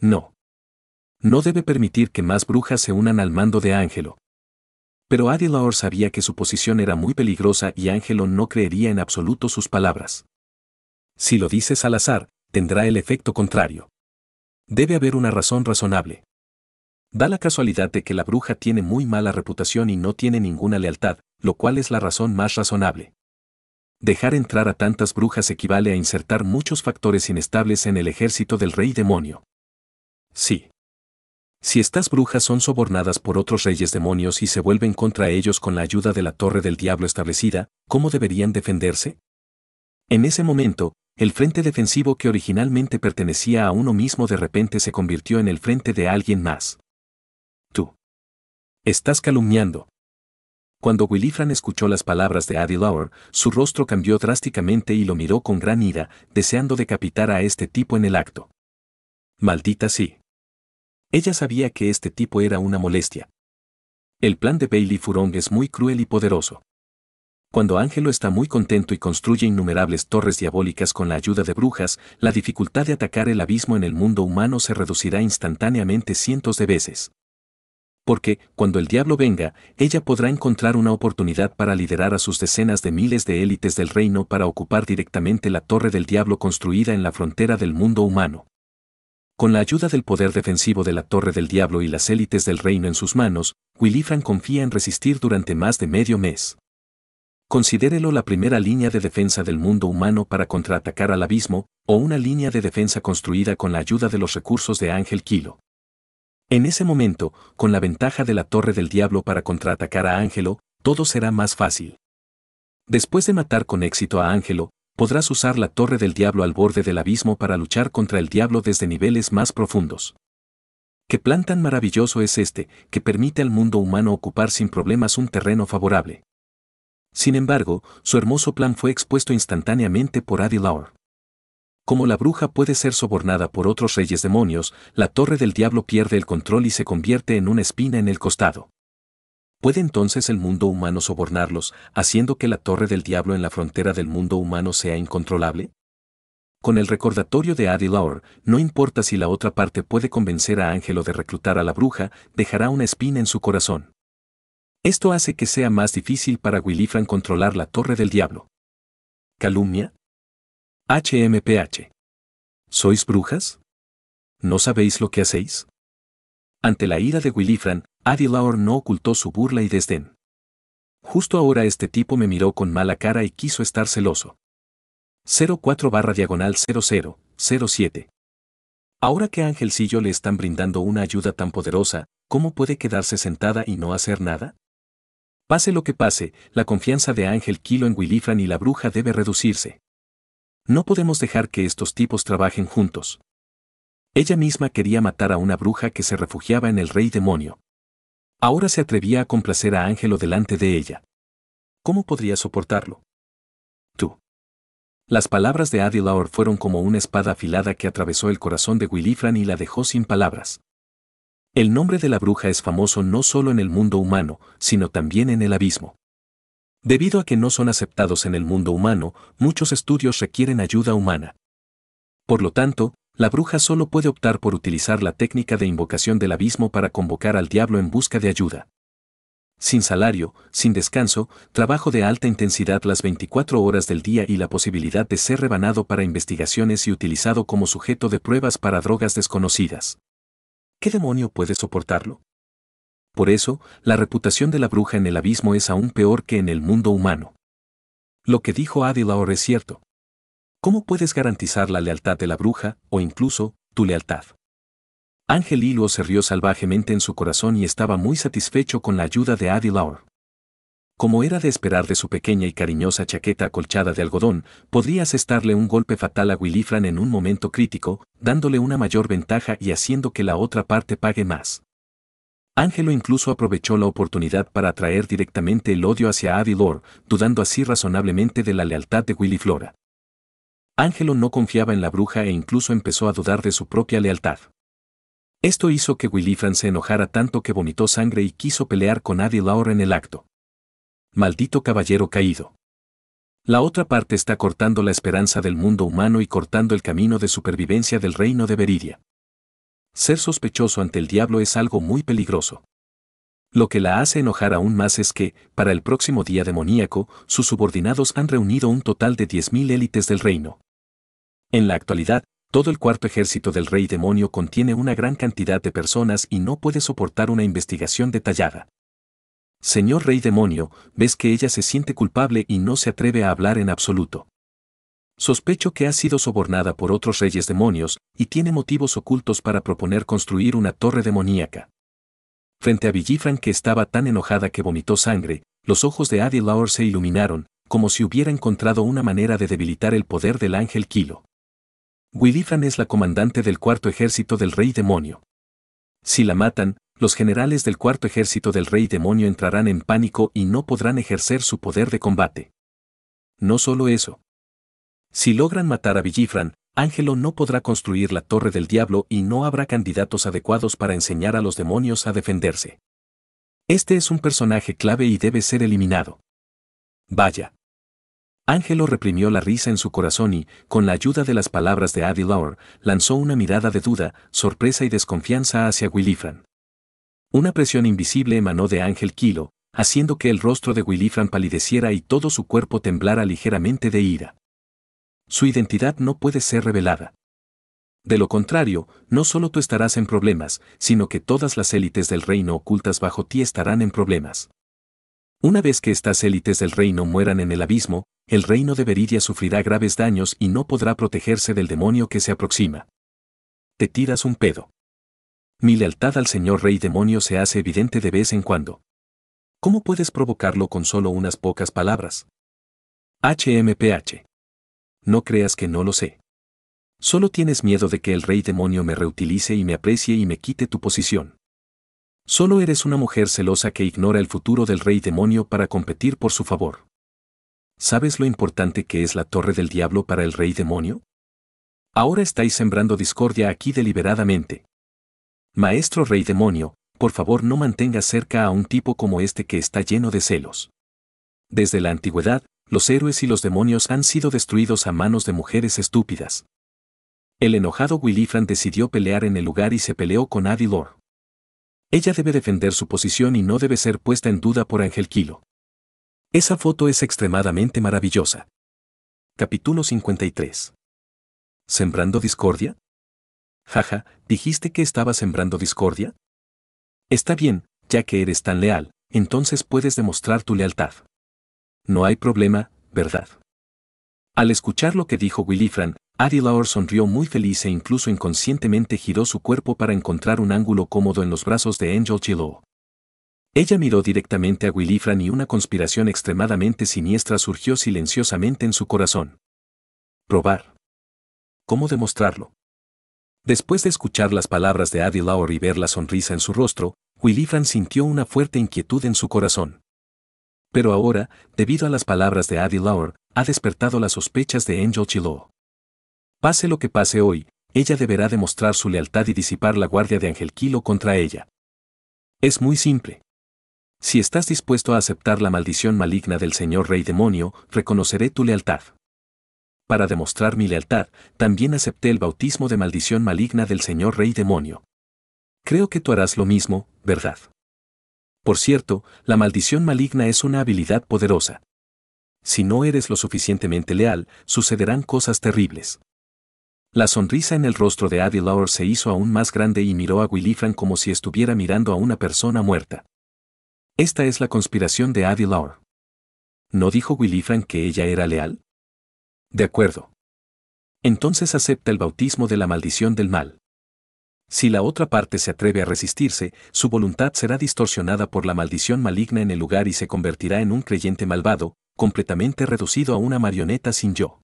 No. No debe permitir que más brujas se unan al mando de Ángelo. Pero Adi sabía que su posición era muy peligrosa y Ángelo no creería en absoluto sus palabras. Si lo dices al azar, tendrá el efecto contrario. Debe haber una razón razonable. Da la casualidad de que la bruja tiene muy mala reputación y no tiene ninguna lealtad, lo cual es la razón más razonable. Dejar entrar a tantas brujas equivale a insertar muchos factores inestables en el ejército del rey demonio. Sí. Si estas brujas son sobornadas por otros reyes demonios y se vuelven contra ellos con la ayuda de la torre del diablo establecida, ¿cómo deberían defenderse? En ese momento, el frente defensivo que originalmente pertenecía a uno mismo de repente se convirtió en el frente de alguien más. Tú. Estás calumniando. Cuando Willifran escuchó las palabras de Adi Lauer, su rostro cambió drásticamente y lo miró con gran ira, deseando decapitar a este tipo en el acto. Maldita sí. Ella sabía que este tipo era una molestia. El plan de Bailey Furong es muy cruel y poderoso. Cuando Ángelo está muy contento y construye innumerables torres diabólicas con la ayuda de brujas, la dificultad de atacar el abismo en el mundo humano se reducirá instantáneamente cientos de veces. Porque, cuando el diablo venga, ella podrá encontrar una oportunidad para liderar a sus decenas de miles de élites del reino para ocupar directamente la torre del diablo construida en la frontera del mundo humano. Con la ayuda del poder defensivo de la Torre del Diablo y las élites del reino en sus manos, Willifran confía en resistir durante más de medio mes. Considérelo la primera línea de defensa del mundo humano para contraatacar al abismo, o una línea de defensa construida con la ayuda de los recursos de Ángel Kilo. En ese momento, con la ventaja de la Torre del Diablo para contraatacar a Ángelo, todo será más fácil. Después de matar con éxito a Ángelo, podrás usar la Torre del Diablo al borde del abismo para luchar contra el diablo desde niveles más profundos. ¿Qué plan tan maravilloso es este, que permite al mundo humano ocupar sin problemas un terreno favorable? Sin embargo, su hermoso plan fue expuesto instantáneamente por Adilaur. Como la bruja puede ser sobornada por otros reyes demonios, la torre del diablo pierde el control y se convierte en una espina en el costado. ¿Puede entonces el mundo humano sobornarlos, haciendo que la torre del diablo en la frontera del mundo humano sea incontrolable? Con el recordatorio de Adi no importa si la otra parte puede convencer a Ángelo de reclutar a la bruja, dejará una espina en su corazón. Esto hace que sea más difícil para Willifran controlar la Torre del Diablo. ¿Calumnia? HMPH. ¿Sois brujas? ¿No sabéis lo que hacéis? Ante la ira de Willifran, Adilaor no ocultó su burla y desdén. Justo ahora este tipo me miró con mala cara y quiso estar celoso. 04 barra diagonal 0007. Ahora que Ángelcillo le están brindando una ayuda tan poderosa, ¿cómo puede quedarse sentada y no hacer nada? Pase lo que pase, la confianza de Ángel Kilo en Willifran y la bruja debe reducirse. No podemos dejar que estos tipos trabajen juntos. Ella misma quería matar a una bruja que se refugiaba en el rey demonio. Ahora se atrevía a complacer a Ángelo delante de ella. ¿Cómo podría soportarlo? Tú. Las palabras de Adilaur fueron como una espada afilada que atravesó el corazón de Willifran y la dejó sin palabras. El nombre de la bruja es famoso no solo en el mundo humano, sino también en el abismo. Debido a que no son aceptados en el mundo humano, muchos estudios requieren ayuda humana. Por lo tanto, la bruja solo puede optar por utilizar la técnica de invocación del abismo para convocar al diablo en busca de ayuda. Sin salario, sin descanso, trabajo de alta intensidad las 24 horas del día y la posibilidad de ser rebanado para investigaciones y utilizado como sujeto de pruebas para drogas desconocidas. ¿qué demonio puede soportarlo? Por eso, la reputación de la bruja en el abismo es aún peor que en el mundo humano. Lo que dijo Adilaur es cierto. ¿Cómo puedes garantizar la lealtad de la bruja, o incluso, tu lealtad? Ángel Hilo se rió salvajemente en su corazón y estaba muy satisfecho con la ayuda de Adilaur como era de esperar de su pequeña y cariñosa chaqueta acolchada de algodón, podría asestarle un golpe fatal a Willyfran en un momento crítico, dándole una mayor ventaja y haciendo que la otra parte pague más. Ángelo incluso aprovechó la oportunidad para atraer directamente el odio hacia Adilor, dudando así razonablemente de la lealtad de Flora. Ángelo no confiaba en la bruja e incluso empezó a dudar de su propia lealtad. Esto hizo que Willyfran se enojara tanto que vomitó sangre y quiso pelear con Adilor en el acto. Maldito caballero caído. La otra parte está cortando la esperanza del mundo humano y cortando el camino de supervivencia del reino de Beridia. Ser sospechoso ante el diablo es algo muy peligroso. Lo que la hace enojar aún más es que, para el próximo día demoníaco, sus subordinados han reunido un total de 10.000 élites del reino. En la actualidad, todo el cuarto ejército del rey demonio contiene una gran cantidad de personas y no puede soportar una investigación detallada. Señor Rey Demonio, ves que ella se siente culpable y no se atreve a hablar en absoluto. Sospecho que ha sido sobornada por otros reyes demonios y tiene motivos ocultos para proponer construir una torre demoníaca. Frente a Villifran que estaba tan enojada que vomitó sangre, los ojos de Adi se iluminaron, como si hubiera encontrado una manera de debilitar el poder del ángel Kilo. Willifran es la comandante del cuarto ejército del rey demonio. Si la matan, los generales del cuarto ejército del rey demonio entrarán en pánico y no podrán ejercer su poder de combate. No solo eso. Si logran matar a Villifran, Ángelo no podrá construir la torre del diablo y no habrá candidatos adecuados para enseñar a los demonios a defenderse. Este es un personaje clave y debe ser eliminado. Vaya. Ángelo reprimió la risa en su corazón y, con la ayuda de las palabras de Adi lanzó una mirada de duda, sorpresa y desconfianza hacia Willifran. Una presión invisible emanó de Ángel Kilo, haciendo que el rostro de Willifran palideciera y todo su cuerpo temblara ligeramente de ira. Su identidad no puede ser revelada. De lo contrario, no solo tú estarás en problemas, sino que todas las élites del reino ocultas bajo ti estarán en problemas. Una vez que estas élites del reino mueran en el abismo, el reino de Veridia sufrirá graves daños y no podrá protegerse del demonio que se aproxima. Te tiras un pedo. Mi lealtad al Señor Rey Demonio se hace evidente de vez en cuando. ¿Cómo puedes provocarlo con solo unas pocas palabras? HMPH. No creas que no lo sé. Solo tienes miedo de que el Rey Demonio me reutilice y me aprecie y me quite tu posición. Solo eres una mujer celosa que ignora el futuro del Rey Demonio para competir por su favor. ¿Sabes lo importante que es la Torre del Diablo para el Rey Demonio? Ahora estáis sembrando discordia aquí deliberadamente. Maestro Rey Demonio, por favor no mantenga cerca a un tipo como este que está lleno de celos. Desde la antigüedad, los héroes y los demonios han sido destruidos a manos de mujeres estúpidas. El enojado Willifran decidió pelear en el lugar y se peleó con Adi Ella debe defender su posición y no debe ser puesta en duda por Ángel Kilo. Esa foto es extremadamente maravillosa. Capítulo 53. ¿Sembrando discordia? jaja, dijiste que estaba sembrando discordia. Está bien, ya que eres tan leal, entonces puedes demostrar tu lealtad. No hay problema, ¿verdad? Al escuchar lo que dijo Willifran, Ari sonrió muy feliz e incluso inconscientemente giró su cuerpo para encontrar un ángulo cómodo en los brazos de Angel Chilo. Ella miró directamente a Willifran y una conspiración extremadamente siniestra surgió silenciosamente en su corazón. Probar. ¿Cómo demostrarlo? Después de escuchar las palabras de Adi Lauer y ver la sonrisa en su rostro, Willifran sintió una fuerte inquietud en su corazón. Pero ahora, debido a las palabras de Adi Laur, ha despertado las sospechas de Angel Chilo. Pase lo que pase hoy, ella deberá demostrar su lealtad y disipar la guardia de Ángel Kilo contra ella. Es muy simple. Si estás dispuesto a aceptar la maldición maligna del señor Rey Demonio, reconoceré tu lealtad para demostrar mi lealtad, también acepté el bautismo de maldición maligna del Señor Rey Demonio. Creo que tú harás lo mismo, ¿verdad? Por cierto, la maldición maligna es una habilidad poderosa. Si no eres lo suficientemente leal, sucederán cosas terribles. La sonrisa en el rostro de Adi Lauer se hizo aún más grande y miró a Willifran como si estuviera mirando a una persona muerta. Esta es la conspiración de Adi Lauer. ¿No dijo Willifran que ella era leal? De acuerdo. Entonces acepta el bautismo de la maldición del mal. Si la otra parte se atreve a resistirse, su voluntad será distorsionada por la maldición maligna en el lugar y se convertirá en un creyente malvado, completamente reducido a una marioneta sin yo.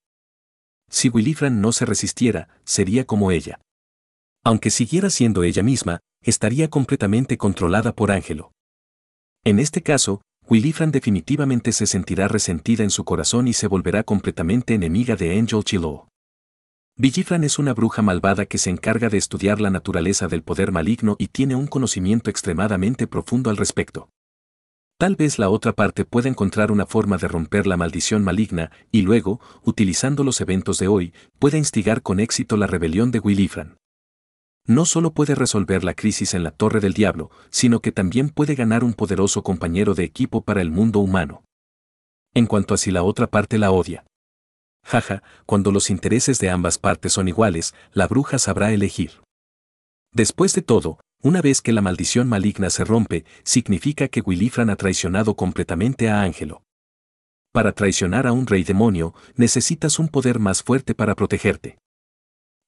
Si Willifran no se resistiera, sería como ella. Aunque siguiera siendo ella misma, estaría completamente controlada por Ángelo. En este caso, Willifran definitivamente se sentirá resentida en su corazón y se volverá completamente enemiga de Angel Chilo. Villifran es una bruja malvada que se encarga de estudiar la naturaleza del poder maligno y tiene un conocimiento extremadamente profundo al respecto. Tal vez la otra parte pueda encontrar una forma de romper la maldición maligna y luego, utilizando los eventos de hoy, pueda instigar con éxito la rebelión de Willifran no solo puede resolver la crisis en la Torre del Diablo, sino que también puede ganar un poderoso compañero de equipo para el mundo humano. En cuanto a si la otra parte la odia. Jaja, cuando los intereses de ambas partes son iguales, la bruja sabrá elegir. Después de todo, una vez que la maldición maligna se rompe, significa que Willifran ha traicionado completamente a Ángelo. Para traicionar a un rey demonio, necesitas un poder más fuerte para protegerte.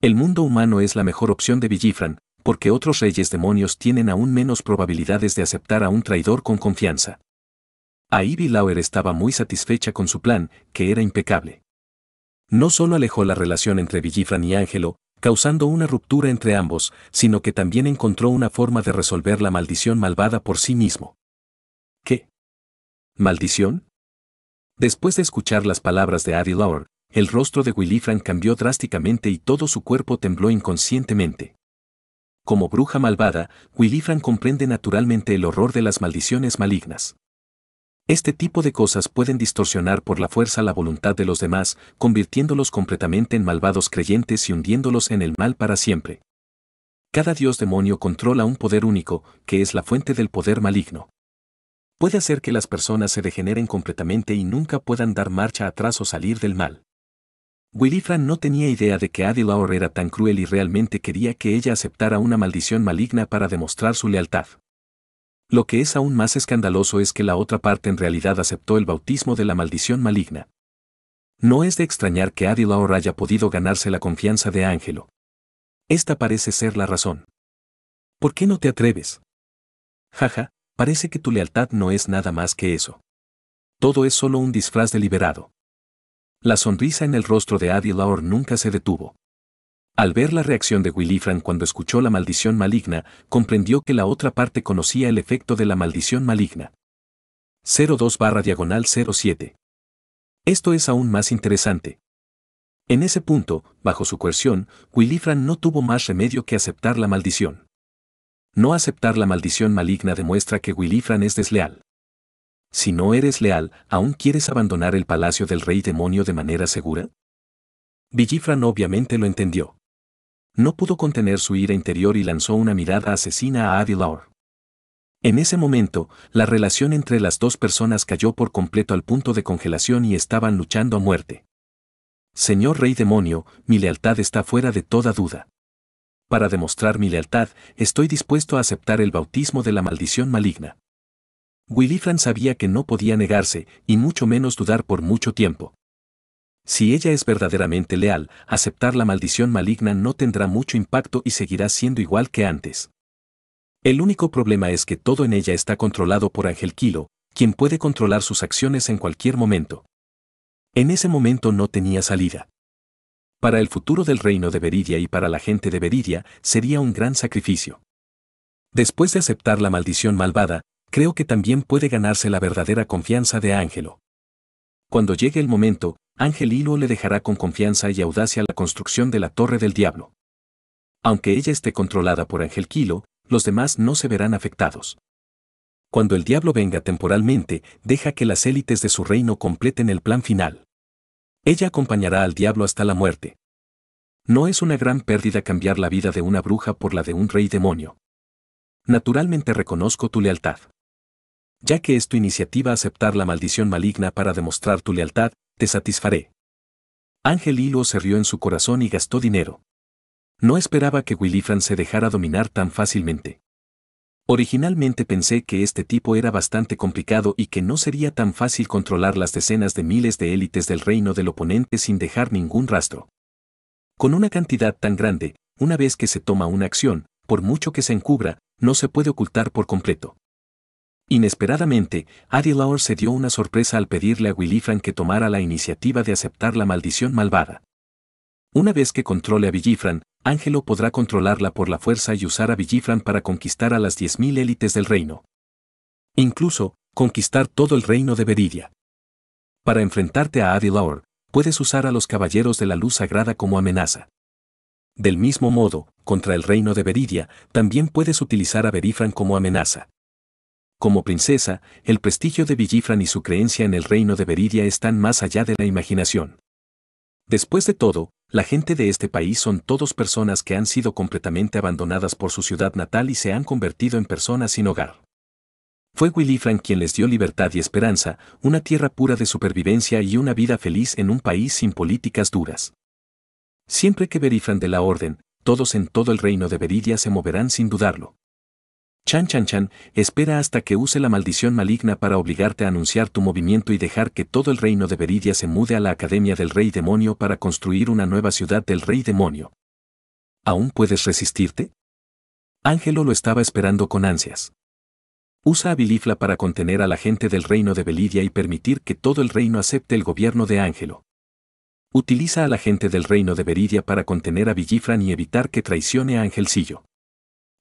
El mundo humano es la mejor opción de Villifran, porque otros reyes demonios tienen aún menos probabilidades de aceptar a un traidor con confianza. Ahí Ivy Lauer estaba muy satisfecha con su plan, que era impecable. No solo alejó la relación entre Villifran y Ángelo, causando una ruptura entre ambos, sino que también encontró una forma de resolver la maldición malvada por sí mismo. ¿Qué? ¿Maldición? Después de escuchar las palabras de Ivy Lauer, el rostro de Willifran cambió drásticamente y todo su cuerpo tembló inconscientemente. Como bruja malvada, Willifran comprende naturalmente el horror de las maldiciones malignas. Este tipo de cosas pueden distorsionar por la fuerza la voluntad de los demás, convirtiéndolos completamente en malvados creyentes y hundiéndolos en el mal para siempre. Cada dios demonio controla un poder único, que es la fuente del poder maligno. Puede hacer que las personas se degeneren completamente y nunca puedan dar marcha atrás o salir del mal. Willy no tenía idea de que Adilaor era tan cruel y realmente quería que ella aceptara una maldición maligna para demostrar su lealtad. Lo que es aún más escandaloso es que la otra parte en realidad aceptó el bautismo de la maldición maligna. No es de extrañar que Adilaor haya podido ganarse la confianza de Ángelo. Esta parece ser la razón. ¿Por qué no te atreves? Jaja, parece que tu lealtad no es nada más que eso. Todo es solo un disfraz deliberado. La sonrisa en el rostro de Adi Laor nunca se detuvo. Al ver la reacción de Willifran cuando escuchó la maldición maligna, comprendió que la otra parte conocía el efecto de la maldición maligna. 02 barra diagonal 07. Esto es aún más interesante. En ese punto, bajo su coerción, Willifran no tuvo más remedio que aceptar la maldición. No aceptar la maldición maligna demuestra que Willifran es desleal. Si no eres leal, ¿aún quieres abandonar el palacio del rey demonio de manera segura? Villifran obviamente lo entendió. No pudo contener su ira interior y lanzó una mirada asesina a Adilor. En ese momento, la relación entre las dos personas cayó por completo al punto de congelación y estaban luchando a muerte. Señor Rey Demonio, mi lealtad está fuera de toda duda. Para demostrar mi lealtad, estoy dispuesto a aceptar el bautismo de la maldición maligna. Willifran sabía que no podía negarse, y mucho menos dudar por mucho tiempo. Si ella es verdaderamente leal, aceptar la maldición maligna no tendrá mucho impacto y seguirá siendo igual que antes. El único problema es que todo en ella está controlado por Ángel Kilo, quien puede controlar sus acciones en cualquier momento. En ese momento no tenía salida. Para el futuro del reino de Veridia y para la gente de Veridia sería un gran sacrificio. Después de aceptar la maldición malvada, creo que también puede ganarse la verdadera confianza de Ángelo. Cuando llegue el momento, Ángel Hilo le dejará con confianza y audacia la construcción de la Torre del Diablo. Aunque ella esté controlada por Ángel Kilo, los demás no se verán afectados. Cuando el diablo venga temporalmente, deja que las élites de su reino completen el plan final. Ella acompañará al diablo hasta la muerte. No es una gran pérdida cambiar la vida de una bruja por la de un rey demonio. Naturalmente reconozco tu lealtad. Ya que es tu iniciativa aceptar la maldición maligna para demostrar tu lealtad, te satisfaré. Ángel Hilo se rió en su corazón y gastó dinero. No esperaba que Willifran se dejara dominar tan fácilmente. Originalmente pensé que este tipo era bastante complicado y que no sería tan fácil controlar las decenas de miles de élites del reino del oponente sin dejar ningún rastro. Con una cantidad tan grande, una vez que se toma una acción, por mucho que se encubra, no se puede ocultar por completo. Inesperadamente, Adilaur se dio una sorpresa al pedirle a Willifran que tomara la iniciativa de aceptar la maldición malvada. Una vez que controle a Villifran, Ángelo podrá controlarla por la fuerza y usar a Villifran para conquistar a las 10.000 élites del reino. Incluso, conquistar todo el reino de Beridia. Para enfrentarte a Adilaur, puedes usar a los Caballeros de la Luz Sagrada como amenaza. Del mismo modo, contra el reino de Beridia, también puedes utilizar a Berifran como amenaza. Como princesa, el prestigio de Villifran y su creencia en el reino de Beridia están más allá de la imaginación. Después de todo, la gente de este país son todos personas que han sido completamente abandonadas por su ciudad natal y se han convertido en personas sin hogar. Fue Willifran quien les dio libertad y esperanza, una tierra pura de supervivencia y una vida feliz en un país sin políticas duras. Siempre que verifran de la orden, todos en todo el reino de Beridia se moverán sin dudarlo. Chan Chan Chan, espera hasta que use la maldición maligna para obligarte a anunciar tu movimiento y dejar que todo el reino de Veridia se mude a la Academia del Rey Demonio para construir una nueva ciudad del Rey Demonio. ¿Aún puedes resistirte? Ángelo lo estaba esperando con ansias. Usa a Bilifla para contener a la gente del reino de Belidia y permitir que todo el reino acepte el gobierno de Ángelo. Utiliza a la gente del reino de Beridia para contener a Vigifran y evitar que traicione a Ángelcillo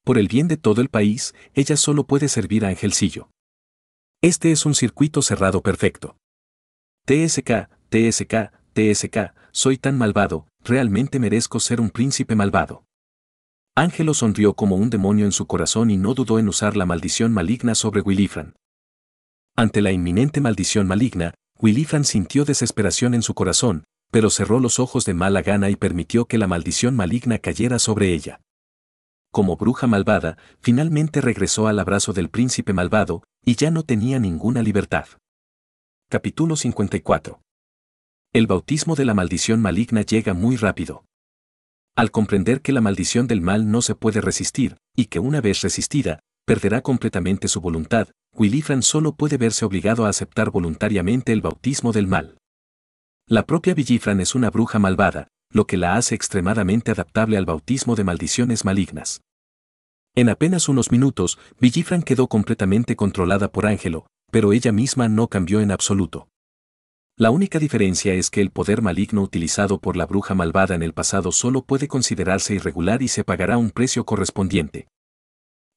por el bien de todo el país, ella solo puede servir a Angelcillo. Este es un circuito cerrado perfecto. TSK, TSK, TSK, soy tan malvado, realmente merezco ser un príncipe malvado. Ángelo sonrió como un demonio en su corazón y no dudó en usar la maldición maligna sobre Willifran. Ante la inminente maldición maligna, Willifran sintió desesperación en su corazón, pero cerró los ojos de mala gana y permitió que la maldición maligna cayera sobre ella como bruja malvada, finalmente regresó al abrazo del príncipe malvado, y ya no tenía ninguna libertad. Capítulo 54. El bautismo de la maldición maligna llega muy rápido. Al comprender que la maldición del mal no se puede resistir, y que una vez resistida, perderá completamente su voluntad, Willifran solo puede verse obligado a aceptar voluntariamente el bautismo del mal. La propia Villifran es una bruja malvada, lo que la hace extremadamente adaptable al bautismo de maldiciones malignas. En apenas unos minutos, Villifran quedó completamente controlada por Ángelo, pero ella misma no cambió en absoluto. La única diferencia es que el poder maligno utilizado por la bruja malvada en el pasado solo puede considerarse irregular y se pagará un precio correspondiente.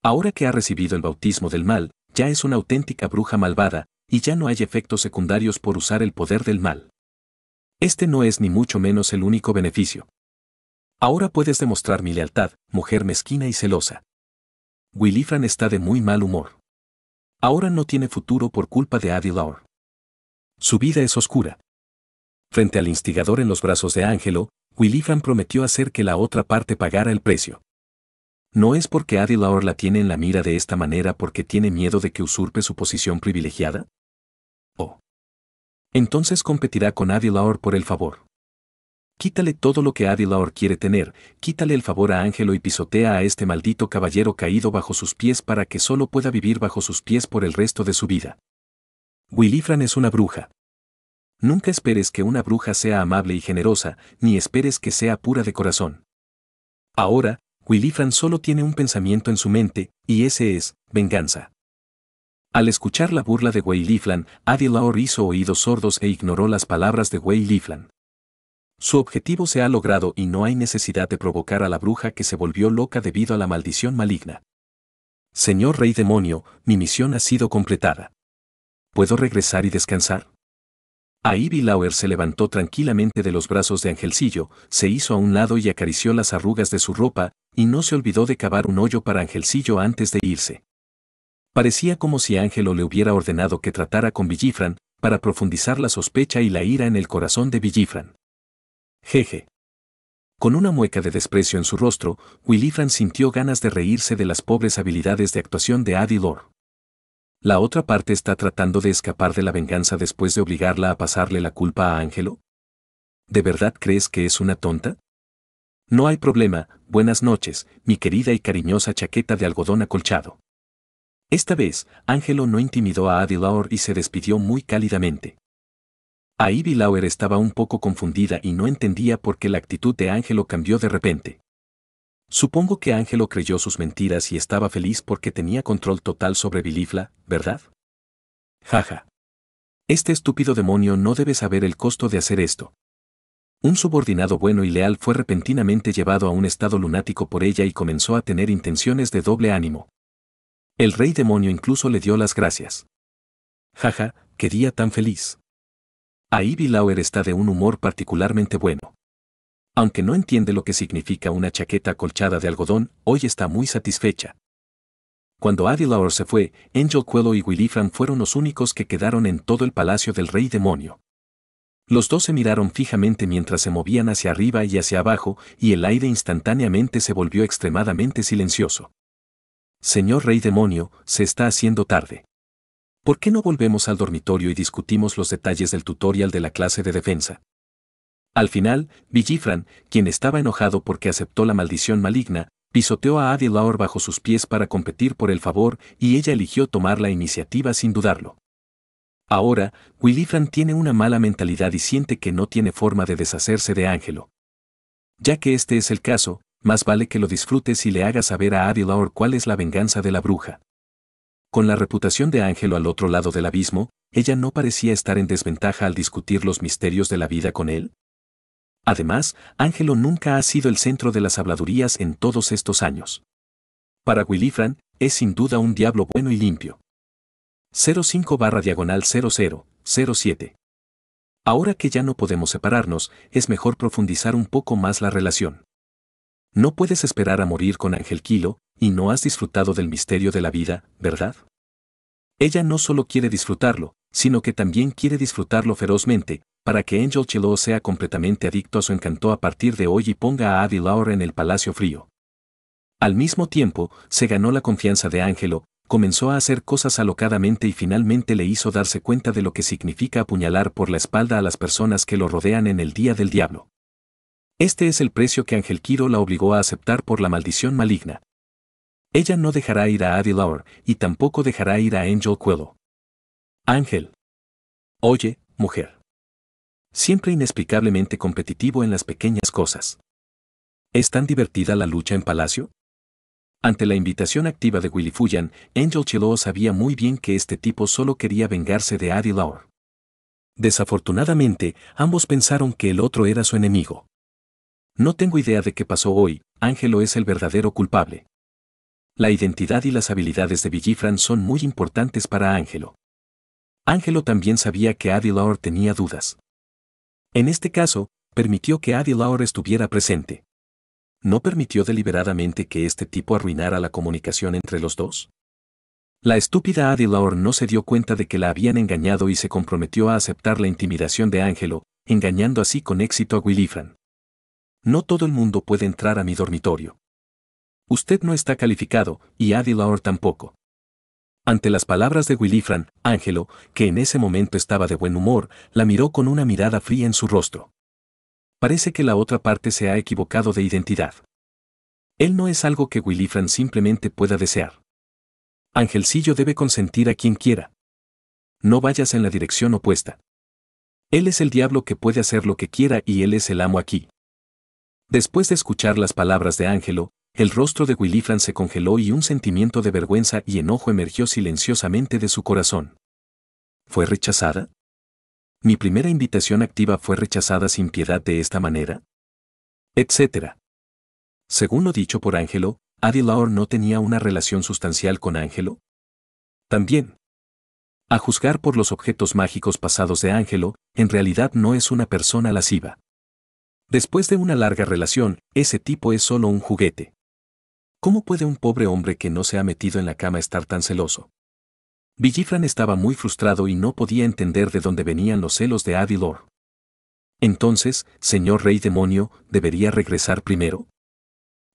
Ahora que ha recibido el bautismo del mal, ya es una auténtica bruja malvada, y ya no hay efectos secundarios por usar el poder del mal. Este no es ni mucho menos el único beneficio. Ahora puedes demostrar mi lealtad, mujer mezquina y celosa. Willifran está de muy mal humor. Ahora no tiene futuro por culpa de Adi Su vida es oscura. Frente al instigador en los brazos de Ángelo, Willifran prometió hacer que la otra parte pagara el precio. No es porque Adi la tiene en la mira de esta manera porque tiene miedo de que usurpe su posición privilegiada? Oh. Entonces competirá con Adi por el favor. Quítale todo lo que Adilaor quiere tener, quítale el favor a Ángelo y pisotea a este maldito caballero caído bajo sus pies para que solo pueda vivir bajo sus pies por el resto de su vida. Willifran es una bruja. Nunca esperes que una bruja sea amable y generosa, ni esperes que sea pura de corazón. Ahora, Willifran solo tiene un pensamiento en su mente, y ese es, venganza. Al escuchar la burla de Willifran, Adilaor hizo oídos sordos e ignoró las palabras de Willifran. Su objetivo se ha logrado y no hay necesidad de provocar a la bruja que se volvió loca debido a la maldición maligna. Señor Rey Demonio, mi misión ha sido completada. ¿Puedo regresar y descansar? A Ivy Lauer se levantó tranquilamente de los brazos de Angelcillo, se hizo a un lado y acarició las arrugas de su ropa, y no se olvidó de cavar un hoyo para Angelcillo antes de irse. Parecía como si Ángelo le hubiera ordenado que tratara con Villifran, para profundizar la sospecha y la ira en el corazón de Villifran. Jeje. Con una mueca de desprecio en su rostro, Willifran sintió ganas de reírse de las pobres habilidades de actuación de Adilor. ¿La otra parte está tratando de escapar de la venganza después de obligarla a pasarle la culpa a Ángelo? ¿De verdad crees que es una tonta? No hay problema, buenas noches, mi querida y cariñosa chaqueta de algodón acolchado. Esta vez, Ángelo no intimidó a Adilor y se despidió muy cálidamente. Ahí Bilauer estaba un poco confundida y no entendía por qué la actitud de Ángelo cambió de repente. Supongo que Ángelo creyó sus mentiras y estaba feliz porque tenía control total sobre Bilifla, ¿verdad? Jaja. Este estúpido demonio no debe saber el costo de hacer esto. Un subordinado bueno y leal fue repentinamente llevado a un estado lunático por ella y comenzó a tener intenciones de doble ánimo. El rey demonio incluso le dio las gracias. Jaja, qué día tan feliz. Ivy está de un humor particularmente bueno. Aunque no entiende lo que significa una chaqueta colchada de algodón, hoy está muy satisfecha. Cuando Ivy se fue, Angel cuello y Wilifran fueron los únicos que quedaron en todo el palacio del rey demonio. Los dos se miraron fijamente mientras se movían hacia arriba y hacia abajo, y el aire instantáneamente se volvió extremadamente silencioso. Señor rey demonio, se está haciendo tarde. ¿Por qué no volvemos al dormitorio y discutimos los detalles del tutorial de la clase de defensa? Al final, Villifran, quien estaba enojado porque aceptó la maldición maligna, pisoteó a Adi bajo sus pies para competir por el favor y ella eligió tomar la iniciativa sin dudarlo. Ahora, Willifran tiene una mala mentalidad y siente que no tiene forma de deshacerse de Ángelo. Ya que este es el caso, más vale que lo disfrutes y le hagas saber a Adi cuál es la venganza de la bruja. Con la reputación de Ángelo al otro lado del abismo, ella no parecía estar en desventaja al discutir los misterios de la vida con él. Además, Ángelo nunca ha sido el centro de las habladurías en todos estos años. Para Willifran, es sin duda un diablo bueno y limpio. 05 barra diagonal 0007. Ahora que ya no podemos separarnos, es mejor profundizar un poco más la relación. No puedes esperar a morir con Ángel Kilo, y no has disfrutado del misterio de la vida, ¿verdad? Ella no solo quiere disfrutarlo, sino que también quiere disfrutarlo ferozmente, para que Angel Chilo sea completamente adicto a su encanto a partir de hoy y ponga a Adi Laura en el Palacio Frío. Al mismo tiempo, se ganó la confianza de Angelo, comenzó a hacer cosas alocadamente y finalmente le hizo darse cuenta de lo que significa apuñalar por la espalda a las personas que lo rodean en el día del diablo. Este es el precio que Ángel Quiro la obligó a aceptar por la maldición maligna, ella no dejará ir a Adi Lauer y tampoco dejará ir a Angel Quello. Ángel. Oye, mujer. Siempre inexplicablemente competitivo en las pequeñas cosas. ¿Es tan divertida la lucha en Palacio? Ante la invitación activa de Willy Fuyan, Angel Chiló sabía muy bien que este tipo solo quería vengarse de Adi Lauer. Desafortunadamente, ambos pensaron que el otro era su enemigo. No tengo idea de qué pasó hoy, Ángelo es el verdadero culpable. La identidad y las habilidades de Villifran son muy importantes para Ángelo. Ángelo también sabía que Adilaur tenía dudas. En este caso, permitió que Adilaur estuviera presente. ¿No permitió deliberadamente que este tipo arruinara la comunicación entre los dos? La estúpida Adilaor no se dio cuenta de que la habían engañado y se comprometió a aceptar la intimidación de Ángelo, engañando así con éxito a Willifran. No todo el mundo puede entrar a mi dormitorio. Usted no está calificado, y Adi tampoco. Ante las palabras de Willifran, Ángelo, que en ese momento estaba de buen humor, la miró con una mirada fría en su rostro. Parece que la otra parte se ha equivocado de identidad. Él no es algo que Willifran simplemente pueda desear. Ángelcillo debe consentir a quien quiera. No vayas en la dirección opuesta. Él es el diablo que puede hacer lo que quiera y él es el amo aquí. Después de escuchar las palabras de Ángelo, el rostro de Willifran se congeló y un sentimiento de vergüenza y enojo emergió silenciosamente de su corazón. ¿Fue rechazada? ¿Mi primera invitación activa fue rechazada sin piedad de esta manera? Etcétera. Según lo dicho por Ángelo, Adi no tenía una relación sustancial con Ángelo. También. A juzgar por los objetos mágicos pasados de Ángelo, en realidad no es una persona lasciva. Después de una larga relación, ese tipo es solo un juguete. ¿Cómo puede un pobre hombre que no se ha metido en la cama estar tan celoso? Villifran estaba muy frustrado y no podía entender de dónde venían los celos de Adilor. Entonces, señor rey demonio, ¿debería regresar primero?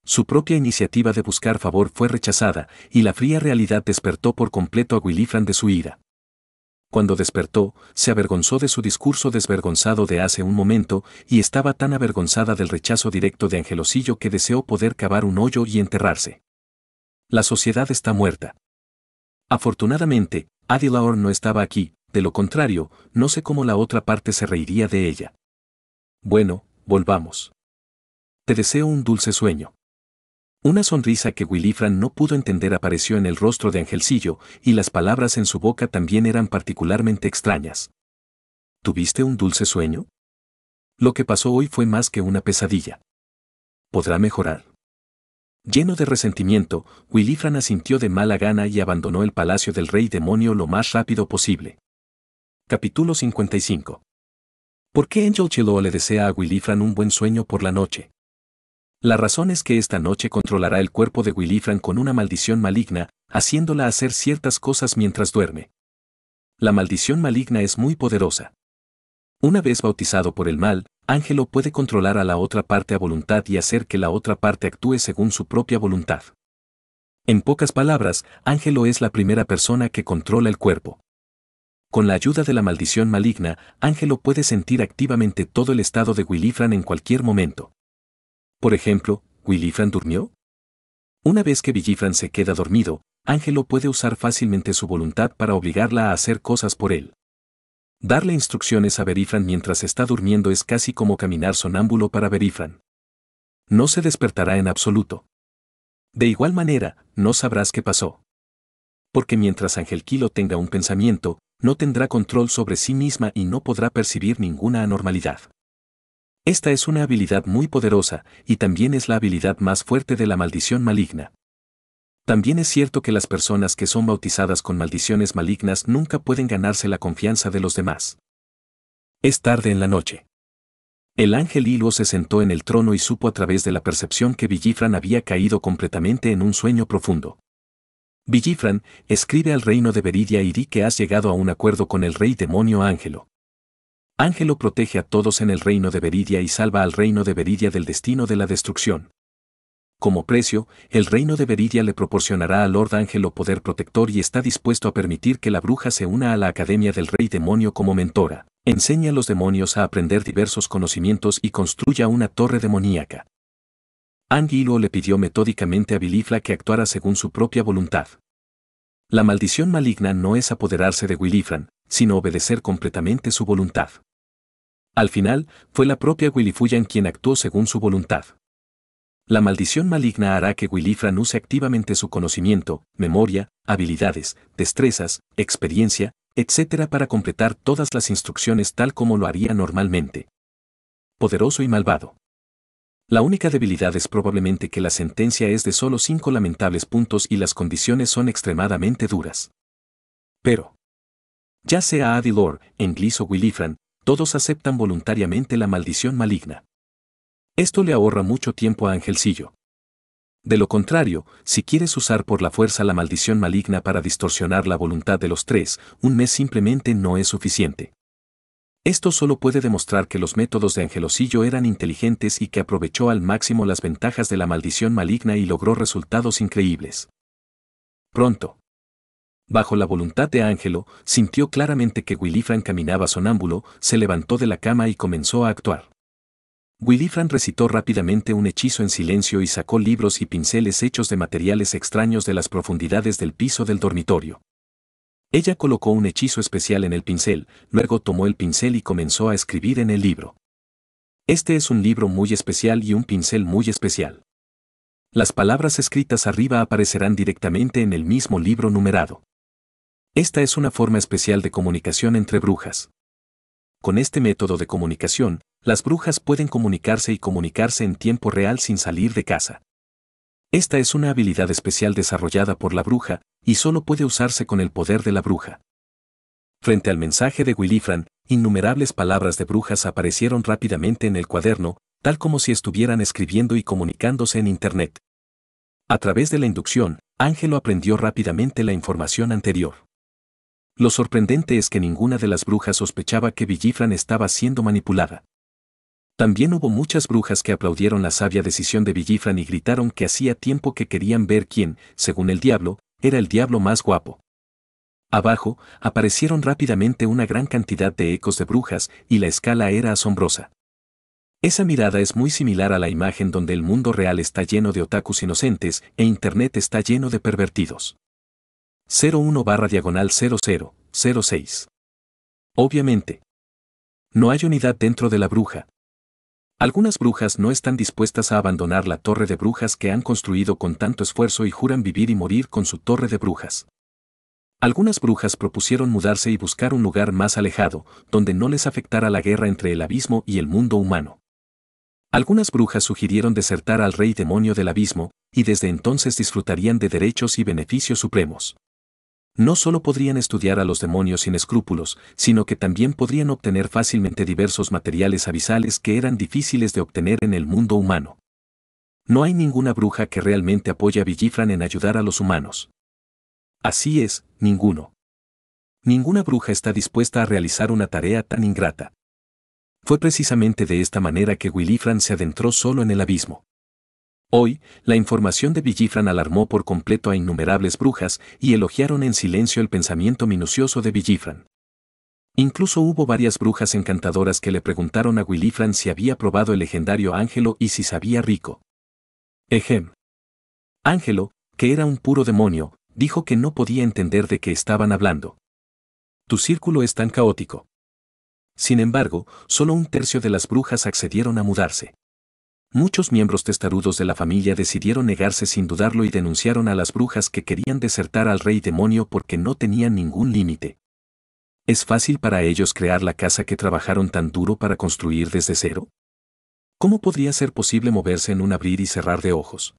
Su propia iniciativa de buscar favor fue rechazada, y la fría realidad despertó por completo a Willifran de su ira. Cuando despertó, se avergonzó de su discurso desvergonzado de hace un momento y estaba tan avergonzada del rechazo directo de Angelosillo que deseó poder cavar un hoyo y enterrarse. La sociedad está muerta. Afortunadamente, Adelaor no estaba aquí, de lo contrario, no sé cómo la otra parte se reiría de ella. Bueno, volvamos. Te deseo un dulce sueño. Una sonrisa que Willifran no pudo entender apareció en el rostro de Angelcillo, y las palabras en su boca también eran particularmente extrañas. ¿Tuviste un dulce sueño? Lo que pasó hoy fue más que una pesadilla. ¿Podrá mejorar? Lleno de resentimiento, Willifran asintió de mala gana y abandonó el palacio del rey demonio lo más rápido posible. Capítulo 55 ¿Por qué Angel le desea a Willifran un buen sueño por la noche? La razón es que esta noche controlará el cuerpo de Willifran con una maldición maligna, haciéndola hacer ciertas cosas mientras duerme. La maldición maligna es muy poderosa. Una vez bautizado por el mal, Ángelo puede controlar a la otra parte a voluntad y hacer que la otra parte actúe según su propia voluntad. En pocas palabras, Ángelo es la primera persona que controla el cuerpo. Con la ayuda de la maldición maligna, Ángelo puede sentir activamente todo el estado de Willifran en cualquier momento. Por ejemplo, ¿Willifran durmió? Una vez que Willifran se queda dormido, Ángelo puede usar fácilmente su voluntad para obligarla a hacer cosas por él. Darle instrucciones a Berifran mientras está durmiendo es casi como caminar sonámbulo para Verifran. No se despertará en absoluto. De igual manera, no sabrás qué pasó. Porque mientras Ángel Kilo tenga un pensamiento, no tendrá control sobre sí misma y no podrá percibir ninguna anormalidad. Esta es una habilidad muy poderosa y también es la habilidad más fuerte de la maldición maligna. También es cierto que las personas que son bautizadas con maldiciones malignas nunca pueden ganarse la confianza de los demás. Es tarde en la noche. El ángel Hilo se sentó en el trono y supo a través de la percepción que Villifran había caído completamente en un sueño profundo. Villifran, escribe al reino de Veridia y di que has llegado a un acuerdo con el rey demonio Ángelo. Ángelo protege a todos en el reino de Beridia y salva al reino de Beridia del destino de la destrucción. Como precio, el reino de Beridia le proporcionará al Lord Ángelo poder protector y está dispuesto a permitir que la bruja se una a la Academia del Rey Demonio como mentora, enseña a los demonios a aprender diversos conocimientos y construya una torre demoníaca. Ángelo le pidió metódicamente a Bilifla que actuara según su propia voluntad. La maldición maligna no es apoderarse de Willifran, sino obedecer completamente su voluntad. Al final, fue la propia en quien actuó según su voluntad. La maldición maligna hará que Willifran use activamente su conocimiento, memoria, habilidades, destrezas, experiencia, etc. para completar todas las instrucciones tal como lo haría normalmente. Poderoso y malvado. La única debilidad es probablemente que la sentencia es de solo cinco lamentables puntos y las condiciones son extremadamente duras. Pero, ya sea Adilor, Englis o Willifran, todos aceptan voluntariamente la maldición maligna. Esto le ahorra mucho tiempo a Angelcillo. De lo contrario, si quieres usar por la fuerza la maldición maligna para distorsionar la voluntad de los tres, un mes simplemente no es suficiente. Esto solo puede demostrar que los métodos de Angelcillo eran inteligentes y que aprovechó al máximo las ventajas de la maldición maligna y logró resultados increíbles. Pronto bajo la voluntad de Ángelo, sintió claramente que Willifran caminaba sonámbulo, se levantó de la cama y comenzó a actuar. Willifran recitó rápidamente un hechizo en silencio y sacó libros y pinceles hechos de materiales extraños de las profundidades del piso del dormitorio. Ella colocó un hechizo especial en el pincel, luego tomó el pincel y comenzó a escribir en el libro. Este es un libro muy especial y un pincel muy especial. Las palabras escritas arriba aparecerán directamente en el mismo libro numerado. Esta es una forma especial de comunicación entre brujas. Con este método de comunicación, las brujas pueden comunicarse y comunicarse en tiempo real sin salir de casa. Esta es una habilidad especial desarrollada por la bruja y solo puede usarse con el poder de la bruja. Frente al mensaje de Willifran, innumerables palabras de brujas aparecieron rápidamente en el cuaderno, tal como si estuvieran escribiendo y comunicándose en Internet. A través de la inducción, Ángelo aprendió rápidamente la información anterior. Lo sorprendente es que ninguna de las brujas sospechaba que Villifran estaba siendo manipulada. También hubo muchas brujas que aplaudieron la sabia decisión de Villifran y gritaron que hacía tiempo que querían ver quién, según el diablo, era el diablo más guapo. Abajo, aparecieron rápidamente una gran cantidad de ecos de brujas y la escala era asombrosa. Esa mirada es muy similar a la imagen donde el mundo real está lleno de otakus inocentes e Internet está lleno de pervertidos. 01 barra diagonal 0006. Obviamente. No hay unidad dentro de la bruja. Algunas brujas no están dispuestas a abandonar la torre de brujas que han construido con tanto esfuerzo y juran vivir y morir con su torre de brujas. Algunas brujas propusieron mudarse y buscar un lugar más alejado, donde no les afectara la guerra entre el abismo y el mundo humano. Algunas brujas sugirieron desertar al rey demonio del abismo, y desde entonces disfrutarían de derechos y beneficios supremos no solo podrían estudiar a los demonios sin escrúpulos, sino que también podrían obtener fácilmente diversos materiales abisales que eran difíciles de obtener en el mundo humano. No hay ninguna bruja que realmente apoye a Villifran en ayudar a los humanos. Así es, ninguno. Ninguna bruja está dispuesta a realizar una tarea tan ingrata. Fue precisamente de esta manera que Willifran se adentró solo en el abismo. Hoy, la información de Villifran alarmó por completo a innumerables brujas y elogiaron en silencio el pensamiento minucioso de Villifran. Incluso hubo varias brujas encantadoras que le preguntaron a Willifran si había probado el legendario Ángelo y si sabía rico. Ejem. Ángelo, que era un puro demonio, dijo que no podía entender de qué estaban hablando. Tu círculo es tan caótico. Sin embargo, solo un tercio de las brujas accedieron a mudarse muchos miembros testarudos de la familia decidieron negarse sin dudarlo y denunciaron a las brujas que querían desertar al rey demonio porque no tenían ningún límite. ¿Es fácil para ellos crear la casa que trabajaron tan duro para construir desde cero? ¿Cómo podría ser posible moverse en un abrir y cerrar de ojos?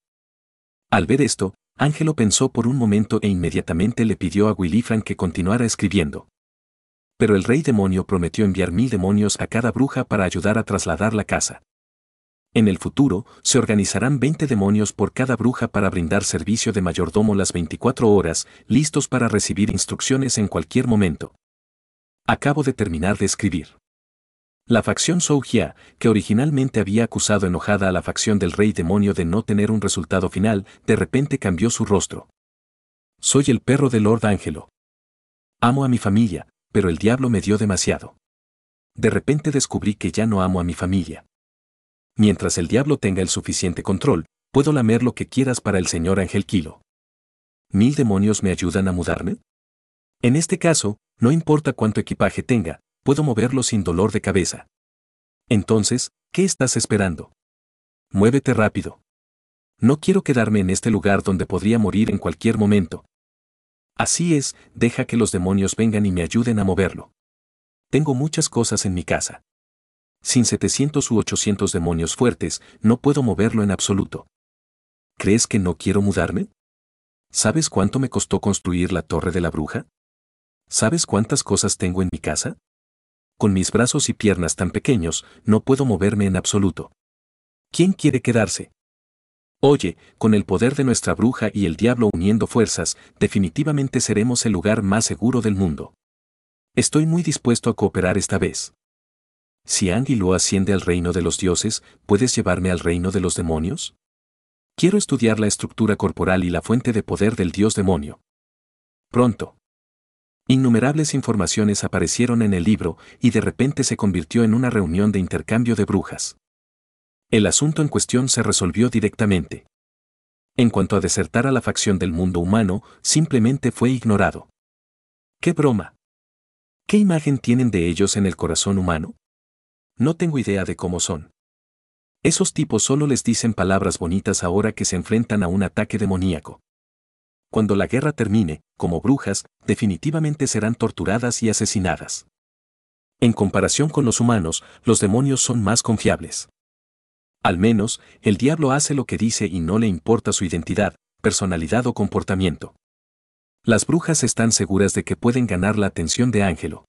Al ver esto, Ángelo pensó por un momento e inmediatamente le pidió a Willifran que continuara escribiendo. Pero el rey demonio prometió enviar mil demonios a cada bruja para ayudar a trasladar la casa. En el futuro, se organizarán 20 demonios por cada bruja para brindar servicio de mayordomo las 24 horas, listos para recibir instrucciones en cualquier momento. Acabo de terminar de escribir. La facción Soujia, que originalmente había acusado enojada a la facción del rey demonio de no tener un resultado final, de repente cambió su rostro. Soy el perro de Lord Ángelo. Amo a mi familia, pero el diablo me dio demasiado. De repente descubrí que ya no amo a mi familia mientras el diablo tenga el suficiente control, puedo lamer lo que quieras para el señor Ángel Kilo. ¿Mil demonios me ayudan a mudarme? En este caso, no importa cuánto equipaje tenga, puedo moverlo sin dolor de cabeza. Entonces, ¿qué estás esperando? Muévete rápido. No quiero quedarme en este lugar donde podría morir en cualquier momento. Así es, deja que los demonios vengan y me ayuden a moverlo. Tengo muchas cosas en mi casa sin 700 u 800 demonios fuertes, no puedo moverlo en absoluto. ¿Crees que no quiero mudarme? ¿Sabes cuánto me costó construir la torre de la bruja? ¿Sabes cuántas cosas tengo en mi casa? Con mis brazos y piernas tan pequeños, no puedo moverme en absoluto. ¿Quién quiere quedarse? Oye, con el poder de nuestra bruja y el diablo uniendo fuerzas, definitivamente seremos el lugar más seguro del mundo. Estoy muy dispuesto a cooperar esta vez si Angilo asciende al reino de los dioses, ¿puedes llevarme al reino de los demonios? Quiero estudiar la estructura corporal y la fuente de poder del dios demonio. Pronto. Innumerables informaciones aparecieron en el libro y de repente se convirtió en una reunión de intercambio de brujas. El asunto en cuestión se resolvió directamente. En cuanto a desertar a la facción del mundo humano, simplemente fue ignorado. ¡Qué broma! ¿Qué imagen tienen de ellos en el corazón humano? No tengo idea de cómo son. Esos tipos solo les dicen palabras bonitas ahora que se enfrentan a un ataque demoníaco. Cuando la guerra termine, como brujas, definitivamente serán torturadas y asesinadas. En comparación con los humanos, los demonios son más confiables. Al menos, el diablo hace lo que dice y no le importa su identidad, personalidad o comportamiento. Las brujas están seguras de que pueden ganar la atención de Ángelo.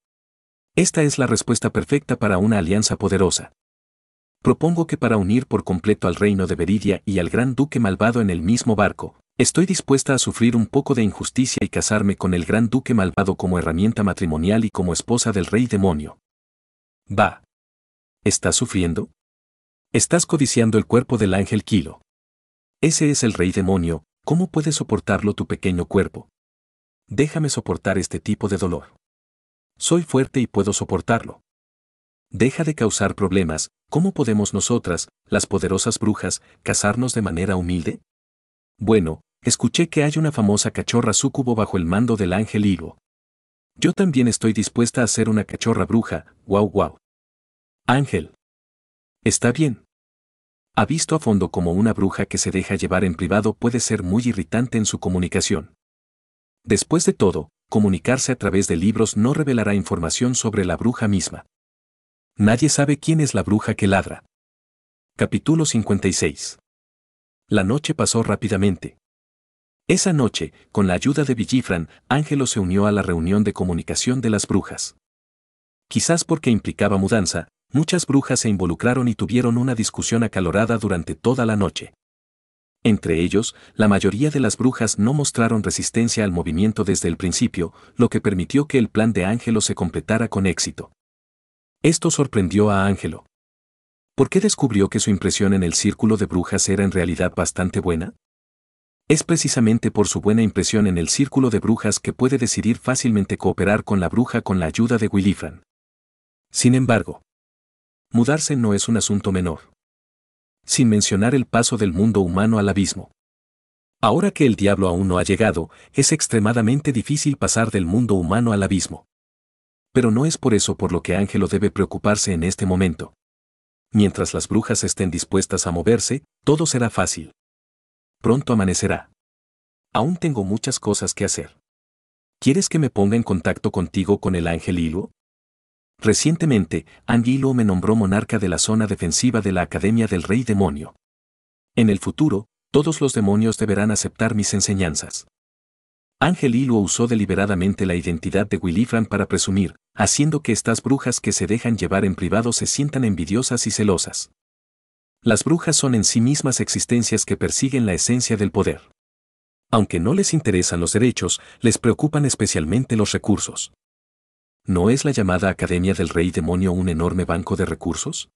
Esta es la respuesta perfecta para una alianza poderosa. Propongo que para unir por completo al reino de Veridia y al gran duque malvado en el mismo barco, estoy dispuesta a sufrir un poco de injusticia y casarme con el gran duque malvado como herramienta matrimonial y como esposa del rey demonio. Va. ¿Estás sufriendo? Estás codiciando el cuerpo del ángel Kilo. Ese es el rey demonio, ¿cómo puede soportarlo tu pequeño cuerpo? Déjame soportar este tipo de dolor. Soy fuerte y puedo soportarlo. Deja de causar problemas, ¿cómo podemos nosotras, las poderosas brujas, casarnos de manera humilde? Bueno, escuché que hay una famosa cachorra súcubo bajo el mando del ángel Higo. Yo también estoy dispuesta a ser una cachorra bruja, guau guau. Ángel. Está bien. Ha visto a fondo como una bruja que se deja llevar en privado puede ser muy irritante en su comunicación. Después de todo, comunicarse a través de libros no revelará información sobre la bruja misma. Nadie sabe quién es la bruja que ladra. Capítulo 56. La noche pasó rápidamente. Esa noche, con la ayuda de Villifran, Ángelo se unió a la reunión de comunicación de las brujas. Quizás porque implicaba mudanza, muchas brujas se involucraron y tuvieron una discusión acalorada durante toda la noche. Entre ellos, la mayoría de las brujas no mostraron resistencia al movimiento desde el principio, lo que permitió que el plan de Ángelo se completara con éxito. Esto sorprendió a Ángelo. ¿Por qué descubrió que su impresión en el círculo de brujas era en realidad bastante buena? Es precisamente por su buena impresión en el círculo de brujas que puede decidir fácilmente cooperar con la bruja con la ayuda de Willifran. Sin embargo, mudarse no es un asunto menor sin mencionar el paso del mundo humano al abismo. Ahora que el diablo aún no ha llegado, es extremadamente difícil pasar del mundo humano al abismo. Pero no es por eso por lo que Ángelo debe preocuparse en este momento. Mientras las brujas estén dispuestas a moverse, todo será fácil. Pronto amanecerá. Aún tengo muchas cosas que hacer. ¿Quieres que me ponga en contacto contigo con el ángel Hilo? Recientemente, Anguilo me nombró monarca de la zona defensiva de la Academia del Rey Demonio. En el futuro, todos los demonios deberán aceptar mis enseñanzas. Ángel usó deliberadamente la identidad de Willifran para presumir, haciendo que estas brujas que se dejan llevar en privado se sientan envidiosas y celosas. Las brujas son en sí mismas existencias que persiguen la esencia del poder. Aunque no les interesan los derechos, les preocupan especialmente los recursos. ¿no es la llamada Academia del Rey Demonio un enorme banco de recursos?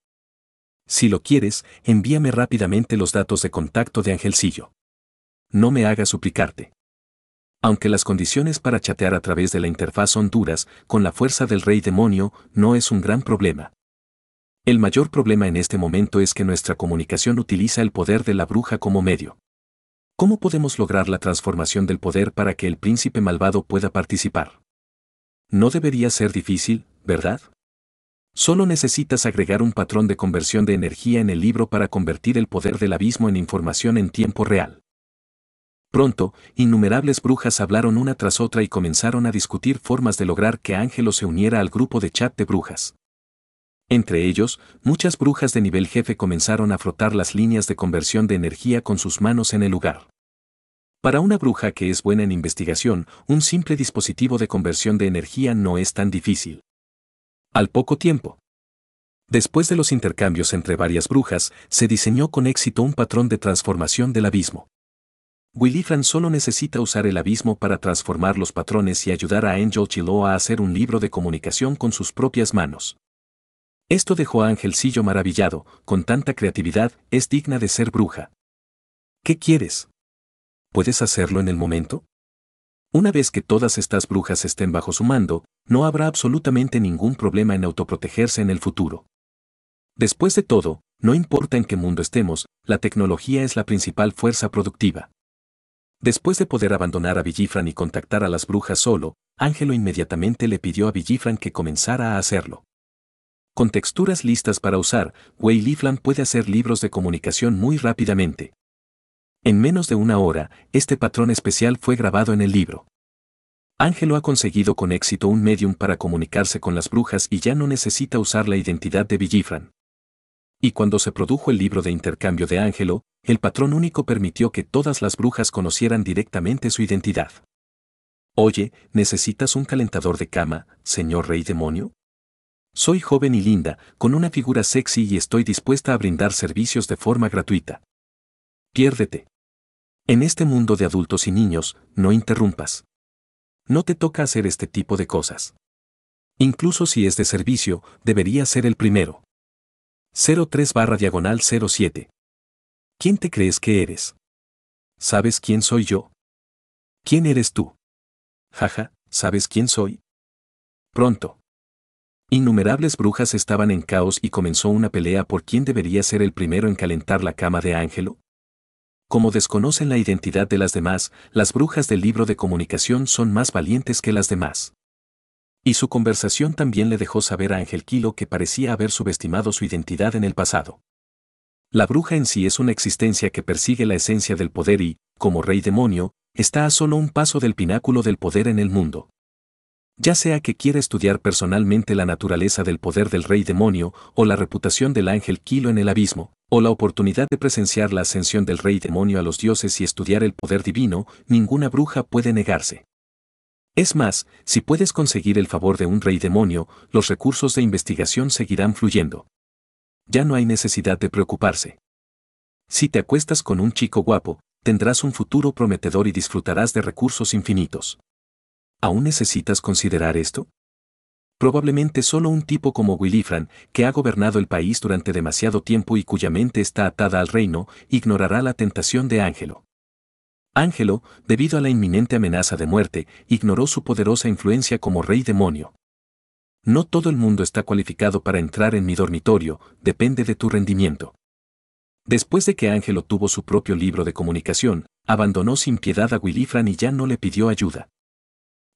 Si lo quieres, envíame rápidamente los datos de contacto de Angelcillo. No me hagas suplicarte. Aunque las condiciones para chatear a través de la interfaz son duras, con la fuerza del rey demonio no es un gran problema. El mayor problema en este momento es que nuestra comunicación utiliza el poder de la bruja como medio. ¿Cómo podemos lograr la transformación del poder para que el príncipe malvado pueda participar? No debería ser difícil, ¿verdad? Solo necesitas agregar un patrón de conversión de energía en el libro para convertir el poder del abismo en información en tiempo real. Pronto, innumerables brujas hablaron una tras otra y comenzaron a discutir formas de lograr que Ángelo se uniera al grupo de chat de brujas. Entre ellos, muchas brujas de nivel jefe comenzaron a frotar las líneas de conversión de energía con sus manos en el lugar. Para una bruja que es buena en investigación, un simple dispositivo de conversión de energía no es tan difícil. Al poco tiempo. Después de los intercambios entre varias brujas, se diseñó con éxito un patrón de transformación del abismo. Fran solo necesita usar el abismo para transformar los patrones y ayudar a Angel Chilo a hacer un libro de comunicación con sus propias manos. Esto dejó a Angelcillo maravillado, con tanta creatividad, es digna de ser bruja. ¿Qué quieres? ¿puedes hacerlo en el momento? Una vez que todas estas brujas estén bajo su mando, no habrá absolutamente ningún problema en autoprotegerse en el futuro. Después de todo, no importa en qué mundo estemos, la tecnología es la principal fuerza productiva. Después de poder abandonar a Villifran y contactar a las brujas solo, Ángelo inmediatamente le pidió a Villifran que comenzara a hacerlo. Con texturas listas para usar, Wei puede hacer libros de comunicación muy rápidamente. En menos de una hora, este patrón especial fue grabado en el libro. Ángelo ha conseguido con éxito un medium para comunicarse con las brujas y ya no necesita usar la identidad de Villifran. Y cuando se produjo el libro de intercambio de Ángelo, el patrón único permitió que todas las brujas conocieran directamente su identidad. Oye, ¿necesitas un calentador de cama, señor rey demonio? Soy joven y linda, con una figura sexy y estoy dispuesta a brindar servicios de forma gratuita. Piérdete. En este mundo de adultos y niños, no interrumpas. No te toca hacer este tipo de cosas. Incluso si es de servicio, debería ser el primero. 03 barra diagonal 07. ¿Quién te crees que eres? ¿Sabes quién soy yo? ¿Quién eres tú? Jaja, ¿sabes quién soy? Pronto. Innumerables brujas estaban en caos y comenzó una pelea por quién debería ser el primero en calentar la cama de Ángelo, como desconocen la identidad de las demás, las brujas del libro de comunicación son más valientes que las demás. Y su conversación también le dejó saber a Ángel Kilo que parecía haber subestimado su identidad en el pasado. La bruja en sí es una existencia que persigue la esencia del poder y, como rey demonio, está a solo un paso del pináculo del poder en el mundo ya sea que quiera estudiar personalmente la naturaleza del poder del rey demonio o la reputación del ángel Kilo en el abismo, o la oportunidad de presenciar la ascensión del rey demonio a los dioses y estudiar el poder divino, ninguna bruja puede negarse. Es más, si puedes conseguir el favor de un rey demonio, los recursos de investigación seguirán fluyendo. Ya no hay necesidad de preocuparse. Si te acuestas con un chico guapo, tendrás un futuro prometedor y disfrutarás de recursos infinitos. ¿Aún necesitas considerar esto? Probablemente solo un tipo como Willifran, que ha gobernado el país durante demasiado tiempo y cuya mente está atada al reino, ignorará la tentación de Ángelo. Ángelo, debido a la inminente amenaza de muerte, ignoró su poderosa influencia como rey demonio. No todo el mundo está cualificado para entrar en mi dormitorio, depende de tu rendimiento. Después de que Ángelo tuvo su propio libro de comunicación, abandonó sin piedad a Wilifran y ya no le pidió ayuda.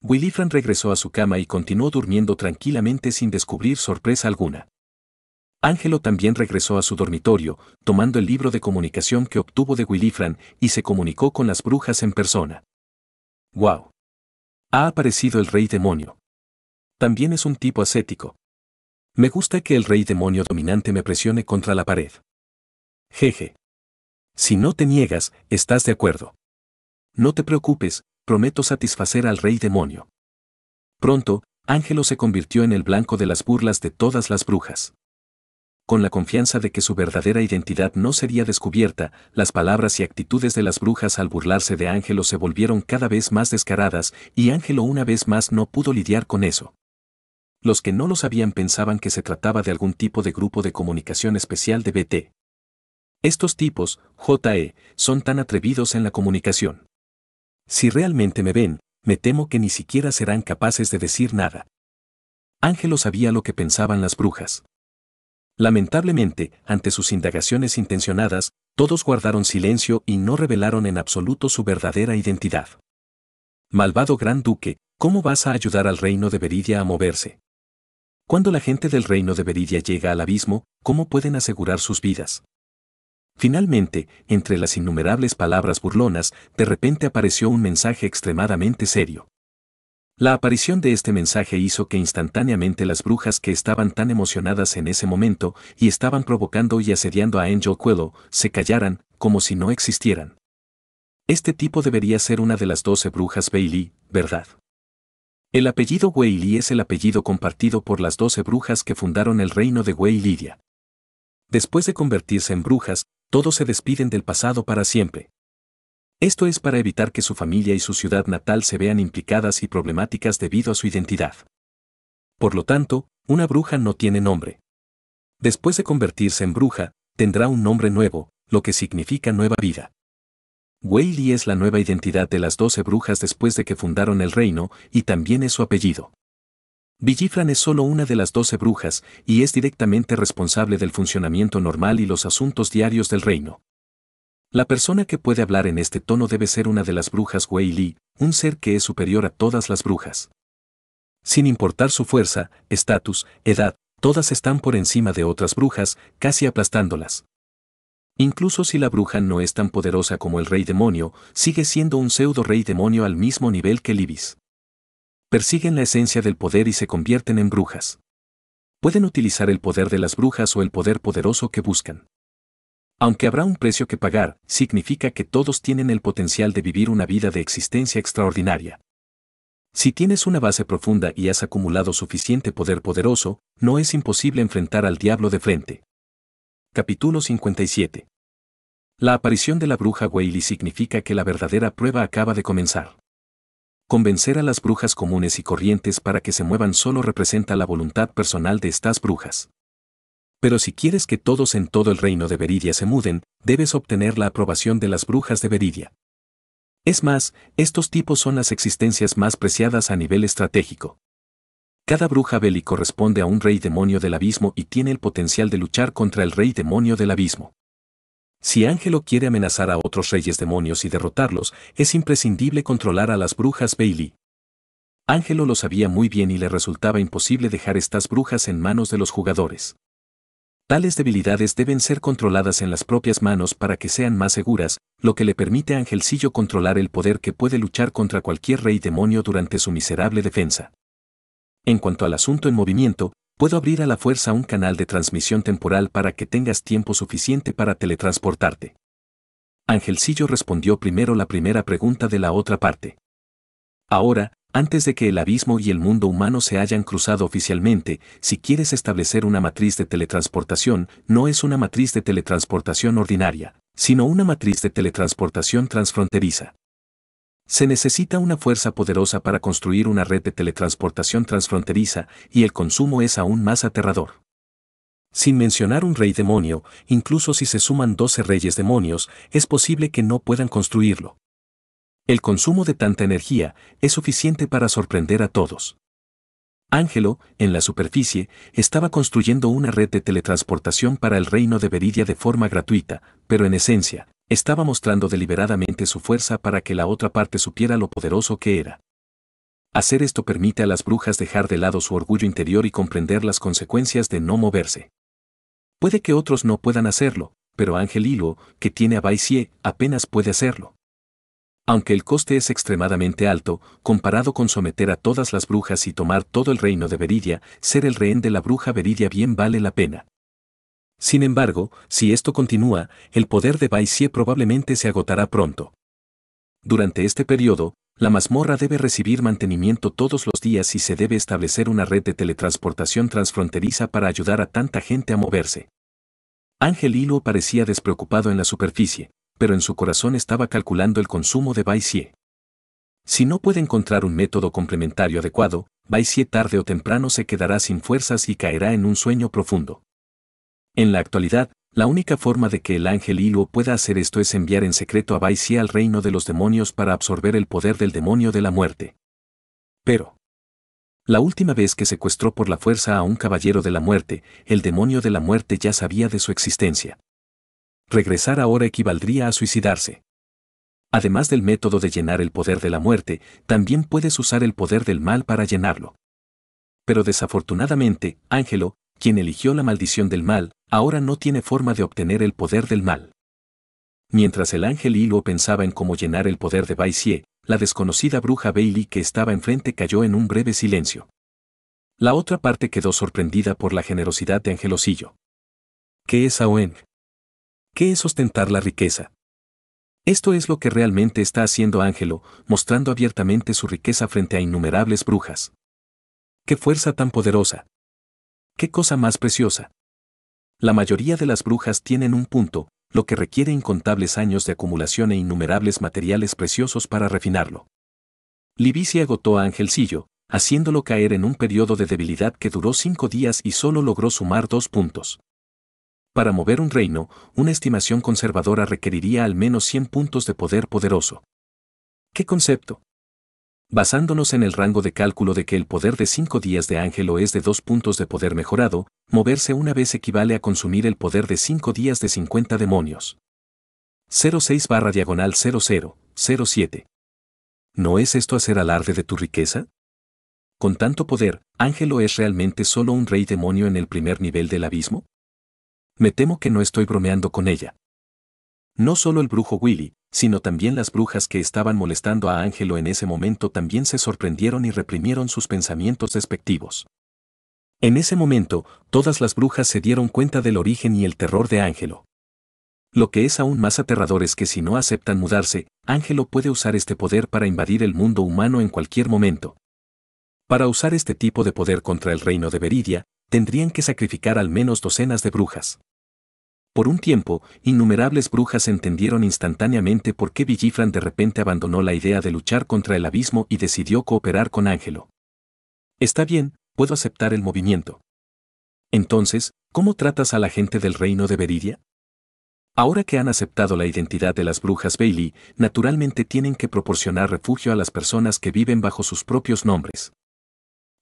Willifran regresó a su cama y continuó durmiendo tranquilamente sin descubrir sorpresa alguna. Ángelo también regresó a su dormitorio, tomando el libro de comunicación que obtuvo de Willifran y se comunicó con las brujas en persona. ¡Wow! Ha aparecido el rey demonio. También es un tipo ascético. Me gusta que el rey demonio dominante me presione contra la pared. Jeje. Si no te niegas, estás de acuerdo. No te preocupes, prometo satisfacer al rey demonio. Pronto, Ángelo se convirtió en el blanco de las burlas de todas las brujas. Con la confianza de que su verdadera identidad no sería descubierta, las palabras y actitudes de las brujas al burlarse de Ángelo se volvieron cada vez más descaradas y Ángelo una vez más no pudo lidiar con eso. Los que no lo sabían pensaban que se trataba de algún tipo de grupo de comunicación especial de BT. Estos tipos, JE, son tan atrevidos en la comunicación. Si realmente me ven, me temo que ni siquiera serán capaces de decir nada. Ángelo sabía lo que pensaban las brujas. Lamentablemente, ante sus indagaciones intencionadas, todos guardaron silencio y no revelaron en absoluto su verdadera identidad. Malvado gran duque, ¿cómo vas a ayudar al reino de Beridia a moverse? Cuando la gente del reino de Beridia llega al abismo, ¿cómo pueden asegurar sus vidas? Finalmente, entre las innumerables palabras burlonas, de repente apareció un mensaje extremadamente serio. La aparición de este mensaje hizo que instantáneamente las brujas que estaban tan emocionadas en ese momento y estaban provocando y asediando a Angel Quello se callaran, como si no existieran. Este tipo debería ser una de las doce brujas Bailey, ¿verdad? El apellido Weili es el apellido compartido por las doce brujas que fundaron el reino de Lidia. Después de convertirse en brujas, todos se despiden del pasado para siempre. Esto es para evitar que su familia y su ciudad natal se vean implicadas y problemáticas debido a su identidad. Por lo tanto, una bruja no tiene nombre. Después de convertirse en bruja, tendrá un nombre nuevo, lo que significa nueva vida. Weili es la nueva identidad de las doce brujas después de que fundaron el reino y también es su apellido. Villifran es solo una de las doce brujas y es directamente responsable del funcionamiento normal y los asuntos diarios del reino. La persona que puede hablar en este tono debe ser una de las brujas Wei Li, un ser que es superior a todas las brujas. Sin importar su fuerza, estatus, edad, todas están por encima de otras brujas, casi aplastándolas. Incluso si la bruja no es tan poderosa como el rey demonio, sigue siendo un pseudo rey demonio al mismo nivel que Libis persiguen la esencia del poder y se convierten en brujas. Pueden utilizar el poder de las brujas o el poder poderoso que buscan. Aunque habrá un precio que pagar, significa que todos tienen el potencial de vivir una vida de existencia extraordinaria. Si tienes una base profunda y has acumulado suficiente poder poderoso, no es imposible enfrentar al diablo de frente. Capítulo 57 La aparición de la bruja Whaley significa que la verdadera prueba acaba de comenzar. Convencer a las brujas comunes y corrientes para que se muevan solo representa la voluntad personal de estas brujas. Pero si quieres que todos en todo el reino de Veridia se muden, debes obtener la aprobación de las brujas de Veridia. Es más, estos tipos son las existencias más preciadas a nivel estratégico. Cada bruja beli corresponde a un rey demonio del abismo y tiene el potencial de luchar contra el rey demonio del abismo. Si Ángelo quiere amenazar a otros reyes demonios y derrotarlos, es imprescindible controlar a las brujas Bailey. Ángelo lo sabía muy bien y le resultaba imposible dejar estas brujas en manos de los jugadores. Tales debilidades deben ser controladas en las propias manos para que sean más seguras, lo que le permite a Angelcillo controlar el poder que puede luchar contra cualquier rey demonio durante su miserable defensa. En cuanto al asunto en movimiento, puedo abrir a la fuerza un canal de transmisión temporal para que tengas tiempo suficiente para teletransportarte. Angelcillo respondió primero la primera pregunta de la otra parte. Ahora, antes de que el abismo y el mundo humano se hayan cruzado oficialmente, si quieres establecer una matriz de teletransportación, no es una matriz de teletransportación ordinaria, sino una matriz de teletransportación transfronteriza. Se necesita una fuerza poderosa para construir una red de teletransportación transfronteriza y el consumo es aún más aterrador. Sin mencionar un rey demonio, incluso si se suman 12 reyes demonios, es posible que no puedan construirlo. El consumo de tanta energía es suficiente para sorprender a todos. Ángelo, en la superficie, estaba construyendo una red de teletransportación para el reino de Veridia de forma gratuita, pero en esencia, estaba mostrando deliberadamente su fuerza para que la otra parte supiera lo poderoso que era. Hacer esto permite a las brujas dejar de lado su orgullo interior y comprender las consecuencias de no moverse. Puede que otros no puedan hacerlo, pero Ángel Hilo, que tiene a Baisie, apenas puede hacerlo. Aunque el coste es extremadamente alto, comparado con someter a todas las brujas y tomar todo el reino de Veridia, ser el rehén de la bruja Veridia bien vale la pena. Sin embargo, si esto continúa, el poder de Baixie probablemente se agotará pronto. Durante este periodo, la mazmorra debe recibir mantenimiento todos los días y se debe establecer una red de teletransportación transfronteriza para ayudar a tanta gente a moverse. Ángel Hilo parecía despreocupado en la superficie, pero en su corazón estaba calculando el consumo de Baixie. Si no puede encontrar un método complementario adecuado, Baixie tarde o temprano se quedará sin fuerzas y caerá en un sueño profundo. En la actualidad, la única forma de que el ángel Hilo pueda hacer esto es enviar en secreto a Baisia al reino de los demonios para absorber el poder del demonio de la muerte. Pero, la última vez que secuestró por la fuerza a un caballero de la muerte, el demonio de la muerte ya sabía de su existencia. Regresar ahora equivaldría a suicidarse. Además del método de llenar el poder de la muerte, también puedes usar el poder del mal para llenarlo. Pero desafortunadamente, Ángelo, quien eligió la maldición del mal, ahora no tiene forma de obtener el poder del mal. Mientras el ángel Hilo pensaba en cómo llenar el poder de Baisie, la desconocida bruja Bailey que estaba enfrente cayó en un breve silencio. La otra parte quedó sorprendida por la generosidad de Angelosillo. ¿Qué es Aoeng? ¿Qué es ostentar la riqueza? Esto es lo que realmente está haciendo Ángelo, mostrando abiertamente su riqueza frente a innumerables brujas. ¡Qué fuerza tan poderosa! ¡Qué cosa más preciosa! La mayoría de las brujas tienen un punto, lo que requiere incontables años de acumulación e innumerables materiales preciosos para refinarlo. Libicia agotó a Angelcillo, haciéndolo caer en un periodo de debilidad que duró cinco días y solo logró sumar dos puntos. Para mover un reino, una estimación conservadora requeriría al menos 100 puntos de poder poderoso. ¿Qué concepto? basándonos en el rango de cálculo de que el poder de 5 días de Ángelo es de dos puntos de poder mejorado, moverse una vez equivale a consumir el poder de 5 días de 50 demonios. 06 barra diagonal 0007. ¿No es esto hacer alarde de tu riqueza? Con tanto poder, Ángelo es realmente solo un rey demonio en el primer nivel del abismo? Me temo que no estoy bromeando con ella. No solo el brujo Willy, sino también las brujas que estaban molestando a Ángelo en ese momento también se sorprendieron y reprimieron sus pensamientos despectivos. En ese momento, todas las brujas se dieron cuenta del origen y el terror de Ángelo. Lo que es aún más aterrador es que si no aceptan mudarse, Ángelo puede usar este poder para invadir el mundo humano en cualquier momento. Para usar este tipo de poder contra el reino de Veridia, tendrían que sacrificar al menos docenas de brujas. Por un tiempo, innumerables brujas entendieron instantáneamente por qué Villifran de repente abandonó la idea de luchar contra el abismo y decidió cooperar con Ángelo. Está bien, puedo aceptar el movimiento. Entonces, ¿cómo tratas a la gente del reino de Veridia? Ahora que han aceptado la identidad de las brujas Bailey, naturalmente tienen que proporcionar refugio a las personas que viven bajo sus propios nombres.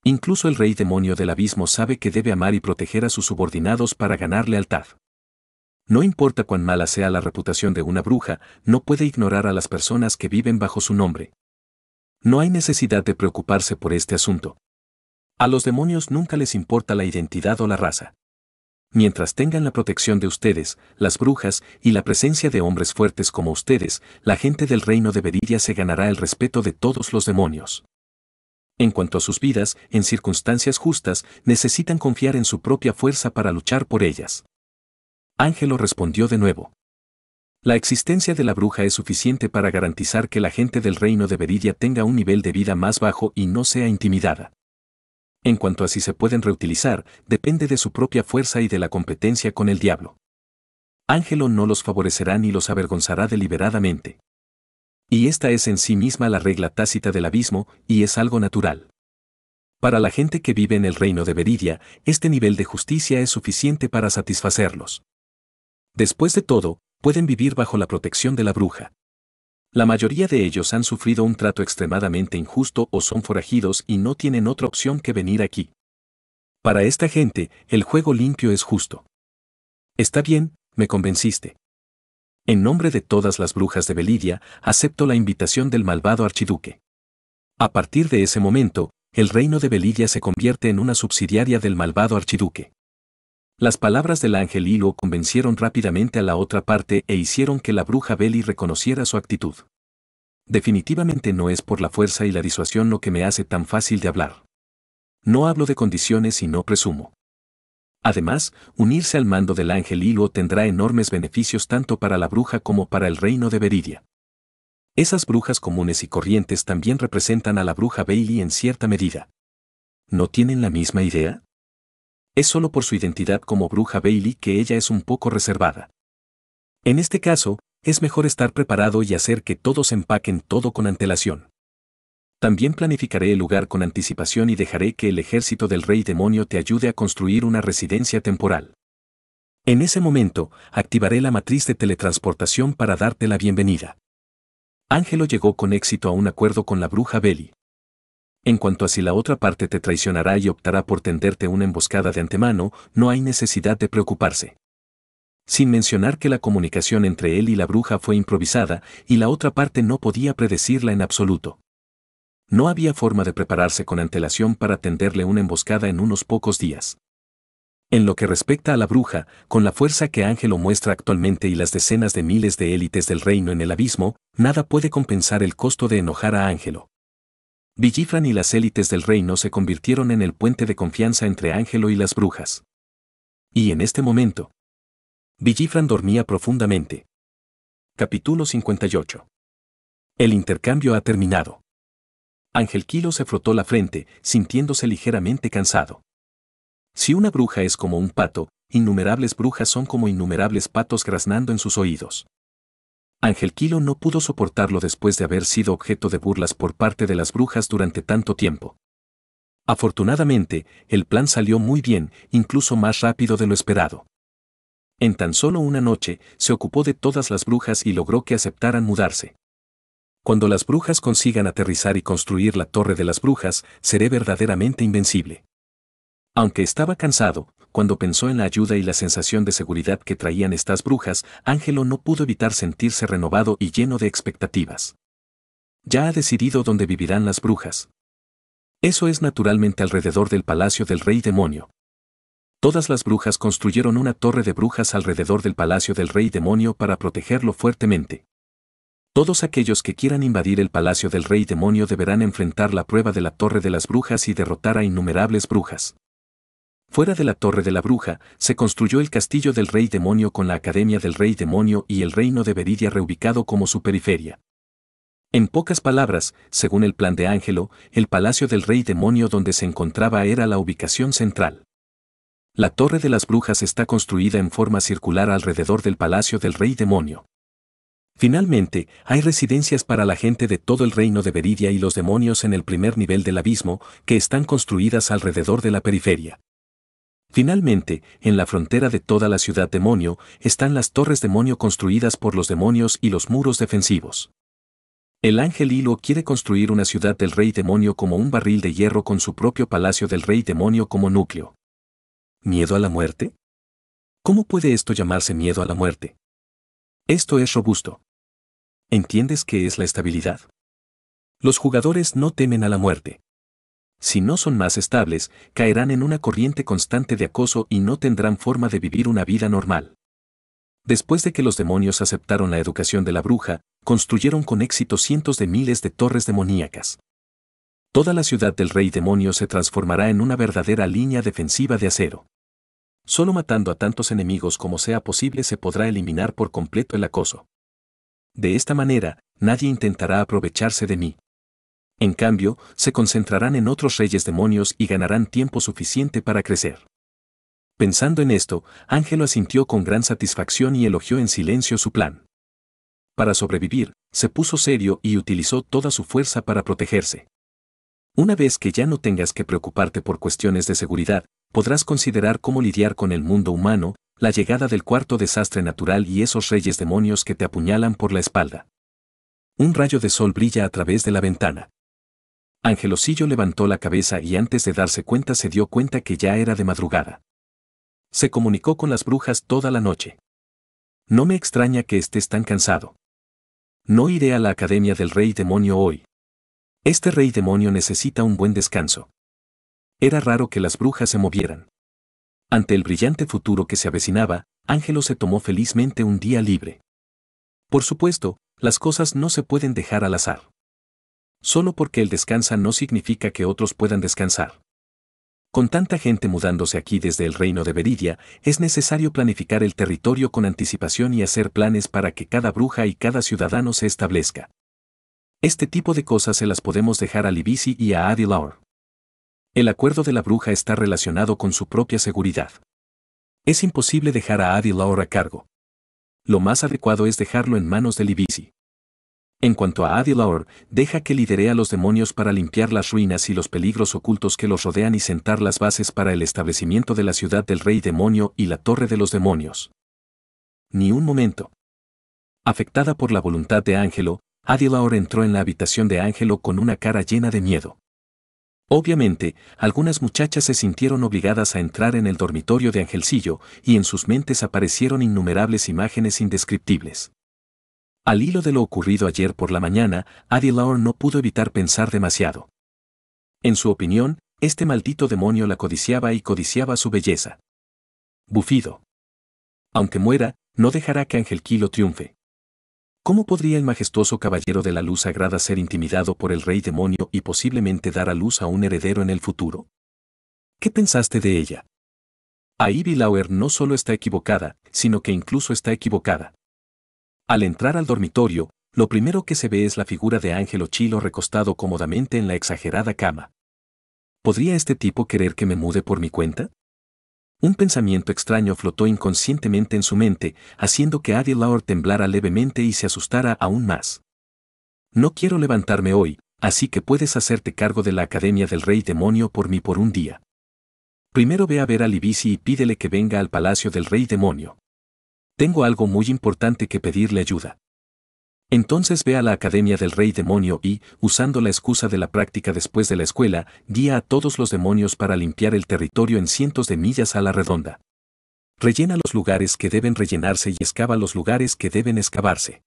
Incluso el rey demonio del abismo sabe que debe amar y proteger a sus subordinados para ganar lealtad. No importa cuán mala sea la reputación de una bruja, no puede ignorar a las personas que viven bajo su nombre. No hay necesidad de preocuparse por este asunto. A los demonios nunca les importa la identidad o la raza. Mientras tengan la protección de ustedes, las brujas, y la presencia de hombres fuertes como ustedes, la gente del reino de Veridia se ganará el respeto de todos los demonios. En cuanto a sus vidas, en circunstancias justas, necesitan confiar en su propia fuerza para luchar por ellas. Ángelo respondió de nuevo. La existencia de la bruja es suficiente para garantizar que la gente del reino de Veridia tenga un nivel de vida más bajo y no sea intimidada. En cuanto a si se pueden reutilizar, depende de su propia fuerza y de la competencia con el diablo. Ángelo no los favorecerá ni los avergonzará deliberadamente. Y esta es en sí misma la regla tácita del abismo, y es algo natural. Para la gente que vive en el reino de Veridia, este nivel de justicia es suficiente para satisfacerlos. Después de todo, pueden vivir bajo la protección de la bruja. La mayoría de ellos han sufrido un trato extremadamente injusto o son forajidos y no tienen otra opción que venir aquí. Para esta gente, el juego limpio es justo. Está bien, me convenciste. En nombre de todas las brujas de Belidia, acepto la invitación del malvado archiduque. A partir de ese momento, el reino de Belidia se convierte en una subsidiaria del malvado archiduque. Las palabras del ángel Hilo convencieron rápidamente a la otra parte e hicieron que la bruja Bailey reconociera su actitud. Definitivamente no es por la fuerza y la disuasión lo que me hace tan fácil de hablar. No hablo de condiciones y no presumo. Además, unirse al mando del ángel Hilo tendrá enormes beneficios tanto para la bruja como para el reino de Veridia. Esas brujas comunes y corrientes también representan a la bruja Bailey en cierta medida. ¿No tienen la misma idea? Es solo por su identidad como bruja Bailey que ella es un poco reservada. En este caso, es mejor estar preparado y hacer que todos empaquen todo con antelación. También planificaré el lugar con anticipación y dejaré que el ejército del rey demonio te ayude a construir una residencia temporal. En ese momento, activaré la matriz de teletransportación para darte la bienvenida. Ángelo llegó con éxito a un acuerdo con la bruja Bailey. En cuanto a si la otra parte te traicionará y optará por tenderte una emboscada de antemano, no hay necesidad de preocuparse. Sin mencionar que la comunicación entre él y la bruja fue improvisada y la otra parte no podía predecirla en absoluto. No había forma de prepararse con antelación para tenderle una emboscada en unos pocos días. En lo que respecta a la bruja, con la fuerza que Ángelo muestra actualmente y las decenas de miles de élites del reino en el abismo, nada puede compensar el costo de enojar a Ángelo. Villifran y las élites del reino se convirtieron en el puente de confianza entre Ángelo y las brujas. Y en este momento, Villifran dormía profundamente. Capítulo 58. El intercambio ha terminado. Ángel Kilo se frotó la frente, sintiéndose ligeramente cansado. Si una bruja es como un pato, innumerables brujas son como innumerables patos graznando en sus oídos. Ángel Quilo no pudo soportarlo después de haber sido objeto de burlas por parte de las brujas durante tanto tiempo. Afortunadamente, el plan salió muy bien, incluso más rápido de lo esperado. En tan solo una noche, se ocupó de todas las brujas y logró que aceptaran mudarse. Cuando las brujas consigan aterrizar y construir la torre de las brujas, seré verdaderamente invencible. Aunque estaba cansado, cuando pensó en la ayuda y la sensación de seguridad que traían estas brujas, Ángelo no pudo evitar sentirse renovado y lleno de expectativas. Ya ha decidido dónde vivirán las brujas. Eso es naturalmente alrededor del palacio del rey demonio. Todas las brujas construyeron una torre de brujas alrededor del palacio del rey demonio para protegerlo fuertemente. Todos aquellos que quieran invadir el palacio del rey demonio deberán enfrentar la prueba de la torre de las brujas y derrotar a innumerables brujas. Fuera de la Torre de la Bruja, se construyó el Castillo del Rey Demonio con la Academia del Rey Demonio y el Reino de Veridia reubicado como su periferia. En pocas palabras, según el plan de Ángelo, el Palacio del Rey Demonio donde se encontraba era la ubicación central. La Torre de las Brujas está construida en forma circular alrededor del Palacio del Rey Demonio. Finalmente, hay residencias para la gente de todo el reino de Veridia y los demonios en el primer nivel del abismo, que están construidas alrededor de la periferia. Finalmente, en la frontera de toda la ciudad demonio, están las torres demonio construidas por los demonios y los muros defensivos. El ángel Hilo quiere construir una ciudad del rey demonio como un barril de hierro con su propio palacio del rey demonio como núcleo. ¿Miedo a la muerte? ¿Cómo puede esto llamarse miedo a la muerte? Esto es robusto. ¿Entiendes qué es la estabilidad? Los jugadores no temen a la muerte si no son más estables, caerán en una corriente constante de acoso y no tendrán forma de vivir una vida normal. Después de que los demonios aceptaron la educación de la bruja, construyeron con éxito cientos de miles de torres demoníacas. Toda la ciudad del rey demonio se transformará en una verdadera línea defensiva de acero. Solo matando a tantos enemigos como sea posible se podrá eliminar por completo el acoso. De esta manera, nadie intentará aprovecharse de mí. En cambio, se concentrarán en otros reyes demonios y ganarán tiempo suficiente para crecer. Pensando en esto, Ángelo asintió con gran satisfacción y elogió en silencio su plan. Para sobrevivir, se puso serio y utilizó toda su fuerza para protegerse. Una vez que ya no tengas que preocuparte por cuestiones de seguridad, podrás considerar cómo lidiar con el mundo humano, la llegada del cuarto desastre natural y esos reyes demonios que te apuñalan por la espalda. Un rayo de sol brilla a través de la ventana. Angelosillo levantó la cabeza y antes de darse cuenta se dio cuenta que ya era de madrugada. Se comunicó con las brujas toda la noche. No me extraña que estés tan cansado. No iré a la academia del rey demonio hoy. Este rey demonio necesita un buen descanso. Era raro que las brujas se movieran. Ante el brillante futuro que se avecinaba, Ángelo se tomó felizmente un día libre. Por supuesto, las cosas no se pueden dejar al azar. Solo porque él descansa no significa que otros puedan descansar. Con tanta gente mudándose aquí desde el reino de Veridia, es necesario planificar el territorio con anticipación y hacer planes para que cada bruja y cada ciudadano se establezca. Este tipo de cosas se las podemos dejar a Libisi y a Adi El acuerdo de la bruja está relacionado con su propia seguridad. Es imposible dejar a Adi a cargo. Lo más adecuado es dejarlo en manos de Libisi. En cuanto a Adilaor, deja que lidere a los demonios para limpiar las ruinas y los peligros ocultos que los rodean y sentar las bases para el establecimiento de la ciudad del rey demonio y la torre de los demonios. Ni un momento. Afectada por la voluntad de Ángelo, Adilaor entró en la habitación de Ángelo con una cara llena de miedo. Obviamente, algunas muchachas se sintieron obligadas a entrar en el dormitorio de Angelcillo y en sus mentes aparecieron innumerables imágenes indescriptibles. Al hilo de lo ocurrido ayer por la mañana, Adi Lauer no pudo evitar pensar demasiado. En su opinión, este maldito demonio la codiciaba y codiciaba su belleza. Bufido. Aunque muera, no dejará que Kilo triunfe. ¿Cómo podría el majestuoso caballero de la luz sagrada ser intimidado por el rey demonio y posiblemente dar a luz a un heredero en el futuro? ¿Qué pensaste de ella? Ivy Lauer no solo está equivocada, sino que incluso está equivocada. Al entrar al dormitorio, lo primero que se ve es la figura de Ángelo Chilo recostado cómodamente en la exagerada cama. ¿Podría este tipo querer que me mude por mi cuenta? Un pensamiento extraño flotó inconscientemente en su mente, haciendo que Adi Laur temblara levemente y se asustara aún más. No quiero levantarme hoy, así que puedes hacerte cargo de la Academia del Rey Demonio por mí por un día. Primero ve a ver a Libisi y pídele que venga al Palacio del Rey Demonio. Tengo algo muy importante que pedirle ayuda. Entonces ve a la Academia del Rey Demonio y, usando la excusa de la práctica después de la escuela, guía a todos los demonios para limpiar el territorio en cientos de millas a la redonda. Rellena los lugares que deben rellenarse y excava los lugares que deben excavarse.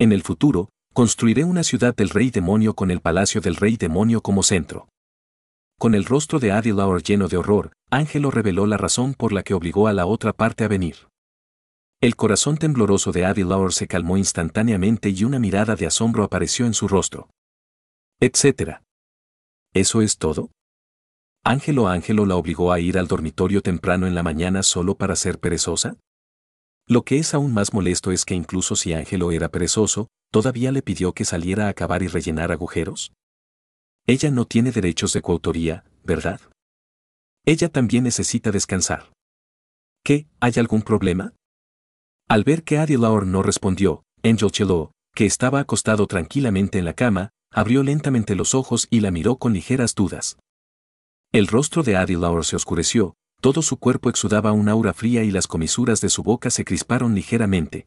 En el futuro, construiré una ciudad del Rey Demonio con el Palacio del Rey Demonio como centro. Con el rostro de Adilaur lleno de horror, Ángelo reveló la razón por la que obligó a la otra parte a venir. El corazón tembloroso de Abby Lauer se calmó instantáneamente y una mirada de asombro apareció en su rostro. Etcétera. ¿Eso es todo? Ángelo Ángelo la obligó a ir al dormitorio temprano en la mañana solo para ser perezosa? Lo que es aún más molesto es que incluso si Ángelo era perezoso, todavía le pidió que saliera a acabar y rellenar agujeros. Ella no tiene derechos de coautoría, ¿verdad? Ella también necesita descansar. ¿Qué? ¿Hay algún problema? Al ver que Adelaor no respondió, Angel Chelo, que estaba acostado tranquilamente en la cama, abrió lentamente los ojos y la miró con ligeras dudas. El rostro de Adilaur se oscureció, todo su cuerpo exudaba un aura fría y las comisuras de su boca se crisparon ligeramente.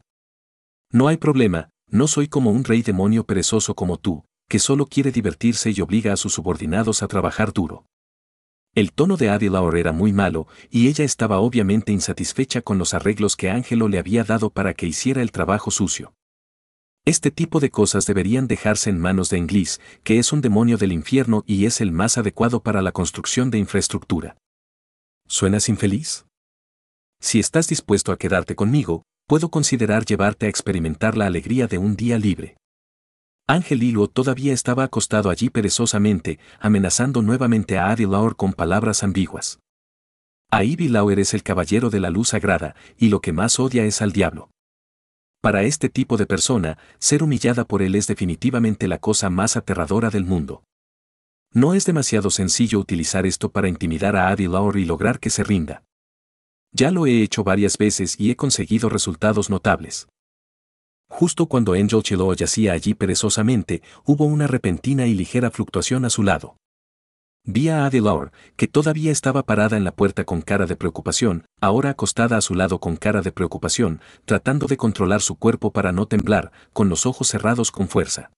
No hay problema, no soy como un rey demonio perezoso como tú, que solo quiere divertirse y obliga a sus subordinados a trabajar duro. El tono de Adelaor era muy malo, y ella estaba obviamente insatisfecha con los arreglos que Ángelo le había dado para que hiciera el trabajo sucio. Este tipo de cosas deberían dejarse en manos de Inglis, que es un demonio del infierno y es el más adecuado para la construcción de infraestructura. ¿Suenas infeliz? Si estás dispuesto a quedarte conmigo, puedo considerar llevarte a experimentar la alegría de un día libre. Ángel Hilo todavía estaba acostado allí perezosamente, amenazando nuevamente a Adi con palabras ambiguas. Ahí Lauer es el caballero de la luz sagrada, y lo que más odia es al diablo. Para este tipo de persona, ser humillada por él es definitivamente la cosa más aterradora del mundo. No es demasiado sencillo utilizar esto para intimidar a Adi Lauer y lograr que se rinda. Ya lo he hecho varias veces y he conseguido resultados notables. Justo cuando Angel Chiloe yacía allí perezosamente, hubo una repentina y ligera fluctuación a su lado. Vi a Adelaur, que todavía estaba parada en la puerta con cara de preocupación, ahora acostada a su lado con cara de preocupación, tratando de controlar su cuerpo para no temblar, con los ojos cerrados con fuerza.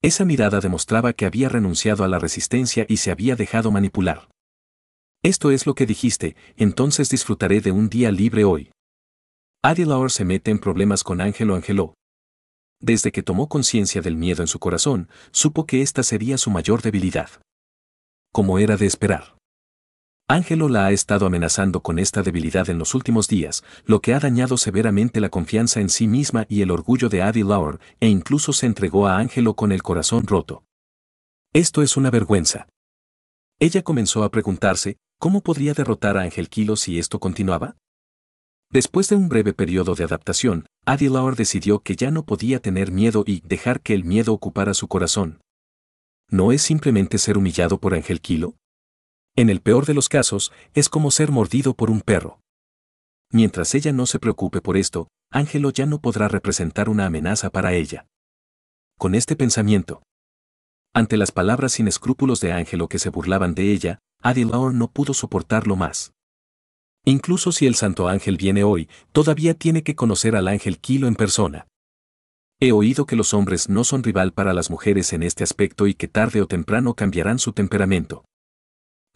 Esa mirada demostraba que había renunciado a la resistencia y se había dejado manipular. Esto es lo que dijiste, entonces disfrutaré de un día libre hoy. Adi se mete en problemas con Ángelo Angeló. Desde que tomó conciencia del miedo en su corazón, supo que esta sería su mayor debilidad. Como era de esperar. Ángelo la ha estado amenazando con esta debilidad en los últimos días, lo que ha dañado severamente la confianza en sí misma y el orgullo de Adi Lauer, e incluso se entregó a Ángelo con el corazón roto. Esto es una vergüenza. Ella comenzó a preguntarse, ¿cómo podría derrotar a Ángel Kilo si esto continuaba? Después de un breve periodo de adaptación, Adi decidió que ya no podía tener miedo y dejar que el miedo ocupara su corazón. ¿No es simplemente ser humillado por Ángel Kilo? En el peor de los casos, es como ser mordido por un perro. Mientras ella no se preocupe por esto, Ángelo ya no podrá representar una amenaza para ella. Con este pensamiento, ante las palabras sin escrúpulos de Ángelo que se burlaban de ella, Adi no pudo soportarlo más. Incluso si el santo ángel viene hoy, todavía tiene que conocer al ángel Kilo en persona. He oído que los hombres no son rival para las mujeres en este aspecto y que tarde o temprano cambiarán su temperamento.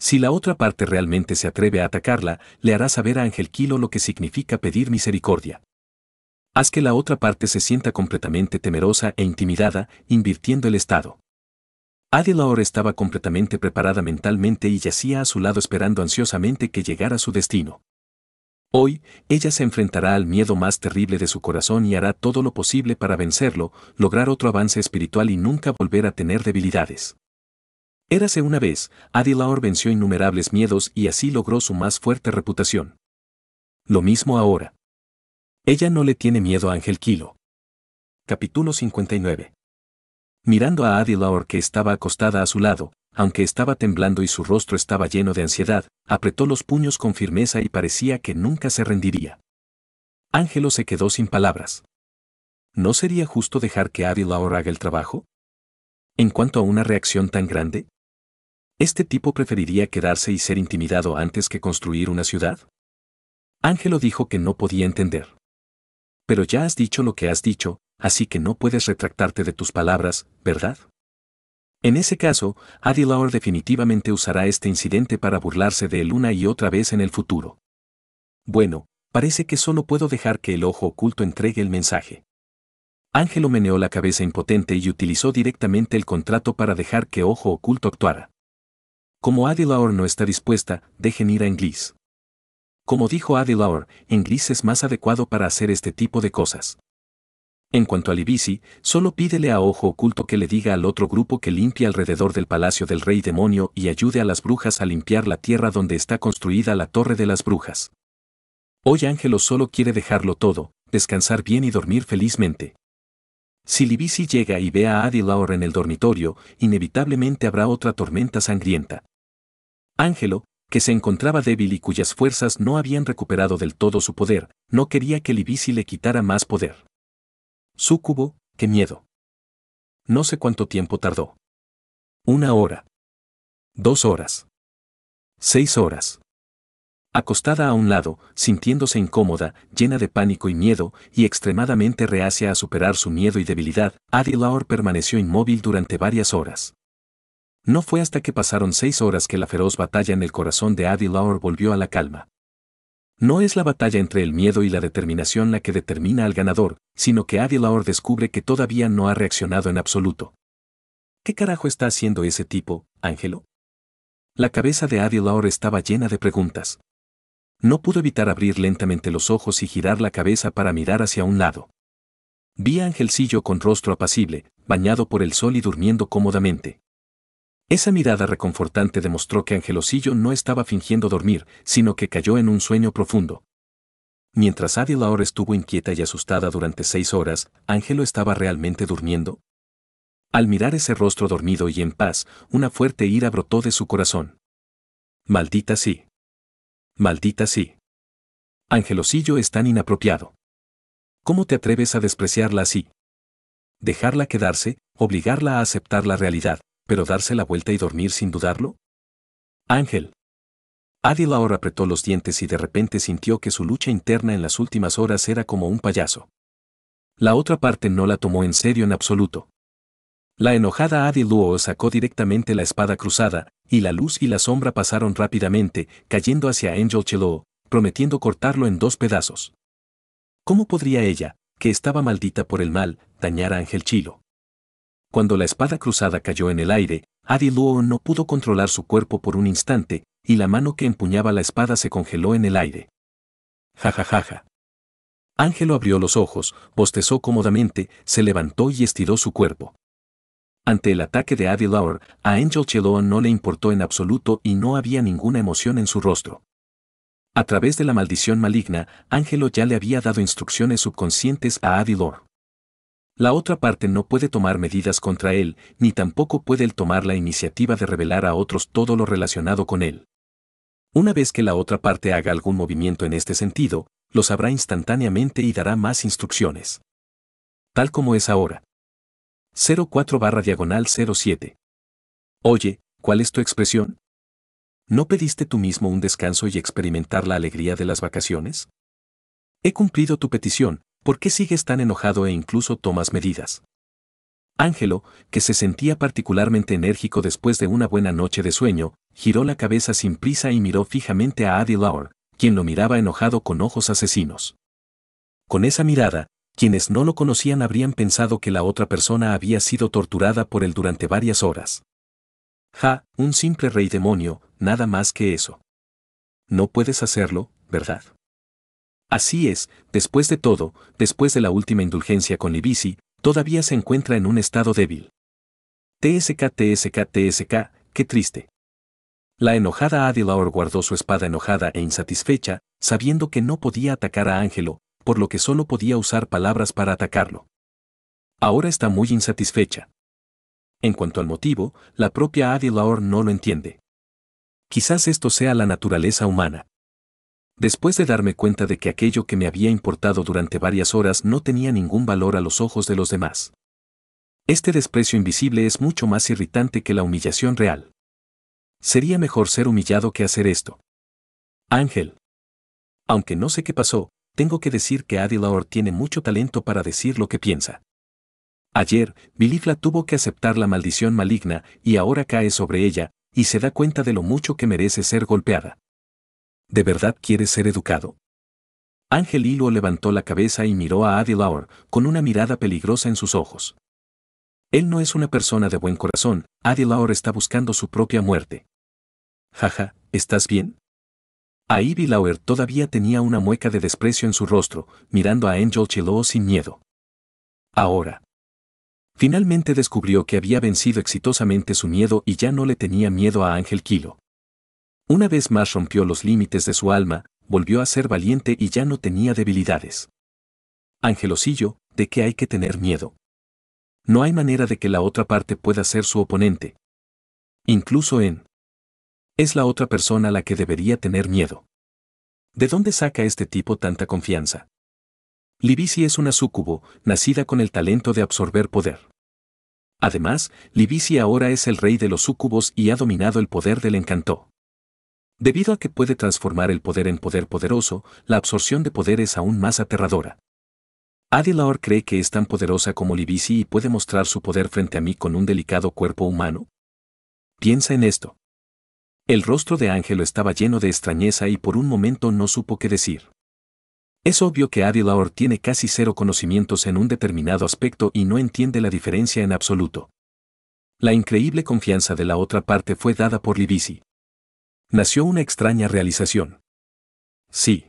Si la otra parte realmente se atreve a atacarla, le hará saber a Ángel Kilo lo que significa pedir misericordia. Haz que la otra parte se sienta completamente temerosa e intimidada, invirtiendo el estado. Adelaor estaba completamente preparada mentalmente y yacía a su lado esperando ansiosamente que llegara su destino. Hoy, ella se enfrentará al miedo más terrible de su corazón y hará todo lo posible para vencerlo, lograr otro avance espiritual y nunca volver a tener debilidades. Érase una vez, Adelaor venció innumerables miedos y así logró su más fuerte reputación. Lo mismo ahora. Ella no le tiene miedo a Ángel Kilo. Capítulo 59 mirando a Adi que estaba acostada a su lado, aunque estaba temblando y su rostro estaba lleno de ansiedad, apretó los puños con firmeza y parecía que nunca se rendiría. Ángelo se quedó sin palabras. ¿No sería justo dejar que Adi haga el trabajo? En cuanto a una reacción tan grande, ¿este tipo preferiría quedarse y ser intimidado antes que construir una ciudad? Ángelo dijo que no podía entender. Pero ya has dicho lo que has dicho, así que no puedes retractarte de tus palabras, ¿verdad? En ese caso, Adi definitivamente usará este incidente para burlarse de él una y otra vez en el futuro. Bueno, parece que solo puedo dejar que el ojo oculto entregue el mensaje. Ángelo meneó la cabeza impotente y utilizó directamente el contrato para dejar que Ojo Oculto actuara. Como Adilaur no está dispuesta, dejen ir a Inglis. Como dijo Adilaur, Inglis es más adecuado para hacer este tipo de cosas. En cuanto a Libisi, solo pídele a ojo oculto que le diga al otro grupo que limpie alrededor del palacio del rey demonio y ayude a las brujas a limpiar la tierra donde está construida la torre de las brujas. Hoy Ángelo solo quiere dejarlo todo, descansar bien y dormir felizmente. Si Libisi llega y ve a Adilaur en el dormitorio, inevitablemente habrá otra tormenta sangrienta. Ángelo, que se encontraba débil y cuyas fuerzas no habían recuperado del todo su poder, no quería que Libisi le quitara más poder. Súcubo, qué miedo. No sé cuánto tiempo tardó. Una hora. Dos horas. Seis horas. Acostada a un lado, sintiéndose incómoda, llena de pánico y miedo, y extremadamente reacia a superar su miedo y debilidad, Adi permaneció inmóvil durante varias horas. No fue hasta que pasaron seis horas que la feroz batalla en el corazón de Adi volvió a la calma. No es la batalla entre el miedo y la determinación la que determina al ganador, sino que Avilaor descubre que todavía no ha reaccionado en absoluto. ¿Qué carajo está haciendo ese tipo, Ángelo? La cabeza de Avilaor estaba llena de preguntas. No pudo evitar abrir lentamente los ojos y girar la cabeza para mirar hacia un lado. Vi a Ángelcillo con rostro apacible, bañado por el sol y durmiendo cómodamente. Esa mirada reconfortante demostró que Angelosillo no estaba fingiendo dormir, sino que cayó en un sueño profundo. Mientras Adi estuvo inquieta y asustada durante seis horas, Ángelo estaba realmente durmiendo. Al mirar ese rostro dormido y en paz, una fuerte ira brotó de su corazón. Maldita sí. Maldita sí. Angelosillo es tan inapropiado. ¿Cómo te atreves a despreciarla así? Dejarla quedarse, obligarla a aceptar la realidad, pero darse la vuelta y dormir sin dudarlo? Ángel. Adi ahora apretó los dientes y de repente sintió que su lucha interna en las últimas horas era como un payaso. La otra parte no la tomó en serio en absoluto. La enojada Adi Luo sacó directamente la espada cruzada, y la luz y la sombra pasaron rápidamente, cayendo hacia Angel Chilo, prometiendo cortarlo en dos pedazos. ¿Cómo podría ella, que estaba maldita por el mal, dañar a Ángel Chilo? Cuando la espada cruzada cayó en el aire, Adi no pudo controlar su cuerpo por un instante, y la mano que empuñaba la espada se congeló en el aire. Ja ja Ángelo abrió los ojos, bostezó cómodamente, se levantó y estiró su cuerpo. Ante el ataque de Adi a Angel Chelo no le importó en absoluto y no había ninguna emoción en su rostro. A través de la maldición maligna, Ángelo ya le había dado instrucciones subconscientes a Adi la otra parte no puede tomar medidas contra él, ni tampoco puede él tomar la iniciativa de revelar a otros todo lo relacionado con él. Una vez que la otra parte haga algún movimiento en este sentido, lo sabrá instantáneamente y dará más instrucciones. Tal como es ahora. 04 barra diagonal 07. Oye, ¿cuál es tu expresión? ¿No pediste tú mismo un descanso y experimentar la alegría de las vacaciones? He cumplido tu petición, ¿por qué sigues tan enojado e incluso tomas medidas? Ángelo, que se sentía particularmente enérgico después de una buena noche de sueño, giró la cabeza sin prisa y miró fijamente a Adi Lauer, quien lo miraba enojado con ojos asesinos. Con esa mirada, quienes no lo conocían habrían pensado que la otra persona había sido torturada por él durante varias horas. Ja, un simple rey demonio, nada más que eso. No puedes hacerlo, ¿verdad? Así es, después de todo, después de la última indulgencia con Ibisi, todavía se encuentra en un estado débil. TSK, TSK, TSK, qué triste. La enojada Adilaor guardó su espada enojada e insatisfecha, sabiendo que no podía atacar a Ángelo, por lo que solo podía usar palabras para atacarlo. Ahora está muy insatisfecha. En cuanto al motivo, la propia Adilaor no lo entiende. Quizás esto sea la naturaleza humana. Después de darme cuenta de que aquello que me había importado durante varias horas no tenía ningún valor a los ojos de los demás. Este desprecio invisible es mucho más irritante que la humillación real. Sería mejor ser humillado que hacer esto. Ángel. Aunque no sé qué pasó, tengo que decir que Adi tiene mucho talento para decir lo que piensa. Ayer, Bilifla tuvo que aceptar la maldición maligna y ahora cae sobre ella, y se da cuenta de lo mucho que merece ser golpeada. ¿De verdad quieres ser educado? Ángel Hilo levantó la cabeza y miró a Adi Lauer con una mirada peligrosa en sus ojos. Él no es una persona de buen corazón, Adi Lauer está buscando su propia muerte. Jaja, ¿estás bien? A Ivy Lauer todavía tenía una mueca de desprecio en su rostro, mirando a Angel Chilo sin miedo. Ahora. Finalmente descubrió que había vencido exitosamente su miedo y ya no le tenía miedo a Ángel Kilo. Una vez más rompió los límites de su alma, volvió a ser valiente y ya no tenía debilidades. Angelosillo, ¿de qué hay que tener miedo? No hay manera de que la otra parte pueda ser su oponente. Incluso en... Es la otra persona la que debería tener miedo. ¿De dónde saca este tipo tanta confianza? Libisi es una sucubo, nacida con el talento de absorber poder. Además, Libisi ahora es el rey de los súcubos y ha dominado el poder del encantó. Debido a que puede transformar el poder en poder poderoso, la absorción de poder es aún más aterradora. Adelaor cree que es tan poderosa como Libisi y puede mostrar su poder frente a mí con un delicado cuerpo humano. Piensa en esto. El rostro de Ángelo estaba lleno de extrañeza y por un momento no supo qué decir. Es obvio que Adelaor tiene casi cero conocimientos en un determinado aspecto y no entiende la diferencia en absoluto. La increíble confianza de la otra parte fue dada por Libisi nació una extraña realización. Sí.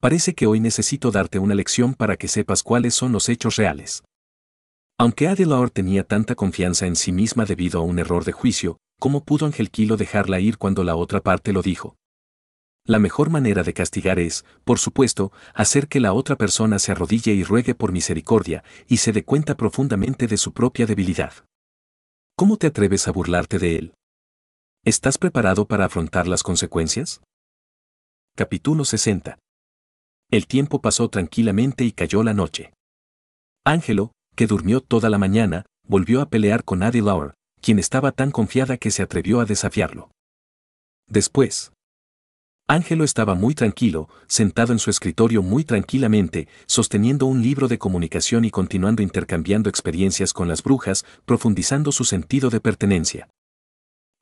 Parece que hoy necesito darte una lección para que sepas cuáles son los hechos reales. Aunque Adelaor tenía tanta confianza en sí misma debido a un error de juicio, ¿cómo pudo Kilo dejarla ir cuando la otra parte lo dijo? La mejor manera de castigar es, por supuesto, hacer que la otra persona se arrodille y ruegue por misericordia y se dé cuenta profundamente de su propia debilidad. ¿Cómo te atreves a burlarte de él? ¿Estás preparado para afrontar las consecuencias? Capítulo 60. El tiempo pasó tranquilamente y cayó la noche. Ángelo, que durmió toda la mañana, volvió a pelear con Adi Lauer, quien estaba tan confiada que se atrevió a desafiarlo. Después. Ángelo estaba muy tranquilo, sentado en su escritorio muy tranquilamente, sosteniendo un libro de comunicación y continuando intercambiando experiencias con las brujas, profundizando su sentido de pertenencia.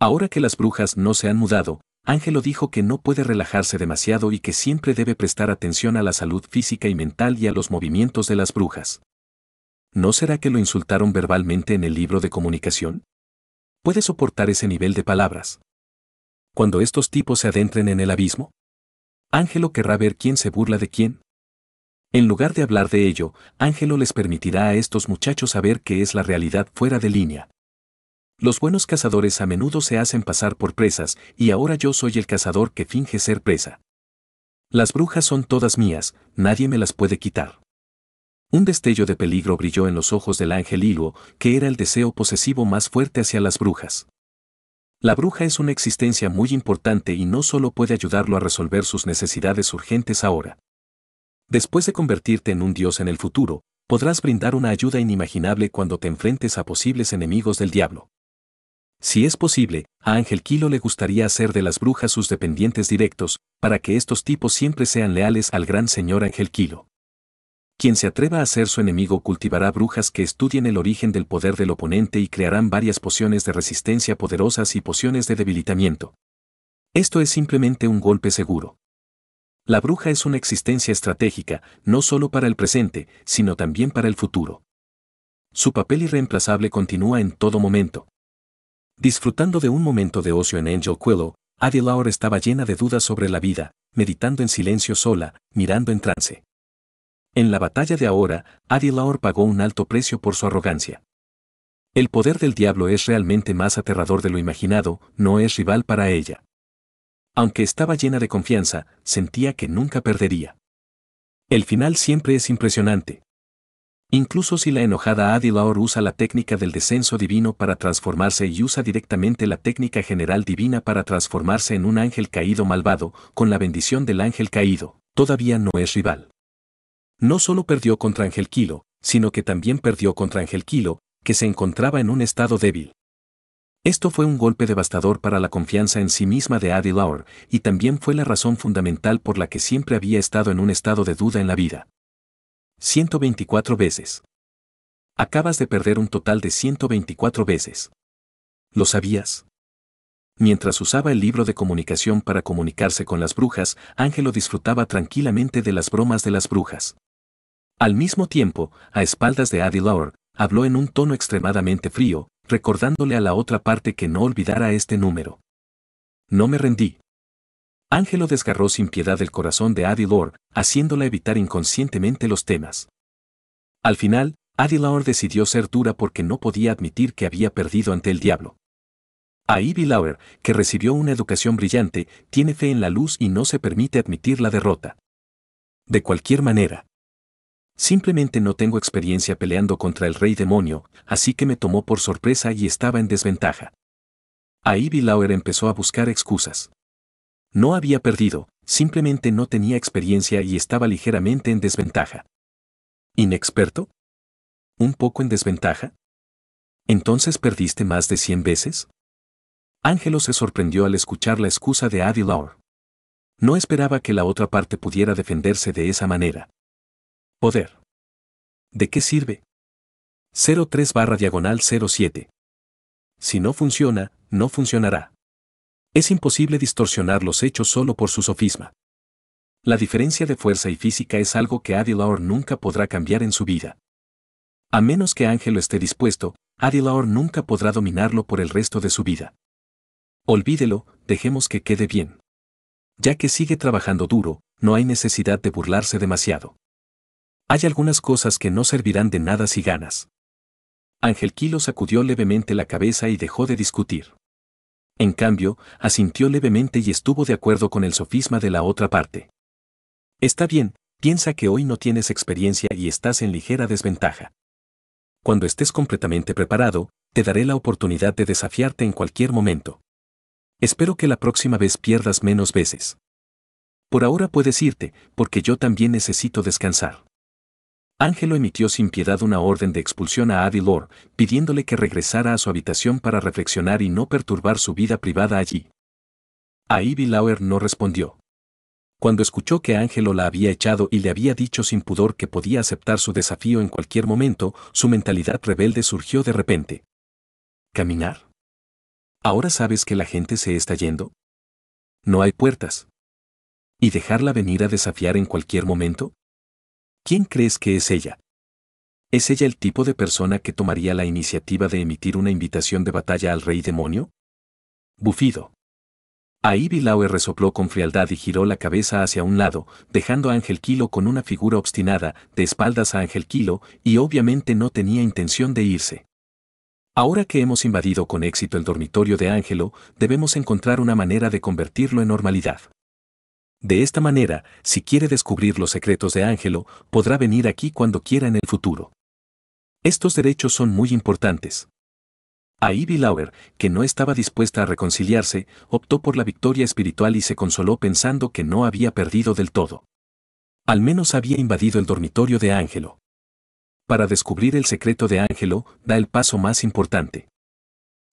Ahora que las brujas no se han mudado, Ángelo dijo que no puede relajarse demasiado y que siempre debe prestar atención a la salud física y mental y a los movimientos de las brujas. ¿No será que lo insultaron verbalmente en el libro de comunicación? ¿Puede soportar ese nivel de palabras? Cuando estos tipos se adentren en el abismo, Ángelo querrá ver quién se burla de quién. En lugar de hablar de ello, Ángelo les permitirá a estos muchachos saber qué es la realidad fuera de línea. Los buenos cazadores a menudo se hacen pasar por presas, y ahora yo soy el cazador que finge ser presa. Las brujas son todas mías, nadie me las puede quitar. Un destello de peligro brilló en los ojos del ángel Hilo, que era el deseo posesivo más fuerte hacia las brujas. La bruja es una existencia muy importante y no solo puede ayudarlo a resolver sus necesidades urgentes ahora. Después de convertirte en un dios en el futuro, podrás brindar una ayuda inimaginable cuando te enfrentes a posibles enemigos del diablo. Si es posible, a Ángel Kilo le gustaría hacer de las brujas sus dependientes directos, para que estos tipos siempre sean leales al gran señor Ángel Kilo. Quien se atreva a ser su enemigo cultivará brujas que estudien el origen del poder del oponente y crearán varias pociones de resistencia poderosas y pociones de debilitamiento. Esto es simplemente un golpe seguro. La bruja es una existencia estratégica, no solo para el presente, sino también para el futuro. Su papel irreemplazable continúa en todo momento. Disfrutando de un momento de ocio en Angel Quillow, Adelaur estaba llena de dudas sobre la vida, meditando en silencio sola, mirando en trance. En la batalla de ahora, Adelaur pagó un alto precio por su arrogancia. El poder del diablo es realmente más aterrador de lo imaginado, no es rival para ella. Aunque estaba llena de confianza, sentía que nunca perdería. El final siempre es impresionante. Incluso si la enojada Adilaor usa la técnica del descenso divino para transformarse y usa directamente la técnica general divina para transformarse en un ángel caído malvado, con la bendición del ángel caído, todavía no es rival. No solo perdió contra Ángel Kilo, sino que también perdió contra Ángel Kilo, que se encontraba en un estado débil. Esto fue un golpe devastador para la confianza en sí misma de Adi y también fue la razón fundamental por la que siempre había estado en un estado de duda en la vida. 124 veces. Acabas de perder un total de 124 veces. ¿Lo sabías? Mientras usaba el libro de comunicación para comunicarse con las brujas, Ángelo disfrutaba tranquilamente de las bromas de las brujas. Al mismo tiempo, a espaldas de Addie Lauer, habló en un tono extremadamente frío, recordándole a la otra parte que no olvidara este número. No me rendí. Ángelo desgarró sin piedad el corazón de Adilor, haciéndola evitar inconscientemente los temas. Al final, Adilor decidió ser dura porque no podía admitir que había perdido ante el diablo. A Ivy Lauer, que recibió una educación brillante, tiene fe en la luz y no se permite admitir la derrota. De cualquier manera. Simplemente no tengo experiencia peleando contra el rey demonio, así que me tomó por sorpresa y estaba en desventaja. A Ivy Lauer empezó a buscar excusas. No había perdido, simplemente no tenía experiencia y estaba ligeramente en desventaja. ¿Inexperto? ¿Un poco en desventaja? ¿Entonces perdiste más de 100 veces? Ángelo se sorprendió al escuchar la excusa de Adilor. No esperaba que la otra parte pudiera defenderse de esa manera. Poder. ¿De qué sirve? 03 barra diagonal 07. Si no funciona, no funcionará. Es imposible distorsionar los hechos solo por su sofisma. La diferencia de fuerza y física es algo que Adilaur nunca podrá cambiar en su vida. A menos que Ángel esté dispuesto, Adilaur nunca podrá dominarlo por el resto de su vida. Olvídelo, dejemos que quede bien. Ya que sigue trabajando duro, no hay necesidad de burlarse demasiado. Hay algunas cosas que no servirán de nada si ganas. Ángel Kilo sacudió levemente la cabeza y dejó de discutir en cambio, asintió levemente y estuvo de acuerdo con el sofisma de la otra parte. Está bien, piensa que hoy no tienes experiencia y estás en ligera desventaja. Cuando estés completamente preparado, te daré la oportunidad de desafiarte en cualquier momento. Espero que la próxima vez pierdas menos veces. Por ahora puedes irte, porque yo también necesito descansar. Ángelo emitió sin piedad una orden de expulsión a Adilor, pidiéndole que regresara a su habitación para reflexionar y no perturbar su vida privada allí. A Ivy Lauer no respondió. Cuando escuchó que Ángelo la había echado y le había dicho sin pudor que podía aceptar su desafío en cualquier momento, su mentalidad rebelde surgió de repente. ¿Caminar? ¿Ahora sabes que la gente se está yendo? No hay puertas. ¿Y dejarla venir a desafiar en cualquier momento? ¿Quién crees que es ella? ¿Es ella el tipo de persona que tomaría la iniciativa de emitir una invitación de batalla al rey demonio? Bufido. Ahí Bilauer resopló con frialdad y giró la cabeza hacia un lado, dejando a Ángel Kilo con una figura obstinada, de espaldas a Ángel Kilo, y obviamente no tenía intención de irse. Ahora que hemos invadido con éxito el dormitorio de Ángelo, debemos encontrar una manera de convertirlo en normalidad. De esta manera, si quiere descubrir los secretos de Ángelo, podrá venir aquí cuando quiera en el futuro. Estos derechos son muy importantes. A Ivy Lauer, que no estaba dispuesta a reconciliarse, optó por la victoria espiritual y se consoló pensando que no había perdido del todo. Al menos había invadido el dormitorio de Ángelo. Para descubrir el secreto de Ángelo, da el paso más importante.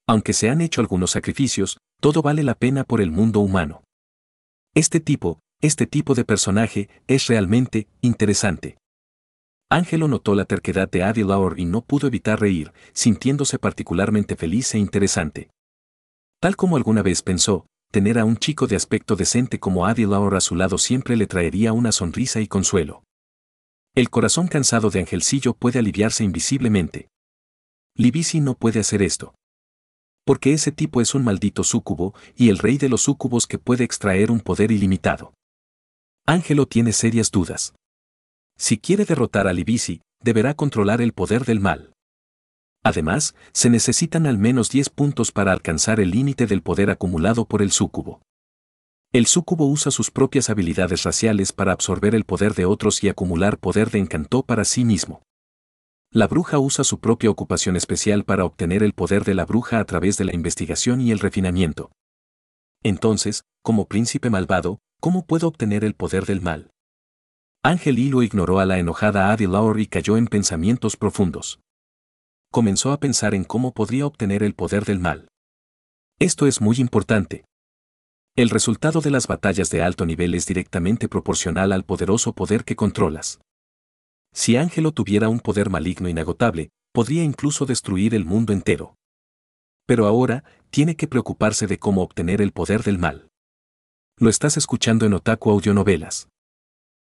Aunque se han hecho algunos sacrificios, todo vale la pena por el mundo humano. Este tipo, este tipo de personaje es realmente interesante. Ángelo notó la terquedad de Adi y no pudo evitar reír, sintiéndose particularmente feliz e interesante. Tal como alguna vez pensó, tener a un chico de aspecto decente como Adi a su lado siempre le traería una sonrisa y consuelo. El corazón cansado de Angelcillo puede aliviarse invisiblemente. Libisi no puede hacer esto porque ese tipo es un maldito súcubo y el rey de los súcubos que puede extraer un poder ilimitado. Ángelo tiene serias dudas. Si quiere derrotar a Ibisi, deberá controlar el poder del mal. Además, se necesitan al menos 10 puntos para alcanzar el límite del poder acumulado por el súcubo. El súcubo usa sus propias habilidades raciales para absorber el poder de otros y acumular poder de encanto para sí mismo. La bruja usa su propia ocupación especial para obtener el poder de la bruja a través de la investigación y el refinamiento. Entonces, como príncipe malvado, ¿cómo puedo obtener el poder del mal? Ángel Hilo ignoró a la enojada Adi y cayó en pensamientos profundos. Comenzó a pensar en cómo podría obtener el poder del mal. Esto es muy importante. El resultado de las batallas de alto nivel es directamente proporcional al poderoso poder que controlas. Si Ángelo tuviera un poder maligno inagotable, podría incluso destruir el mundo entero. Pero ahora, tiene que preocuparse de cómo obtener el poder del mal. Lo estás escuchando en Otaku Audionovelas.